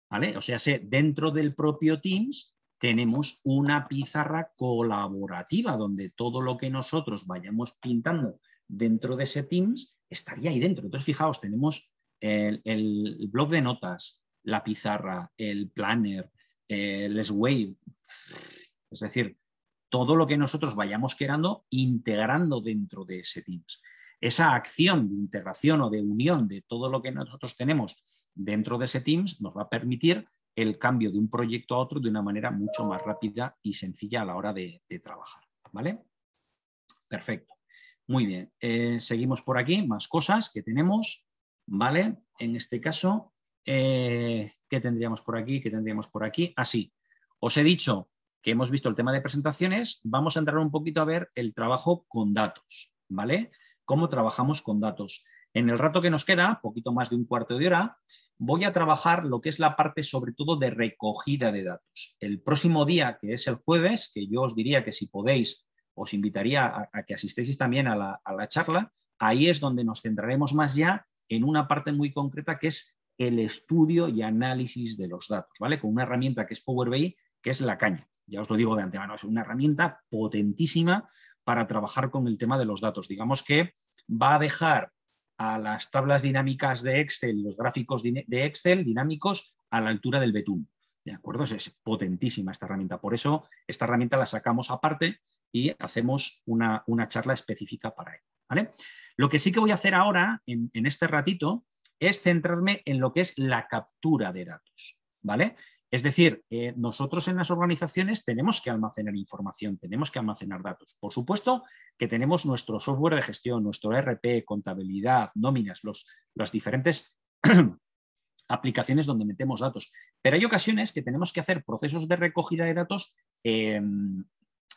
¿vale? O sea, sé, dentro del propio Teams tenemos una pizarra colaborativa donde todo lo que nosotros vayamos pintando dentro de ese Teams estaría ahí dentro. Entonces, fijaos, tenemos el, blog de notas, la pizarra, el planner, el Sway, es decir, todo lo que nosotros vayamos creando, integrando dentro de ese Teams. Esa acción de integración o de unión de todo lo que nosotros tenemos dentro de ese Teams nos va a permitir el cambio de un proyecto a otro de una manera mucho más rápida y sencilla a la hora de, trabajar. ¿Vale? Perfecto. Muy bien. Eh, seguimos por aquí, más cosas que tenemos. ¿vale? En este caso, eh, ¿qué tendríamos por aquí? ¿Qué tendríamos por aquí? Así, ah, os he dicho que hemos visto el tema de presentaciones, vamos a entrar un poquito a ver el trabajo con datos, ¿vale? Cómo trabajamos con datos. En el rato que nos queda, poquito más de un cuarto de hora, voy a trabajar lo que es la parte sobre todo de recogida de datos. El próximo día, que es el jueves, que yo os diría que si podéis, os invitaría a, que asistéis también a la charla, ahí es donde nos centraremos más ya en una parte muy concreta que es el estudio y análisis de los datos, ¿vale? Con una herramienta que es Power BI, que es la caña. Ya os lo digo de antemano, es una herramienta potentísima para trabajar con el tema de los datos. Digamos que va a dejar a las tablas dinámicas de Excel, los gráficos de Excel dinámicos a la altura del betún. ¿De acuerdo? Es potentísima esta herramienta. Por eso esta herramienta la sacamos aparte y hacemos una, charla específica para ello. ¿vale? Lo que sí que voy a hacer ahora, en, este ratito, es centrarme en lo que es la captura de datos. ¿vale? Es decir, eh, nosotros en las organizaciones tenemos que almacenar información, tenemos que almacenar datos. Por supuesto que tenemos nuestro software de gestión, nuestro e RP, contabilidad, nóminas, los, las diferentes (clears throat) aplicaciones donde metemos datos. Pero hay ocasiones que tenemos que hacer procesos de recogida de datos em,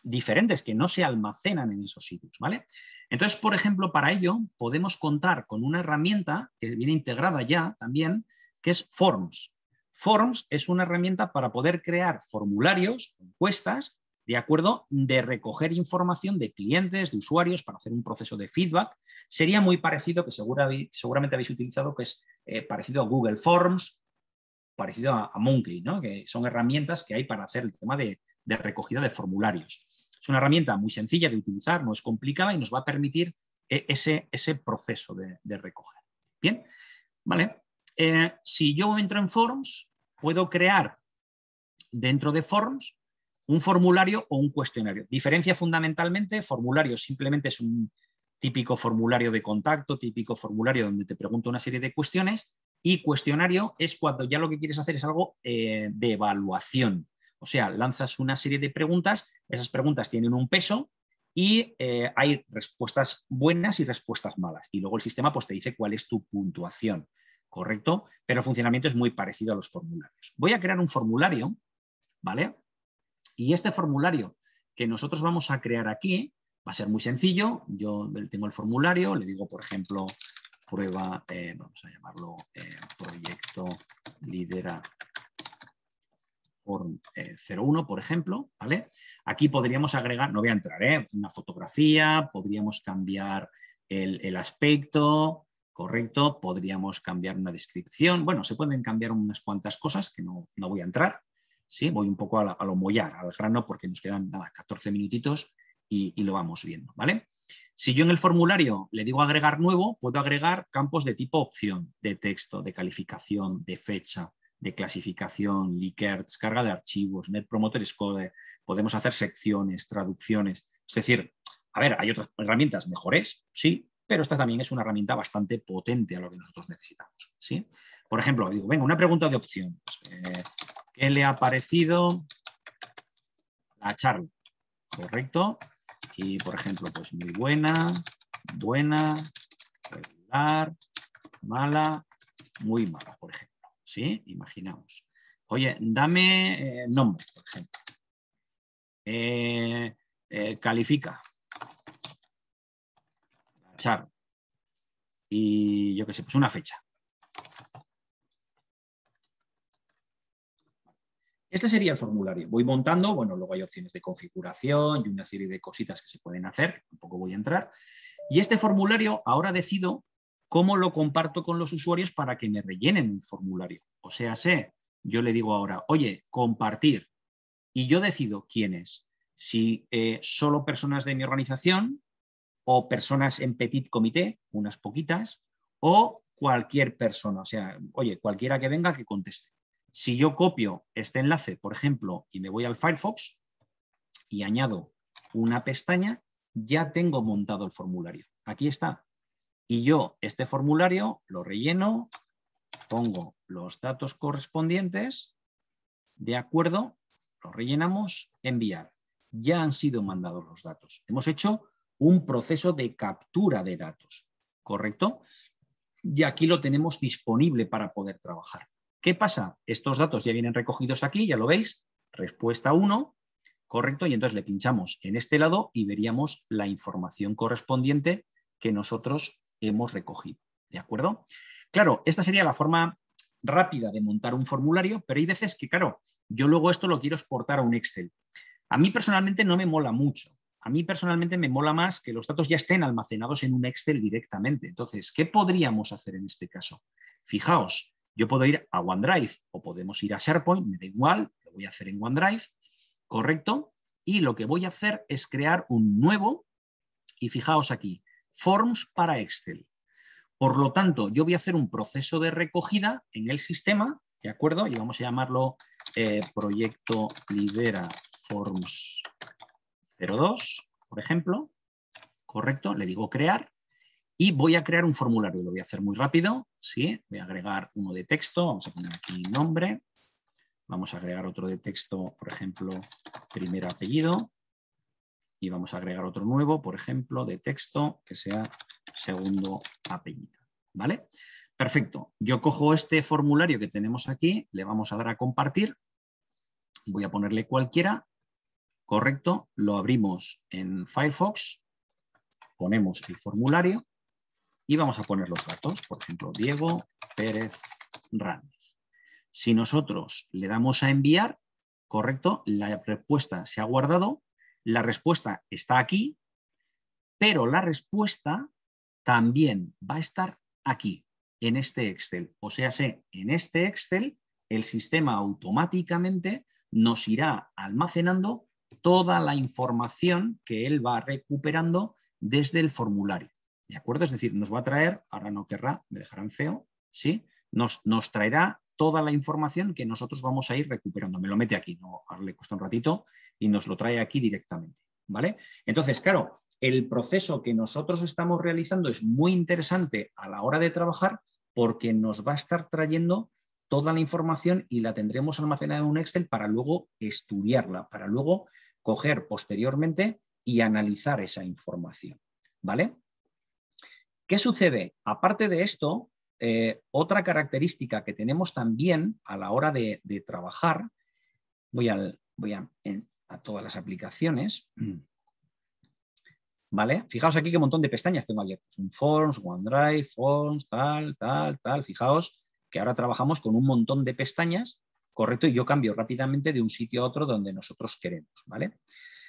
diferentes que no se almacenan en esos sitios, ¿vale? Entonces, por ejemplo, para ello podemos contar con una herramienta que viene integrada ya también, que es Forms. Forms es una herramienta para poder crear formularios, encuestas, de acuerdo, de recoger información de clientes, de usuarios, para hacer un proceso de feedback. Sería muy parecido, que seguramente habéis utilizado, que es eh, parecido a Google Forms, parecido a, Monkey, ¿no? que son herramientas que hay para hacer el tema de recogida de formularios. Es una herramienta muy sencilla de utilizar, no es complicada y nos va a permitir eh, ese, ese proceso de, recoger. Bien, vale. Eh, si yo entro en Forms, puedo crear dentro de Forms un formulario o un cuestionario. Diferencia fundamentalmente, formulario simplemente es un típico formulario de contacto, típico formulario donde te pregunto una serie de cuestiones y cuestionario es cuando ya lo que quieres hacer es algo eh, de evaluación. O sea, lanzas una serie de preguntas, esas preguntas tienen un peso y eh, hay respuestas buenas y respuestas malas. Y luego el sistema pues, te dice cuál es tu puntuación, ¿correcto? Pero el funcionamiento es muy parecido a los formularios. Voy a crear un formulario, ¿vale? Y este formulario que nosotros vamos a crear aquí va a ser muy sencillo. Yo tengo el formulario, le digo, por ejemplo, prueba, eh, vamos a llamarlo eh, proyecto lidera por 0,1, eh, por ejemplo, ¿vale? Aquí podríamos agregar, no voy a entrar, ¿eh? una fotografía, podríamos cambiar el, aspecto, correcto, podríamos cambiar una descripción, bueno, se pueden cambiar unas cuantas cosas que no, no voy a entrar, ¿sí? Voy un poco a, lo mollar, al grano, porque nos quedan nada, 14 minutitos y, y, lo vamos viendo, ¿vale? Si yo en el formulario le digo agregar nuevo, puedo agregar campos de tipo opción, de texto, de calificación, de fecha, de clasificación, Likerts, carga de archivos, Net Promoter Score, podemos hacer secciones, traducciones. Es decir, a ver, hay otras herramientas mejores, sí, pero esta también es una herramienta bastante potente a lo que nosotros necesitamos. ¿sí? Por ejemplo, digo, venga, una pregunta de opción. Pues, eh, ¿Qué le ha parecido la charla? Correcto. Y, por ejemplo, pues muy buena, buena, regular, mala, muy mala, por ejemplo. ¿sí? Imaginaos. Oye, dame eh, nombre, por ejemplo. Eh, eh, califica. Char. Y yo qué sé, pues una fecha. Este sería el formulario. Voy montando, bueno, luego hay opciones de configuración y una serie de cositas que se pueden hacer, tampoco voy a entrar. Y este formulario ahora decido cómo lo comparto con los usuarios para que me rellenen un formulario. O sea, sé, yo le digo ahora, oye, compartir. Y yo decido quién es. Si eh, solo personas de mi organización o personas en petit comité, unas poquitas, o cualquier persona. O sea, oye, cualquiera que venga que conteste. Si yo copio este enlace, por ejemplo, y me voy al Firefox y añado una pestaña, ya tengo montado el formulario. Aquí está. Y yo este formulario lo relleno, pongo los datos correspondientes, de acuerdo, lo rellenamos, enviar. Ya han sido mandados los datos. Hemos hecho un proceso de captura de datos, ¿correcto? Y aquí lo tenemos disponible para poder trabajar. ¿Qué pasa? Estos datos ya vienen recogidos aquí, ya lo veis, respuesta 1, correcto, y entonces le pinchamos en este lado y veríamos la información correspondiente que nosotros hemos recogido. ¿De acuerdo? Claro, esta sería la forma rápida de montar un formulario, pero hay veces que, claro, yo luego esto lo quiero exportar a un Excel. A mí personalmente no me mola mucho. A mí personalmente me mola más que los datos ya estén almacenados en un Excel directamente. Entonces, ¿qué podríamos hacer en este caso? Fijaos, yo puedo ir a OneDrive o podemos ir a SharePoint, me da igual, lo voy a hacer en OneDrive, ¿correcto? Y lo que voy a hacer es crear un nuevo y fijaos aquí, forms para Excel. Por lo tanto, yo voy a hacer un proceso de recogida en el sistema, ¿de acuerdo? Y vamos a llamarlo eh, proyecto lidera forms 02, por ejemplo, ¿correcto? Le digo crear y voy a crear un formulario, lo voy a hacer muy rápido, ¿sí? Voy a agregar uno de texto, vamos a poner aquí nombre, vamos a agregar otro de texto, por ejemplo, primer apellido, y vamos a agregar otro nuevo, por ejemplo, de texto, que sea segundo apellido. ¿Vale? Perfecto. Yo cojo este formulario que tenemos aquí, le vamos a dar a compartir, voy a ponerle cualquiera, correcto, lo abrimos en Firefox, ponemos el formulario y vamos a poner los datos, por ejemplo, Diego Pérez Ramos. Si nosotros le damos a enviar, correcto, la respuesta se ha guardado la respuesta está aquí, pero la respuesta también va a estar aquí, en este Excel. O sea, en este Excel el sistema automáticamente nos irá almacenando toda la información que él va recuperando desde el formulario. ¿De acuerdo? Es decir, nos va a traer, ahora no querrá, me dejarán feo, ¿sí? nos, traerá toda la información que nosotros vamos a ir recuperando. Me lo mete aquí, no, le cuesta un ratito y nos lo trae aquí directamente. ¿vale? Entonces, claro, el proceso que nosotros estamos realizando es muy interesante a la hora de trabajar porque nos va a estar trayendo toda la información y la tendremos almacenada en un Excel para luego estudiarla, para luego coger posteriormente y analizar esa información. ¿Vale? ¿Qué sucede? Aparte de esto, eh, otra característica que tenemos también a la hora de, trabajar, voy, a, todas las aplicaciones, (clears throat) ¿vale? Fijaos aquí qué montón de pestañas tengo aquí. un Forms, OneDrive, Forms, tal, tal, tal, fijaos que ahora trabajamos con un montón de pestañas, correcto, y yo cambio rápidamente de un sitio a otro donde nosotros queremos, ¿vale?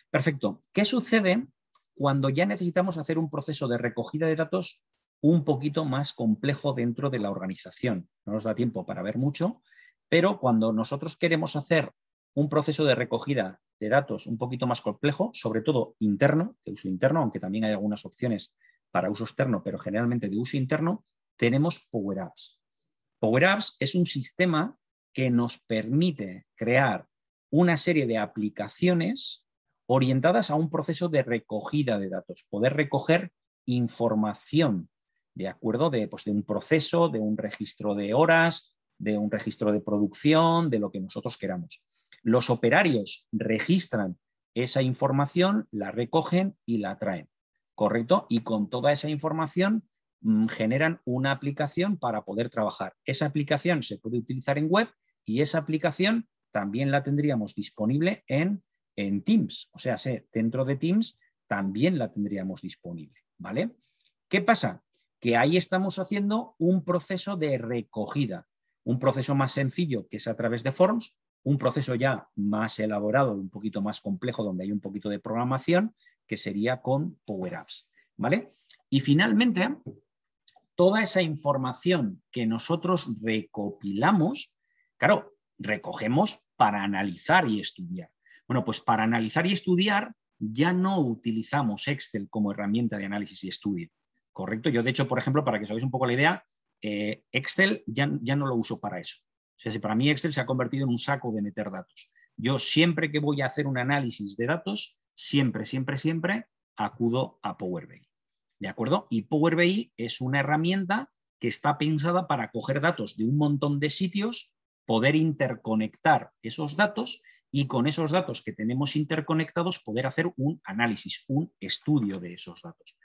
Perfecto. ¿Qué sucede cuando ya necesitamos hacer un proceso de recogida de datos un poquito más complejo dentro de la organización. No nos da tiempo para ver mucho, pero cuando nosotros queremos hacer un proceso de recogida de datos un poquito más complejo, sobre todo interno, de uso interno, aunque también hay algunas opciones para uso externo, pero generalmente de uso interno, tenemos Power Apps. Power Apps es un sistema que nos permite crear una serie de aplicaciones orientadas a un proceso de recogida de datos, poder recoger información ¿de acuerdo? De, pues, de un proceso, de un registro de horas, de un registro de producción, de lo que nosotros queramos. Los operarios registran esa información, la recogen y la traen, ¿correcto? Y con toda esa información mm, generan una aplicación para poder trabajar. Esa aplicación se puede utilizar en web y esa aplicación también la tendríamos disponible en, en Teams. O sea, dentro de Teams también la tendríamos disponible, ¿vale? ¿Qué pasa? que ahí estamos haciendo un proceso de recogida, un proceso más sencillo que es a través de forms, un proceso ya más elaborado, un poquito más complejo, donde hay un poquito de programación, que sería con Power Apps. ¿vale? Y finalmente, toda esa información que nosotros recopilamos, claro, recogemos para analizar y estudiar. Bueno, pues para analizar y estudiar ya no utilizamos Excel como herramienta de análisis y estudio. ¿correcto? Yo, de hecho, por ejemplo, para que os hagáis un poco la idea, eh, Excel ya, ya no lo uso para eso. O sea, para mí Excel se ha convertido en un saco de meter datos. Yo siempre que voy a hacer un análisis de datos, siempre, siempre, siempre acudo a Power BI. ¿De acuerdo? Y Power BI es una herramienta que está pensada para coger datos de un montón de sitios, poder interconectar esos datos y con esos datos que tenemos interconectados poder hacer un análisis, un estudio de esos datos.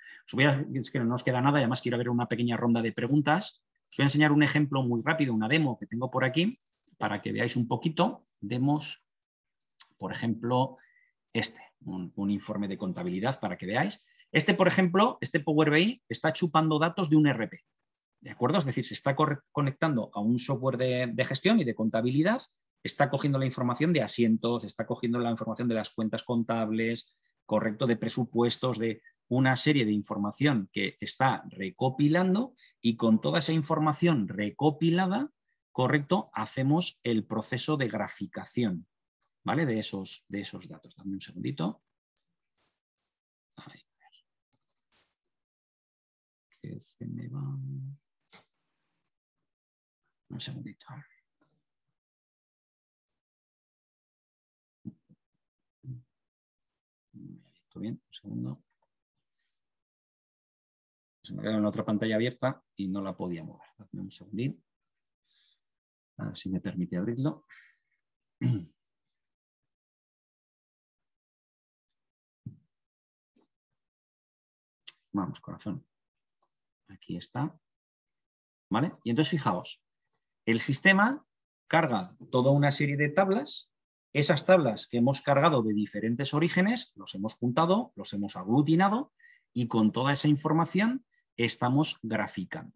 es que no nos queda nada, además quiero ver una pequeña ronda de preguntas. Os voy a enseñar un ejemplo muy rápido, una demo que tengo por aquí, para que veáis un poquito. Demos, por ejemplo, este, un, informe de contabilidad para que veáis. Este, por ejemplo, este Power BI está chupando datos de un RP. ¿De acuerdo? Es decir, se está conectando a un software de gestión y de contabilidad está cogiendo la información de asientos, está cogiendo la información de las cuentas contables, correcto, de presupuestos, de una serie de información que está recopilando y con toda esa información recopilada, correcto, hacemos el proceso de graficación, ¿vale? De esos, de esos datos. Dame un segundito. Que se me va. Un segundito. bien, un segundo. Se me quedó en otra pantalla abierta y no la podía mover. Dame un segundín. A ver si me permite abrirlo. Vamos, corazón. Aquí está. ¿Vale? Y entonces fijaos, el sistema carga toda una serie de tablas esas tablas que hemos cargado de diferentes orígenes, los hemos juntado, los hemos aglutinado y con toda esa información estamos graficando.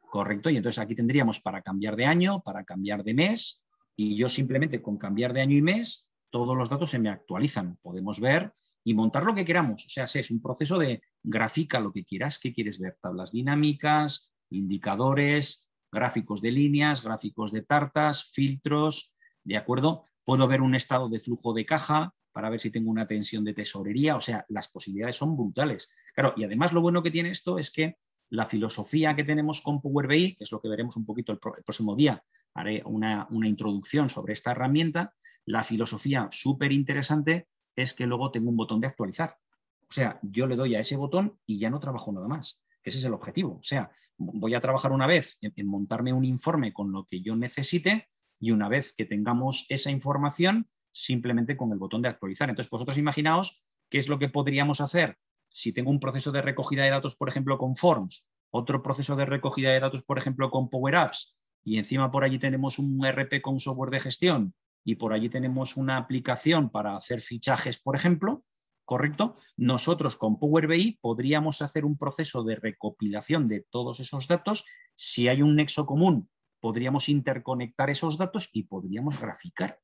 ¿Correcto? Y entonces aquí tendríamos para cambiar de año, para cambiar de mes, y yo simplemente con cambiar de año y mes, todos los datos se me actualizan. Podemos ver y montar lo que queramos. O sea, es un proceso de grafica lo que quieras, que quieres ver, tablas dinámicas, indicadores, gráficos de líneas, gráficos de tartas, filtros, ¿de acuerdo? Puedo ver un estado de flujo de caja para ver si tengo una tensión de tesorería, o sea, las posibilidades son brutales. Claro, y además lo bueno que tiene esto es que la filosofía que tenemos con Power BI, que es lo que veremos un poquito el, próximo día, haré una, introducción sobre esta herramienta, la filosofía súper interesante es que luego tengo un botón de actualizar. O sea, yo le doy a ese botón y ya no trabajo nada más, que ese es el objetivo. O sea, voy a trabajar una vez en montarme un informe con lo que yo necesite y una vez que tengamos esa información, simplemente con el botón de actualizar. Entonces, vosotros imaginaos qué es lo que podríamos hacer si tengo un proceso de recogida de datos, por ejemplo, con Forms, otro proceso de recogida de datos, por ejemplo, con Power Apps, y encima por allí tenemos un RP con software de gestión y por allí tenemos una aplicación para hacer fichajes, por ejemplo, ¿correcto? Nosotros con Power BI podríamos hacer un proceso de recopilación de todos esos datos si hay un nexo común podríamos interconectar esos datos y podríamos graficar.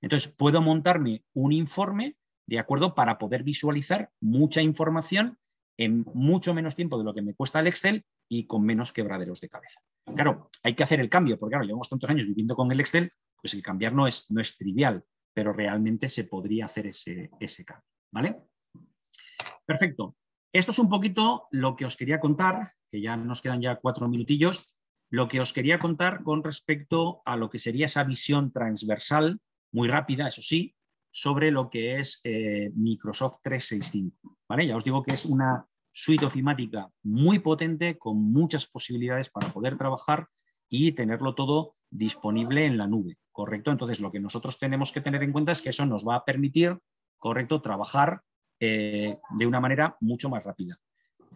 Entonces, puedo montarme un informe, ¿de acuerdo?, para poder visualizar mucha información en mucho menos tiempo de lo que me cuesta el Excel y con menos quebraderos de cabeza. Claro, hay que hacer el cambio, porque ahora llevamos tantos años viviendo con el Excel, pues el cambiar no es, no es trivial, pero realmente se podría hacer ese, ese cambio. ¿Vale? Perfecto. Esto es un poquito lo que os quería contar, que ya nos quedan ya cuatro minutillos lo que os quería contar con respecto a lo que sería esa visión transversal, muy rápida, eso sí, sobre lo que es eh, Microsoft 365. ¿vale? Ya os digo que es una suite ofimática muy potente, con muchas posibilidades para poder trabajar y tenerlo todo disponible en la nube, ¿correcto? Entonces, lo que nosotros tenemos que tener en cuenta es que eso nos va a permitir, ¿correcto?, trabajar eh, de una manera mucho más rápida.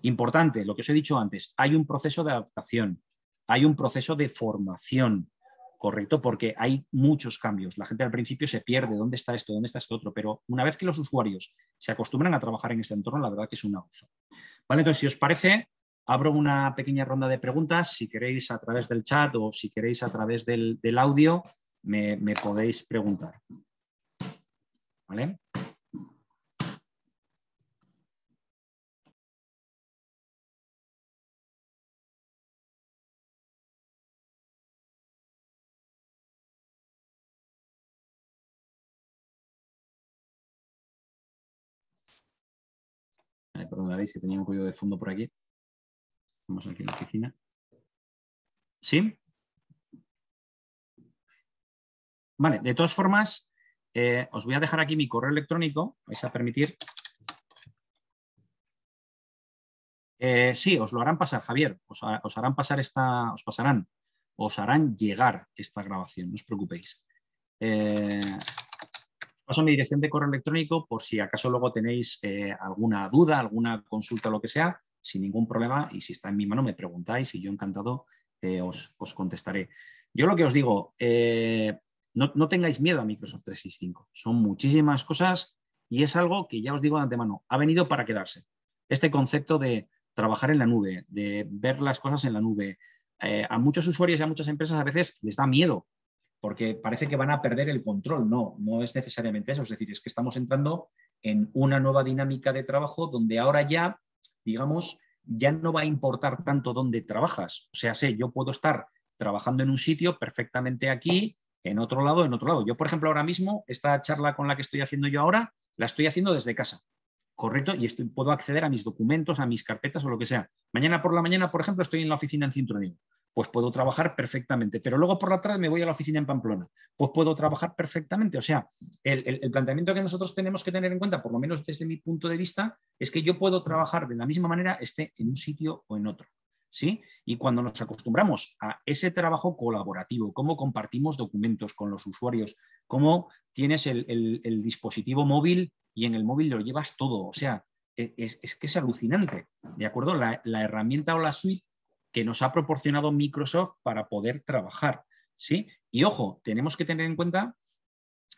Importante, lo que os he dicho antes, hay un proceso de adaptación hay un proceso de formación, ¿correcto? Porque hay muchos cambios. La gente al principio se pierde, ¿dónde está esto? ¿Dónde está esto otro? Pero una vez que los usuarios se acostumbran a trabajar en este entorno, la verdad que es un gozo. Vale, entonces, si os parece, abro una pequeña ronda de preguntas. Si queréis a través del chat o si queréis a través del, audio, me, me podéis preguntar. ¿Vale? perdonaréis que tenía un ruido de fondo por aquí. Estamos aquí en la oficina. ¿Sí? Vale, de todas formas, eh, os voy a dejar aquí mi correo electrónico, vais a permitir. Eh, sí, os lo harán pasar, Javier, os, os, harán pasar esta, os pasarán, os harán llegar esta grabación, no os preocupéis. Eh, Paso mi dirección de correo electrónico por si acaso luego tenéis eh, alguna duda, alguna consulta, lo que sea, sin ningún problema. Y si está en mi mano, me preguntáis y yo encantado eh, os, contestaré. Yo lo que os digo, eh, no, no, tengáis miedo a Microsoft 365. Son muchísimas cosas y es algo que ya os digo de antemano, ha venido para quedarse. Este concepto de trabajar en la nube, de ver las cosas en la nube. a muchos usuarios y a muchas empresas a veces les da miedo porque parece que van a perder el control. No, no es necesariamente eso. Es decir, es que estamos entrando en una nueva dinámica de trabajo donde ahora ya, digamos, ya no va a importar tanto dónde trabajas. O sea, sé, yo puedo estar trabajando en un sitio perfectamente aquí, en otro lado, en otro lado. Yo, por ejemplo, ahora mismo, esta charla con la que estoy haciendo yo ahora, la estoy haciendo desde casa. Correcto, y estoy, puedo acceder a mis documentos, a mis carpetas o lo que sea. Mañana por la mañana, por ejemplo, estoy en la oficina en Cinturón pues puedo trabajar perfectamente. Pero luego por la tarde me voy a la oficina en Pamplona, pues puedo trabajar perfectamente. O sea, el, planteamiento que nosotros tenemos que tener en cuenta, por lo menos desde mi punto de vista, es que yo puedo trabajar de la misma manera, esté en un sitio o en otro. ¿Sí? Y cuando nos acostumbramos a ese trabajo colaborativo, cómo compartimos documentos con los usuarios, cómo tienes el, dispositivo móvil y en el móvil lo llevas todo. O sea, e, es, que es alucinante, ¿de acuerdo? La, la herramienta o la suite que nos ha proporcionado Microsoft para poder trabajar. ¿sí? Y ojo, tenemos que tener en cuenta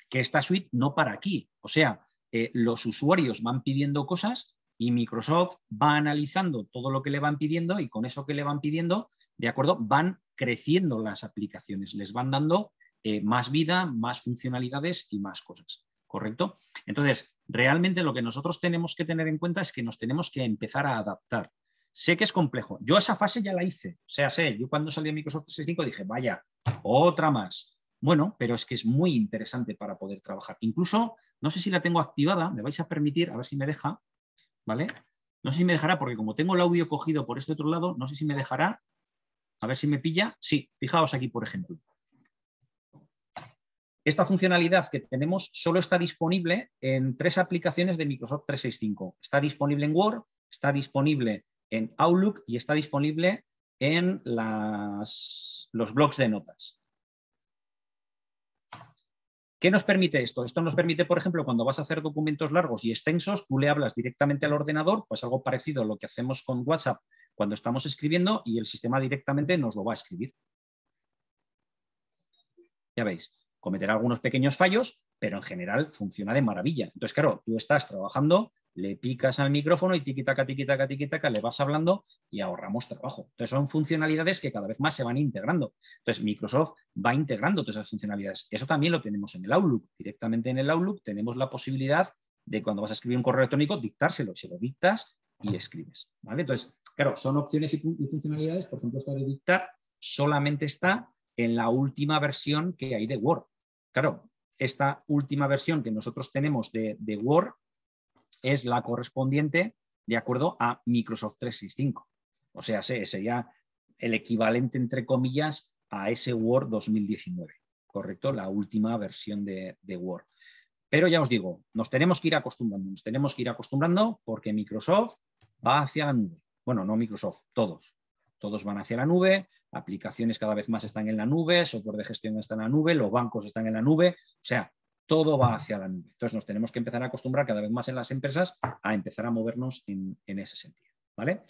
que esta suite no para aquí. O sea, eh, los usuarios van pidiendo cosas y Microsoft va analizando todo lo que le van pidiendo y con eso que le van pidiendo, de acuerdo, van creciendo las aplicaciones, les van dando eh, más vida, más funcionalidades y más cosas. ¿Correcto? Entonces, realmente lo que nosotros tenemos que tener en cuenta es que nos tenemos que empezar a adaptar. Sé que es complejo. Yo esa fase ya la hice. O sea, sé, yo cuando salí a Microsoft 365 dije, vaya, otra más. Bueno, pero es que es muy interesante para poder trabajar. Incluso, no sé si la tengo activada, me vais a permitir, a ver si me deja, ¿vale? No sé si me dejará, porque como tengo el audio cogido por este otro lado, no sé si me dejará. A ver si me pilla. Sí, fijaos aquí, por ejemplo. Esta funcionalidad que tenemos solo está disponible en tres aplicaciones de Microsoft 365. Está disponible en Word, está disponible en Outlook y está disponible en los blogs de notas. ¿Qué nos permite esto? Esto nos permite, por ejemplo, cuando vas a hacer documentos largos y extensos, tú le hablas directamente al ordenador, pues algo parecido a lo que hacemos con WhatsApp cuando estamos escribiendo y el sistema directamente nos lo va a escribir. Ya veis, cometerá algunos pequeños fallos, pero en general funciona de maravilla. Entonces, claro, tú estás trabajando le picas al micrófono y tiquitaca, tiquitaca, tiquitaca, le vas hablando y ahorramos trabajo. Entonces son funcionalidades que cada vez más se van integrando. Entonces Microsoft va integrando todas esas funcionalidades. Eso también lo tenemos en el Outlook. Directamente en el Outlook tenemos la posibilidad de cuando vas a escribir un correo electrónico, dictárselo. Si lo dictas y escribes. Entonces, claro, son opciones y, funcionalidades. Por ejemplo, esta de dictar solamente está en la última versión que hay de Word. Claro, esta última versión que nosotros tenemos de, de Word es la correspondiente de acuerdo a Microsoft 365. O sea, sería el equivalente, entre comillas, a ese Word 2019, ¿correcto? La última versión de, Word. Pero ya os digo, nos tenemos que ir acostumbrando, nos tenemos que ir acostumbrando porque Microsoft va hacia la nube. Bueno, no Microsoft, todos. Todos van hacia la nube, aplicaciones cada vez más están en la nube, software de gestión está en la nube, los bancos están en la nube. O sea, todo va hacia la nube. Entonces nos tenemos que empezar a acostumbrar cada vez más en las empresas a empezar a movernos en, ese sentido. ¿vale?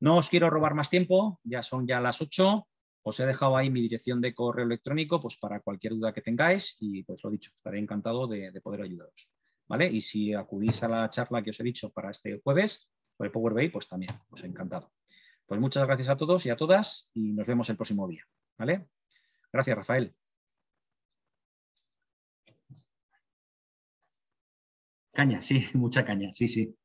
No os quiero robar más tiempo, ya son ya las 8. Os he dejado ahí mi dirección de correo electrónico pues para cualquier duda que tengáis y pues lo dicho, estaré encantado de, poder ayudaros. ¿vale? Y si acudís a la charla que os he dicho para este jueves el Power BI, pues también, os pues, he encantado. Pues muchas gracias a todos y a todas y nos vemos el próximo día. ¿vale? Gracias, Rafael. Caña, sí, (laughs) mucha caña, sí, sí.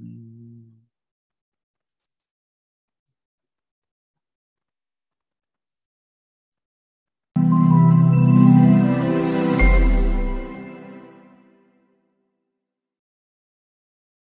Mm.